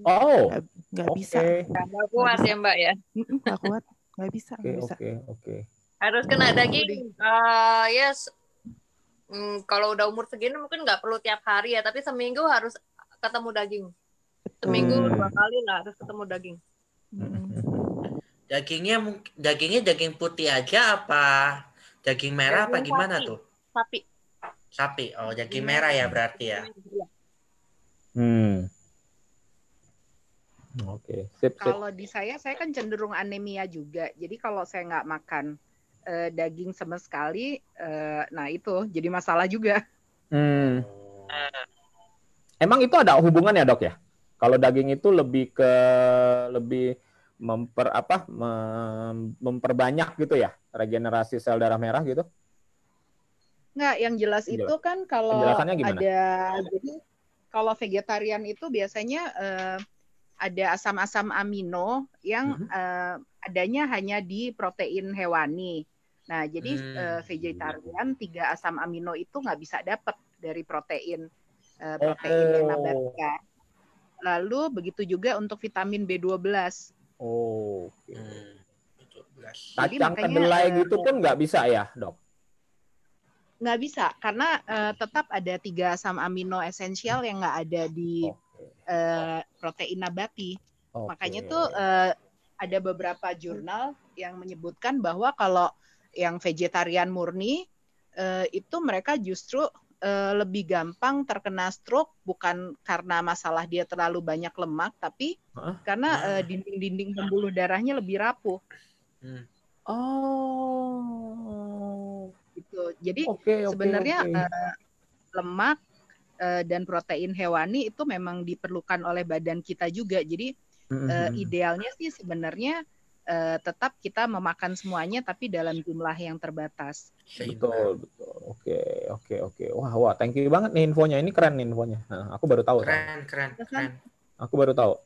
Oh, nggak, okay. bisa. Nggak kuat ya mbak ya? Nggak kuat, nggak bisa. Oke okay, oke okay, Okay. Harus kena oh, daging. Uh, yes, mm, kalau udah umur segini mungkin nggak perlu tiap hari ya, tapi seminggu harus ketemu daging. Seminggu hmm. dua kali lah harus ketemu daging. Hmm. Dagingnya dagingnya daging putih aja apa daging merah daging apa gimana sapi. tuh? Sapi. Sapi. Oh, jaki iya. merah ya berarti ya. Iya. Hmm. Oke, okay. Kalau di saya, saya kan cenderung anemia juga. Jadi kalau saya nggak makan uh, daging sama sekali, uh, nah itu jadi masalah juga. Hmm. Ah. Emang itu ada hubungannya dok ya? Kalau daging itu lebih ke lebih memper apa mem, memperbanyak gitu ya regenerasi sel darah merah gitu? Enggak, yang jelas itu kan kalau ada jadi kalau vegetarian itu biasanya uh, ada asam-asam amino yang mm -hmm. adanya hanya di protein hewani. Nah, jadi hmm. Eh, iya. vegetarian tiga asam amino itu nggak bisa dapat dari protein oh. protein oh. yang nabati. Lalu begitu juga untuk vitamin B12. Oh. Hmm. 12. Jadi Kacang makanya, kedelai gitu pun nggak bisa ya, dok? nggak bisa karena uh, tetap ada tiga asam amino esensial yang nggak ada di okay. uh, eh, protein nabati. Okay. Makanya tuh uh, ada beberapa jurnal yang menyebutkan bahwa kalau yang vegetarian murni uh, itu mereka justru uh, lebih gampang terkena stroke bukan karena masalah dia terlalu banyak lemak tapi huh? karena uh, dinding-dinding pembuluh darahnya lebih rapuh. Hmm. Oh gitu. Jadi okay, okay, sebenarnya okay. Uh, eh, lemak uh, dan protein hewani itu memang diperlukan oleh badan kita juga. Jadi uh, idealnya sih sebenarnya uh, tetap kita memakan semuanya tapi dalam jumlah yang terbatas. Betul, betul. Oke, oke, oke. Wah, wah, thank you banget nih infonya. Ini keren nih infonya. Nah, aku baru tahu. Keren, keren, ya kan? keren. Aku baru tahu.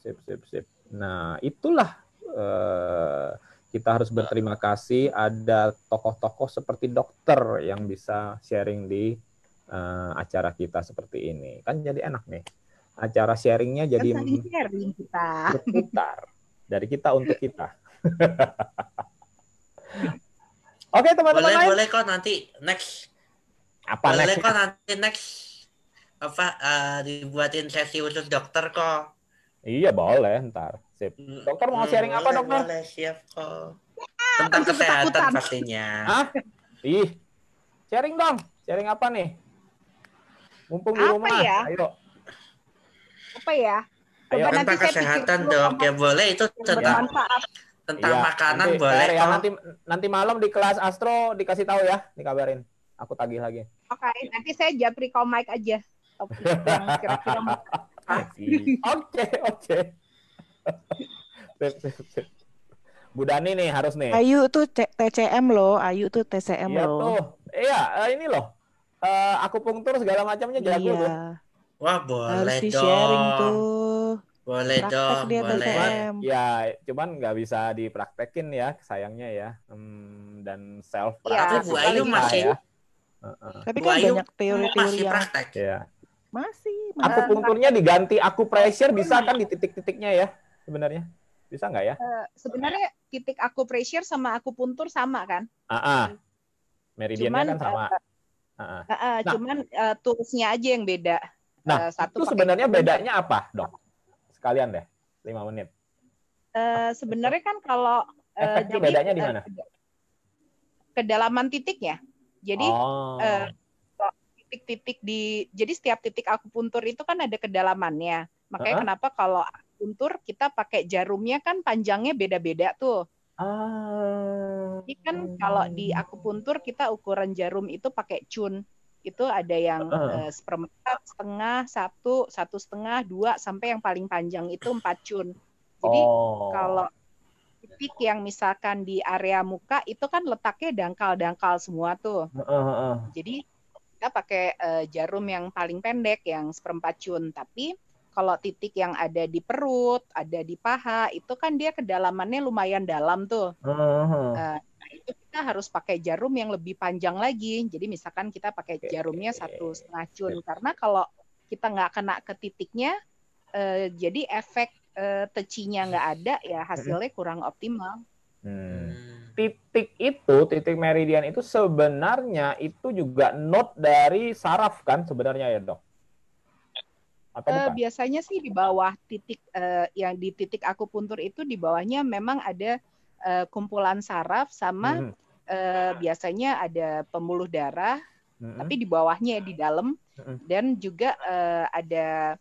Sip, sip, sip. Nah, itulah uh, kita harus berterima kasih ada tokoh-tokoh seperti dokter yang bisa sharing di uh, acara kita seperti ini. Kan jadi enak nih. Acara sharingnya kan jadi sharing kita. berputar dari kita untuk kita. Oke okay, teman-teman. Boleh, boleh kok nanti next. Apa boleh next? kok nanti next apa uh, dibuatin sesi khusus dokter kok. Iya boleh ntar. Sip. Dokter mau sharing hmm, apa boleh, dokter? Boleh, siap kok. Ah, tentang ah, kesehatan pastinya. Hah? Ih. Sharing dong. Sharing apa nih? Mumpung apa di rumah. Ya? Ayo. Apa ya? Ayo. Tentang tentang kesehatan dok. Ya boleh itu tentang tentang ya, makanan nanti, boleh. Ya, nanti nanti malam di kelas Astro dikasih tahu ya, dikabarin. Aku tagih lagi. Oke, okay, nanti saya japri call mic aja. Oke, oke. Okay, okay. Bu Dani nih harus nih. Ayu tuh C TCM loh, Ayu tuh TCM iya loh. Tuh. Iya, uh, ini loh. Uh, aku pungtur segala macamnya jago iya. tuh. Wah, boleh harus dong. sharing tuh. Boleh Praktek dong, dia boleh. TCM. Ya, cuman nggak bisa dipraktekin ya, sayangnya ya. Hmm, dan self praktek. Ya, Bu Ayu masih. Ya. Uh -uh. Tapi kan Ayu banyak teori-teori yang praktek. Ya. Masih. Aku pungturnya diganti aku pressure bisa kan di titik-titiknya ya sebenarnya? Bisa nggak ya? Uh, sebenarnya titik aku pressure sama aku puntur sama kan? Ah, uh-uh. meridiannya kan sama. Uh, uh-uh. uh, nah, cuman uh, toolsnya aja yang beda. Nah, uh, satu itu sebenarnya bedanya apa, dok? Sekalian deh, lima menit. Uh, sebenarnya kan kalau uh, jadi, bedanya di mana? Uh, kedalaman titiknya. Jadi oh. uh, titik-titik di jadi setiap titik aku puntur itu kan ada kedalamannya. Makanya uh -huh. kenapa kalau guntur kita pakai jarumnya kan panjangnya beda-beda tuh. Ah. Jadi kan iya. kalau di akupuntur kita ukuran jarum itu pakai cun. Itu ada yang uh. uh seperempat, setengah, satu, satu setengah, dua, sampai yang paling panjang itu empat cun. Jadi oh. kalau titik yang misalkan di area muka itu kan letaknya dangkal-dangkal semua tuh. Jadi kita pakai uh, jarum yang paling pendek yang seperempat cun, tapi kalau titik yang ada di perut, ada di paha, itu kan dia kedalamannya lumayan dalam tuh. Uh-huh. Uh, kita harus pakai jarum yang lebih panjang lagi. Jadi misalkan kita pakai jarumnya satu setengah cun, karena kalau kita nggak kena ke titiknya, uh, jadi efek uh, tecinya nggak ada, ya hasilnya kurang optimal. Hmm. hmm. Titik itu, titik meridian itu sebenarnya itu juga not dari saraf kan sebenarnya ya dok? atau uh, biasanya sih di bawah titik uh, yang di titik aku puntur itu di bawahnya memang ada uh, kumpulan saraf sama mm -hmm. uh, biasanya ada pembuluh darah mm -hmm. tapi di bawahnya di dalam mm -hmm. dan juga uh, ada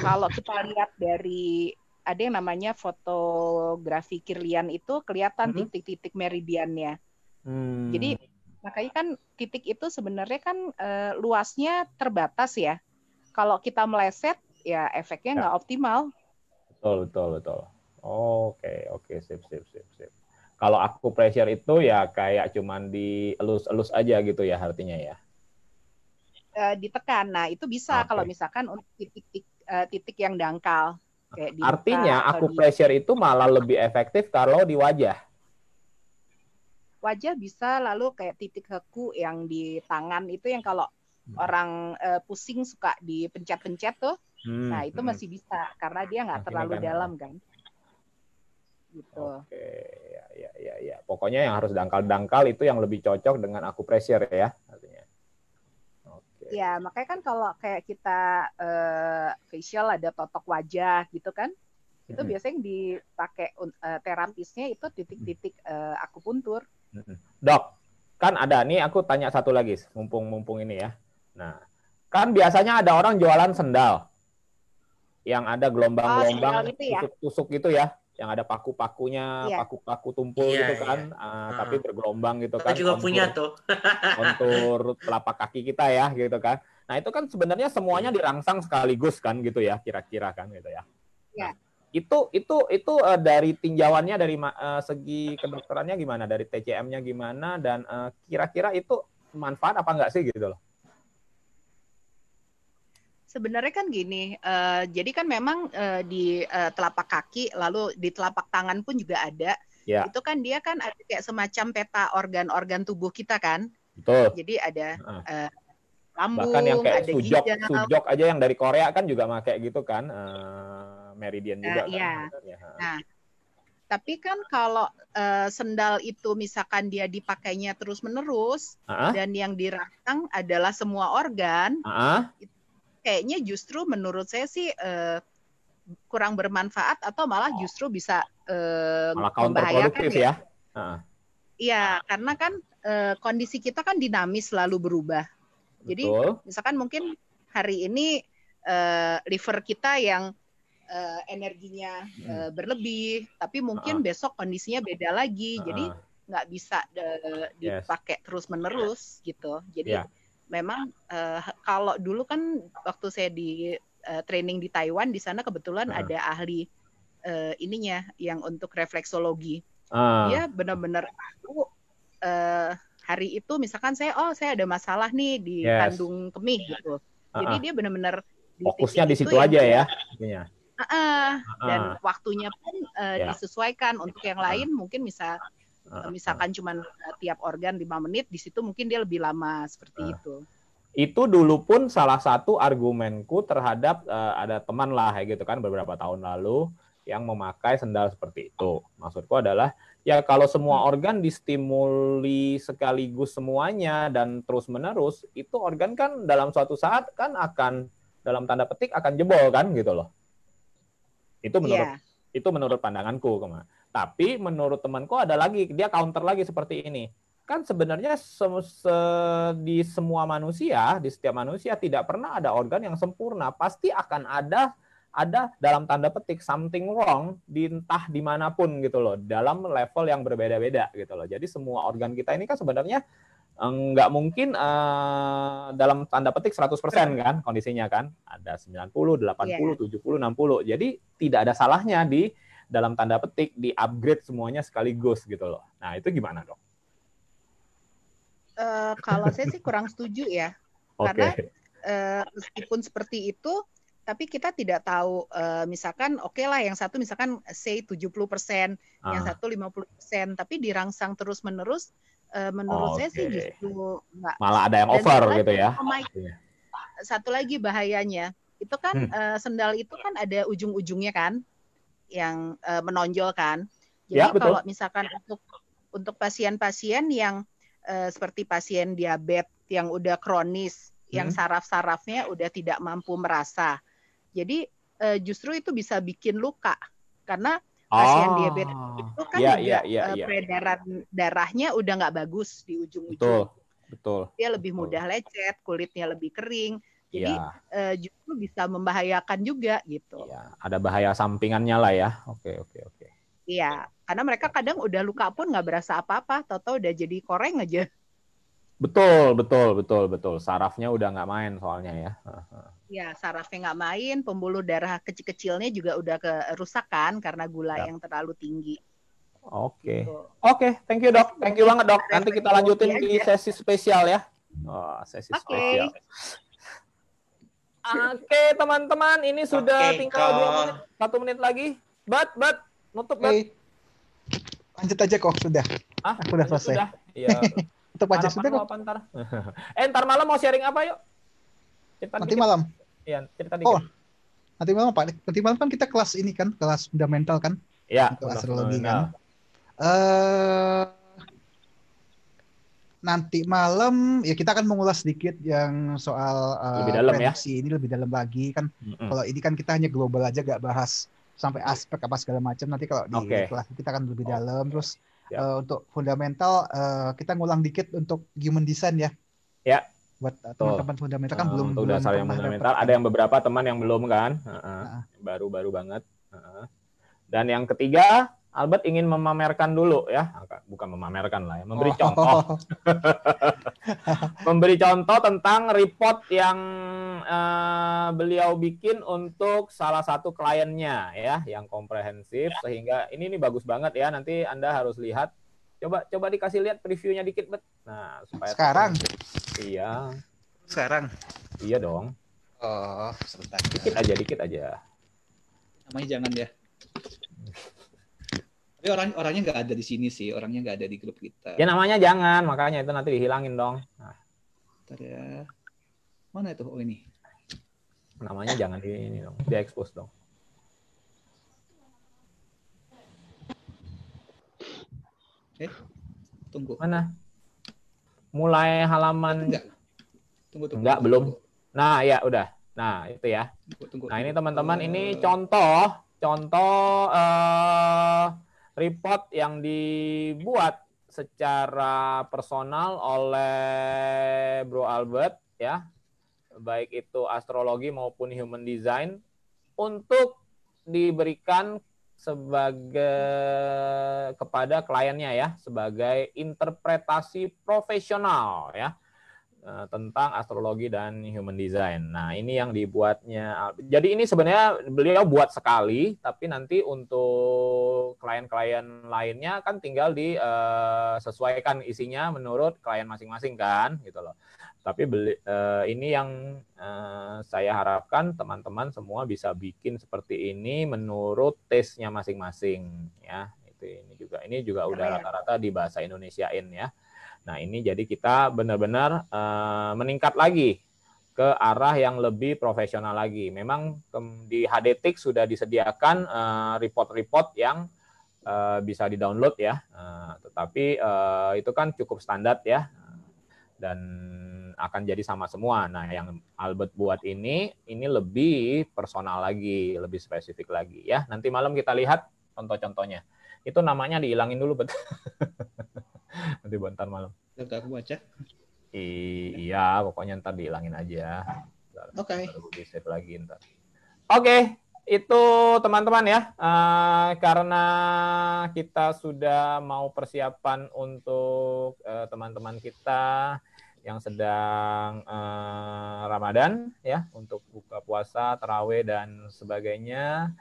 kalau kita lihat dari ada yang namanya fotografi kirlian itu kelihatan hmm. titik-titik mm -hmm. meridiannya. Mm. Jadi makanya kan titik itu sebenarnya kan e, luasnya terbatas ya. Kalau kita meleset, ya efeknya ya. nggak ya. optimal. Betul, betul, betul. Oke, oke, sip, sip, sip, sip. Kalau aku pressure itu ya kayak cuman dielus-elus aja gitu ya artinya ya. E, ditekan. Nah, itu bisa okay. kalau misalkan untuk titik-titik eh, titik yang dangkal. Kayak di Artinya aku di... pressure itu malah lebih efektif kalau di wajah. Wajah bisa lalu kayak titik heku yang di tangan itu yang kalau Hmm. orang uh, pusing suka dipencet-pencet tuh. Hmm, nah, itu hmm. masih bisa karena dia nggak terlalu kan. dalam kan. Gitu. Oke, ya ya ya ya. Pokoknya yang harus dangkal-dangkal itu yang lebih cocok dengan aku pressure ya artinya. Oke. Ya, makanya kan kalau kayak kita uh, facial ada totok wajah gitu kan. Itu hmm. biasanya dipakai uh, terapisnya itu titik-titik uh, akupuntur. Dok, kan ada nih aku tanya satu lagi mumpung mumpung ini ya Nah, kan biasanya ada orang jualan sendal yang ada gelombang-gelombang oh, gitu ya? tusuk-tusuk gitu ya yang ada paku-pakunya, yeah. paku-paku tumpul yeah, gitu iya. kan, yeah. uh, ah. hmm. tapi bergelombang gitu Kita kan. juga kontur, punya tuh. kontur telapak kaki kita ya gitu kan. Nah itu kan sebenarnya semuanya iya. dirangsang sekaligus kan gitu ya, kira-kira kan gitu ya. Yeah. Nah, itu itu itu uh, dari tinjauannya dari uh, segi kedokterannya gimana, dari TCM-nya gimana, dan uh, kira-kira itu manfaat apa enggak sih gitu loh? sebenarnya kan gini, uh, jadi kan memang uh, di uh, telapak kaki, lalu di telapak tangan pun juga ada. Yeah. Itu kan dia kan ada kayak semacam peta organ-organ tubuh kita kan. Betul. Jadi ada uh. lambung, bahkan yang kayak ada sujok, gijal. sujok aja yang dari Korea kan juga pakai gitu kan, uh, meridian juga. Uh, kan, iya. Nah, tapi kan kalau uh, sendal itu misalkan dia dipakainya terus menerus uh -huh. dan yang dirangsang adalah semua organ, uh -huh. itu kayaknya justru menurut saya sih uh, kurang bermanfaat atau malah oh. justru bisa uh, membahayakan ya. ya? Iya, uh. karena kan uh, kondisi kita kan dinamis selalu berubah. Jadi Betul. misalkan mungkin hari ini uh, liver kita yang uh, energinya uh, berlebih, tapi mungkin uh. besok kondisinya beda lagi. Uh. Jadi nggak bisa uh, dipakai yes. terus menerus gitu. Jadi yeah memang uh, kalau dulu kan waktu saya di uh, training di Taiwan di sana kebetulan uh. ada ahli uh, ininya yang untuk refleksologi. Uh. Dia benar-benar aku uh, hari itu misalkan saya oh saya ada masalah nih di yes. kandung kemih gitu. Uh-uh. Jadi dia benar-benar fokusnya di situ aja ya. Iya. Uh, uh, dan waktunya pun uh, yeah. disesuaikan untuk yang lain mungkin bisa Uh, Misalkan cuma eh, tiap organ lima menit, di situ mungkin dia lebih lama seperti uh. itu itu dulu pun salah satu argumenku terhadap uh, ada teman lah gitu kan beberapa tahun lalu yang memakai sendal seperti itu. Maksudku adalah ya kalau semua hmm. organ distimuli sekaligus semuanya dan terus-menerus itu organ kan dalam suatu saat kan akan dalam tanda petik akan jebol kan gitu loh. Itu menurut yeah. itu menurut pandanganku kemarin. Tapi menurut temanku ada lagi, dia counter lagi seperti ini. Kan sebenarnya se -se di semua manusia, di setiap manusia tidak pernah ada organ yang sempurna. Pasti akan ada ada dalam tanda petik something wrong di entah dimanapun gitu loh dalam level yang berbeda-beda gitu loh jadi semua organ kita ini kan sebenarnya eh, nggak mungkin uh, dalam tanda petik 100% kan kondisinya kan ada 90 80 yeah. 70 60 jadi tidak ada salahnya di dalam tanda petik di upgrade semuanya sekaligus gitu loh. Nah itu gimana dok? Uh, kalau saya sih kurang setuju ya, okay. karena uh, meskipun seperti itu, tapi kita tidak tahu uh, misalkan oke okay lah yang satu misalkan say 70 persen, yang ah. satu 50 persen, tapi dirangsang terus menerus, uh, menurut okay. saya sih justru enggak. Malah ada yang Dan over gitu ya. Okay. Iya. Satu lagi bahayanya itu kan hmm. uh, sendal itu kan ada ujung-ujungnya kan yang uh, menonjol kan. Ya, Jadi ya, betul. kalau misalkan untuk untuk pasien-pasien yang uh, seperti pasien diabetes yang udah kronis, hmm. yang saraf-sarafnya udah tidak mampu merasa. Jadi uh, justru itu bisa bikin luka karena pasien oh. diabetes itu kan ya, juga ya, ya, uh, peredaran darahnya udah nggak bagus di ujung-ujung. Betul. Betul. Dia lebih betul. mudah lecet, kulitnya lebih kering. Jadi ya. e, justru bisa membahayakan juga gitu. Ya, ada bahaya sampingannya lah ya. Oke, oke, oke. Iya, karena mereka kadang udah luka pun nggak berasa apa-apa, toto udah jadi koreng aja. Betul, betul, betul, betul. Sarafnya udah nggak main soalnya ya. Iya, sarafnya nggak main, pembuluh darah kecil-kecilnya juga udah kerusakan karena gula ya. yang terlalu tinggi. Oke. Gitu. Oke, okay, thank you, Dok. Thank you banget, Dok. Nanti kita lanjutin di sesi spesial ya. Oh, sesi okay. spesial. Oke, teman-teman, ini sudah okay, tinggal dua menit, satu menit lagi. Bat, bat, nutup bat. Lanjut aja kok, sudah. Ah, aku udah selesai. Sudah. Iya. Untuk aja sudah kok. Ntar. eh, ntar malam mau sharing apa yuk? Cerita nanti dikit. malam. Iya, cerita dikit. Oh, nanti malam Pak. Nanti malam kan kita kelas ini kan, kelas fundamental kan? Iya. Kelas astrologi kan. Eh uh, nanti malam ya kita akan mengulas sedikit yang soal uh, lebih dalam ya. prediksi ya. ini lebih dalam lagi kan mm-hmm. kalau ini kan kita hanya global aja gak bahas sampai aspek apa segala macam nanti kalau di okay. kelas kita akan lebih okay. Oh. dalam terus yeah. Ya. uh, untuk fundamental uh, kita ngulang dikit untuk human design ya ya yeah. buat uh, teman-teman fundamental kan ah, belum untuk belum dasar yang fundamental kan. ada yang beberapa teman yang belum kan baru-baru uh-huh. baru-baru banget uh-huh. dan yang ketiga Albert ingin memamerkan dulu ya, ah, bukan memamerkan lah ya, memberi oh. contoh. memberi contoh tentang report yang uh, beliau bikin untuk salah satu kliennya ya, yang komprehensif ya. sehingga ini ini bagus banget ya, nanti Anda harus lihat. Coba coba dikasih lihat previewnya dikit, Bet. Nah, supaya Sekarang. Tahu. Iya. Sekarang. Iya dong. Oh, sebentar. Dikit aja, dikit aja. Namanya jangan ya. Tapi orang orangnya nggak ada di sini sih, orangnya nggak ada di grup kita. Ya namanya jangan, makanya itu nanti dihilangin dong. Nah. ya. Mana itu? Oh ini. Namanya jangan di ini dong, di expose dong. Eh, tunggu. Mana? Mulai halaman. Enggak. Tunggu, tunggu. Enggak, belum. Nah, ya udah. Nah, itu ya. Tunggu, tunggu, nah, ini teman-teman, ini eh. contoh, contoh uh, report yang dibuat secara personal oleh Bro Albert ya baik itu astrologi maupun human design untuk diberikan sebagai kepada kliennya ya sebagai interpretasi profesional ya Eh, tentang astrologi dan human design. Nah, ini yang dibuatnya. Jadi ini sebenarnya beliau buat sekali, tapi nanti untuk klien-klien lainnya kan tinggal disesuaikan eh, uh, isinya menurut klien masing-masing kan, gitu loh. Tapi beli, uh, ini yang uh, saya harapkan teman-teman semua bisa bikin seperti ini menurut tesnya masing-masing, ya. Itu ini juga, ini juga udah rata-rata di bahasa Indonesiain ya. Nah, ini jadi kita benar-benar uh, meningkat lagi ke arah yang lebih profesional lagi. Memang di HDTIC sudah disediakan eh, report-report uh, yang uh, bisa di-download ya. Uh, tetapi uh, itu kan cukup standar ya. Dan akan jadi sama semua. Nah, yang Albert buat ini ini lebih personal lagi, lebih spesifik lagi ya. Nanti malam kita lihat contoh-contohnya. Itu namanya dihilangin dulu, betul. nanti bentar malam Nanti aku baca I iya pokoknya ntar dihilangin aja oke okay. lagi ntar oke okay. itu teman-teman ya uh, karena kita sudah mau persiapan untuk eh, teman-teman uh, kita yang sedang uh, Ramadan ya untuk buka puasa, terawih dan sebagainya.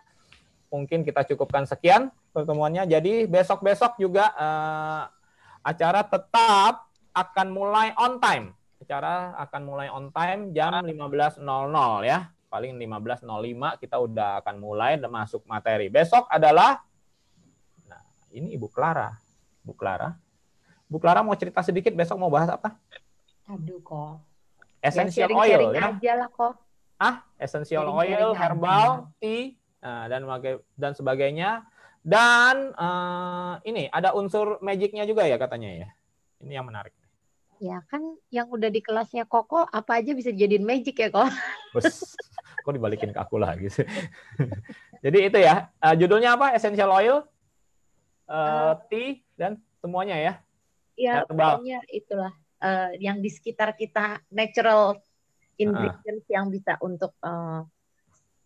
Mungkin kita cukupkan sekian pertemuannya. Jadi besok-besok juga uh, Acara tetap akan mulai on time. Acara akan mulai on time jam 15.00 ya. Paling 15.05 kita udah akan mulai masuk materi. Besok adalah Nah, ini Ibu Clara. Bu Clara. Bu Clara mau cerita sedikit besok mau bahas apa? Aduh kok. Essential ya, oil ya. Aja lah kok. Ah, essential oil, herbal, tea, nah, dan dan sebagainya dan uh, ini ada unsur magicnya juga ya katanya ya. Ini yang menarik. Ya kan yang udah di kelasnya Koko apa aja bisa jadiin magic ya kok. kok dibalikin ke aku lagi sih. Jadi itu ya. Uh, judulnya apa? Essential oil, uh, tea dan semuanya ya. Iya, pokoknya itulah uh, yang di sekitar kita natural ingredients uh. yang bisa untuk uh,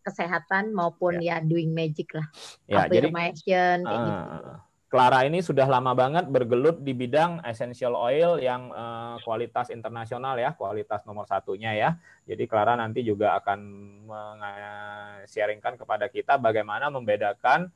kesehatan maupun ya, ya doing magic lah. Ya, jadi, kayak ah, gitu. Clara ini sudah lama banget bergelut di bidang essential oil yang uh, kualitas internasional ya, kualitas nomor satunya ya. Jadi Clara nanti juga akan sharingkan kepada kita bagaimana membedakan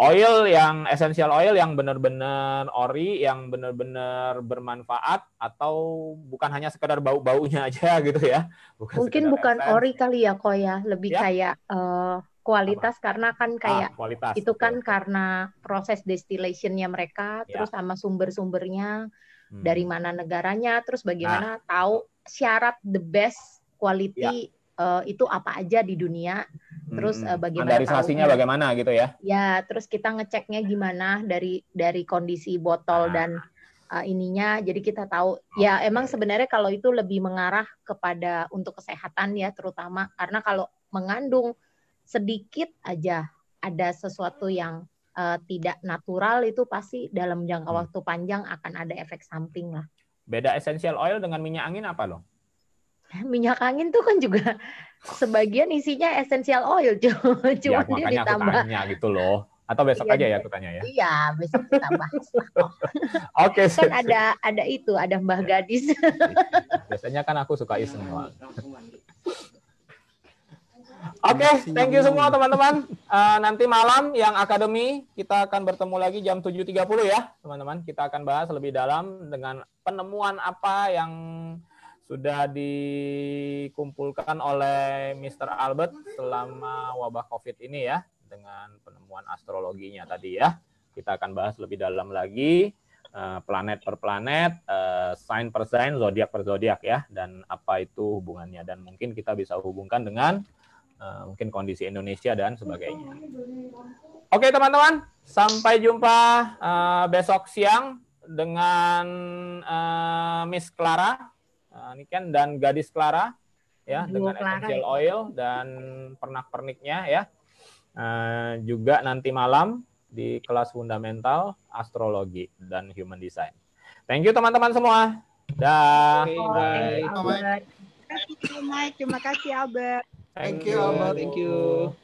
oil yang essential oil yang benar-benar ori yang benar-benar bermanfaat atau bukan hanya sekedar bau-baunya aja gitu ya bukan mungkin bukan ori kali ya kok ya lebih ya. kayak uh, kualitas Apa? karena kan ah, kayak ah, kualitas, itu kan karena proses destillationnya mereka ya. terus sama sumber-sumbernya hmm. dari mana negaranya terus bagaimana nah. tahu syarat the best quality ya. uh, itu apa aja di dunia terus uh, bagaimana standarisasinya bagaimana gitu ya ya terus kita ngeceknya gimana dari dari kondisi botol ah. dan uh, ininya jadi kita tahu ya emang sebenarnya kalau itu lebih mengarah kepada untuk kesehatan ya terutama karena kalau mengandung sedikit aja ada sesuatu yang uh, tidak natural itu pasti dalam jangka hmm. waktu panjang akan ada efek samping lah beda essential oil dengan minyak angin apa loh minyak angin tuh kan juga sebagian isinya essential oil cuma ya, dia ditambah aku tanya gitu loh atau besok iya, aja ya aku tanya ya iya besok kita bahas oke okay, kan ada ada itu ada mbah ya. gadis iya, biasanya kan aku suka iseng ya, Oke, okay, thank you semua teman-teman. Uh, nanti malam yang akademi kita akan bertemu lagi jam 7.30 ya, teman-teman. Kita akan bahas lebih dalam dengan penemuan apa yang sudah dikumpulkan oleh Mr. Albert selama wabah COVID ini ya dengan penemuan astrologinya tadi ya. Kita akan bahas lebih dalam lagi eh, planet per planet, eh, sign per sign, zodiak per zodiak ya, dan apa itu hubungannya dan mungkin kita bisa hubungkan dengan eh, mungkin kondisi Indonesia dan sebagainya. Oke teman-teman, sampai jumpa besok siang dengan Miss Clara Ah, ini niken dan gadis Clara ya Duo dengan Clara. essential ya. oil dan pernak-perniknya ya. Uh, juga nanti malam di kelas fundamental astrologi dan human design. Thank you teman-teman semua. Dah. bye. Bye. Terima kasih Albert. Terima kasih Albert. Thank you Albert. Thank you.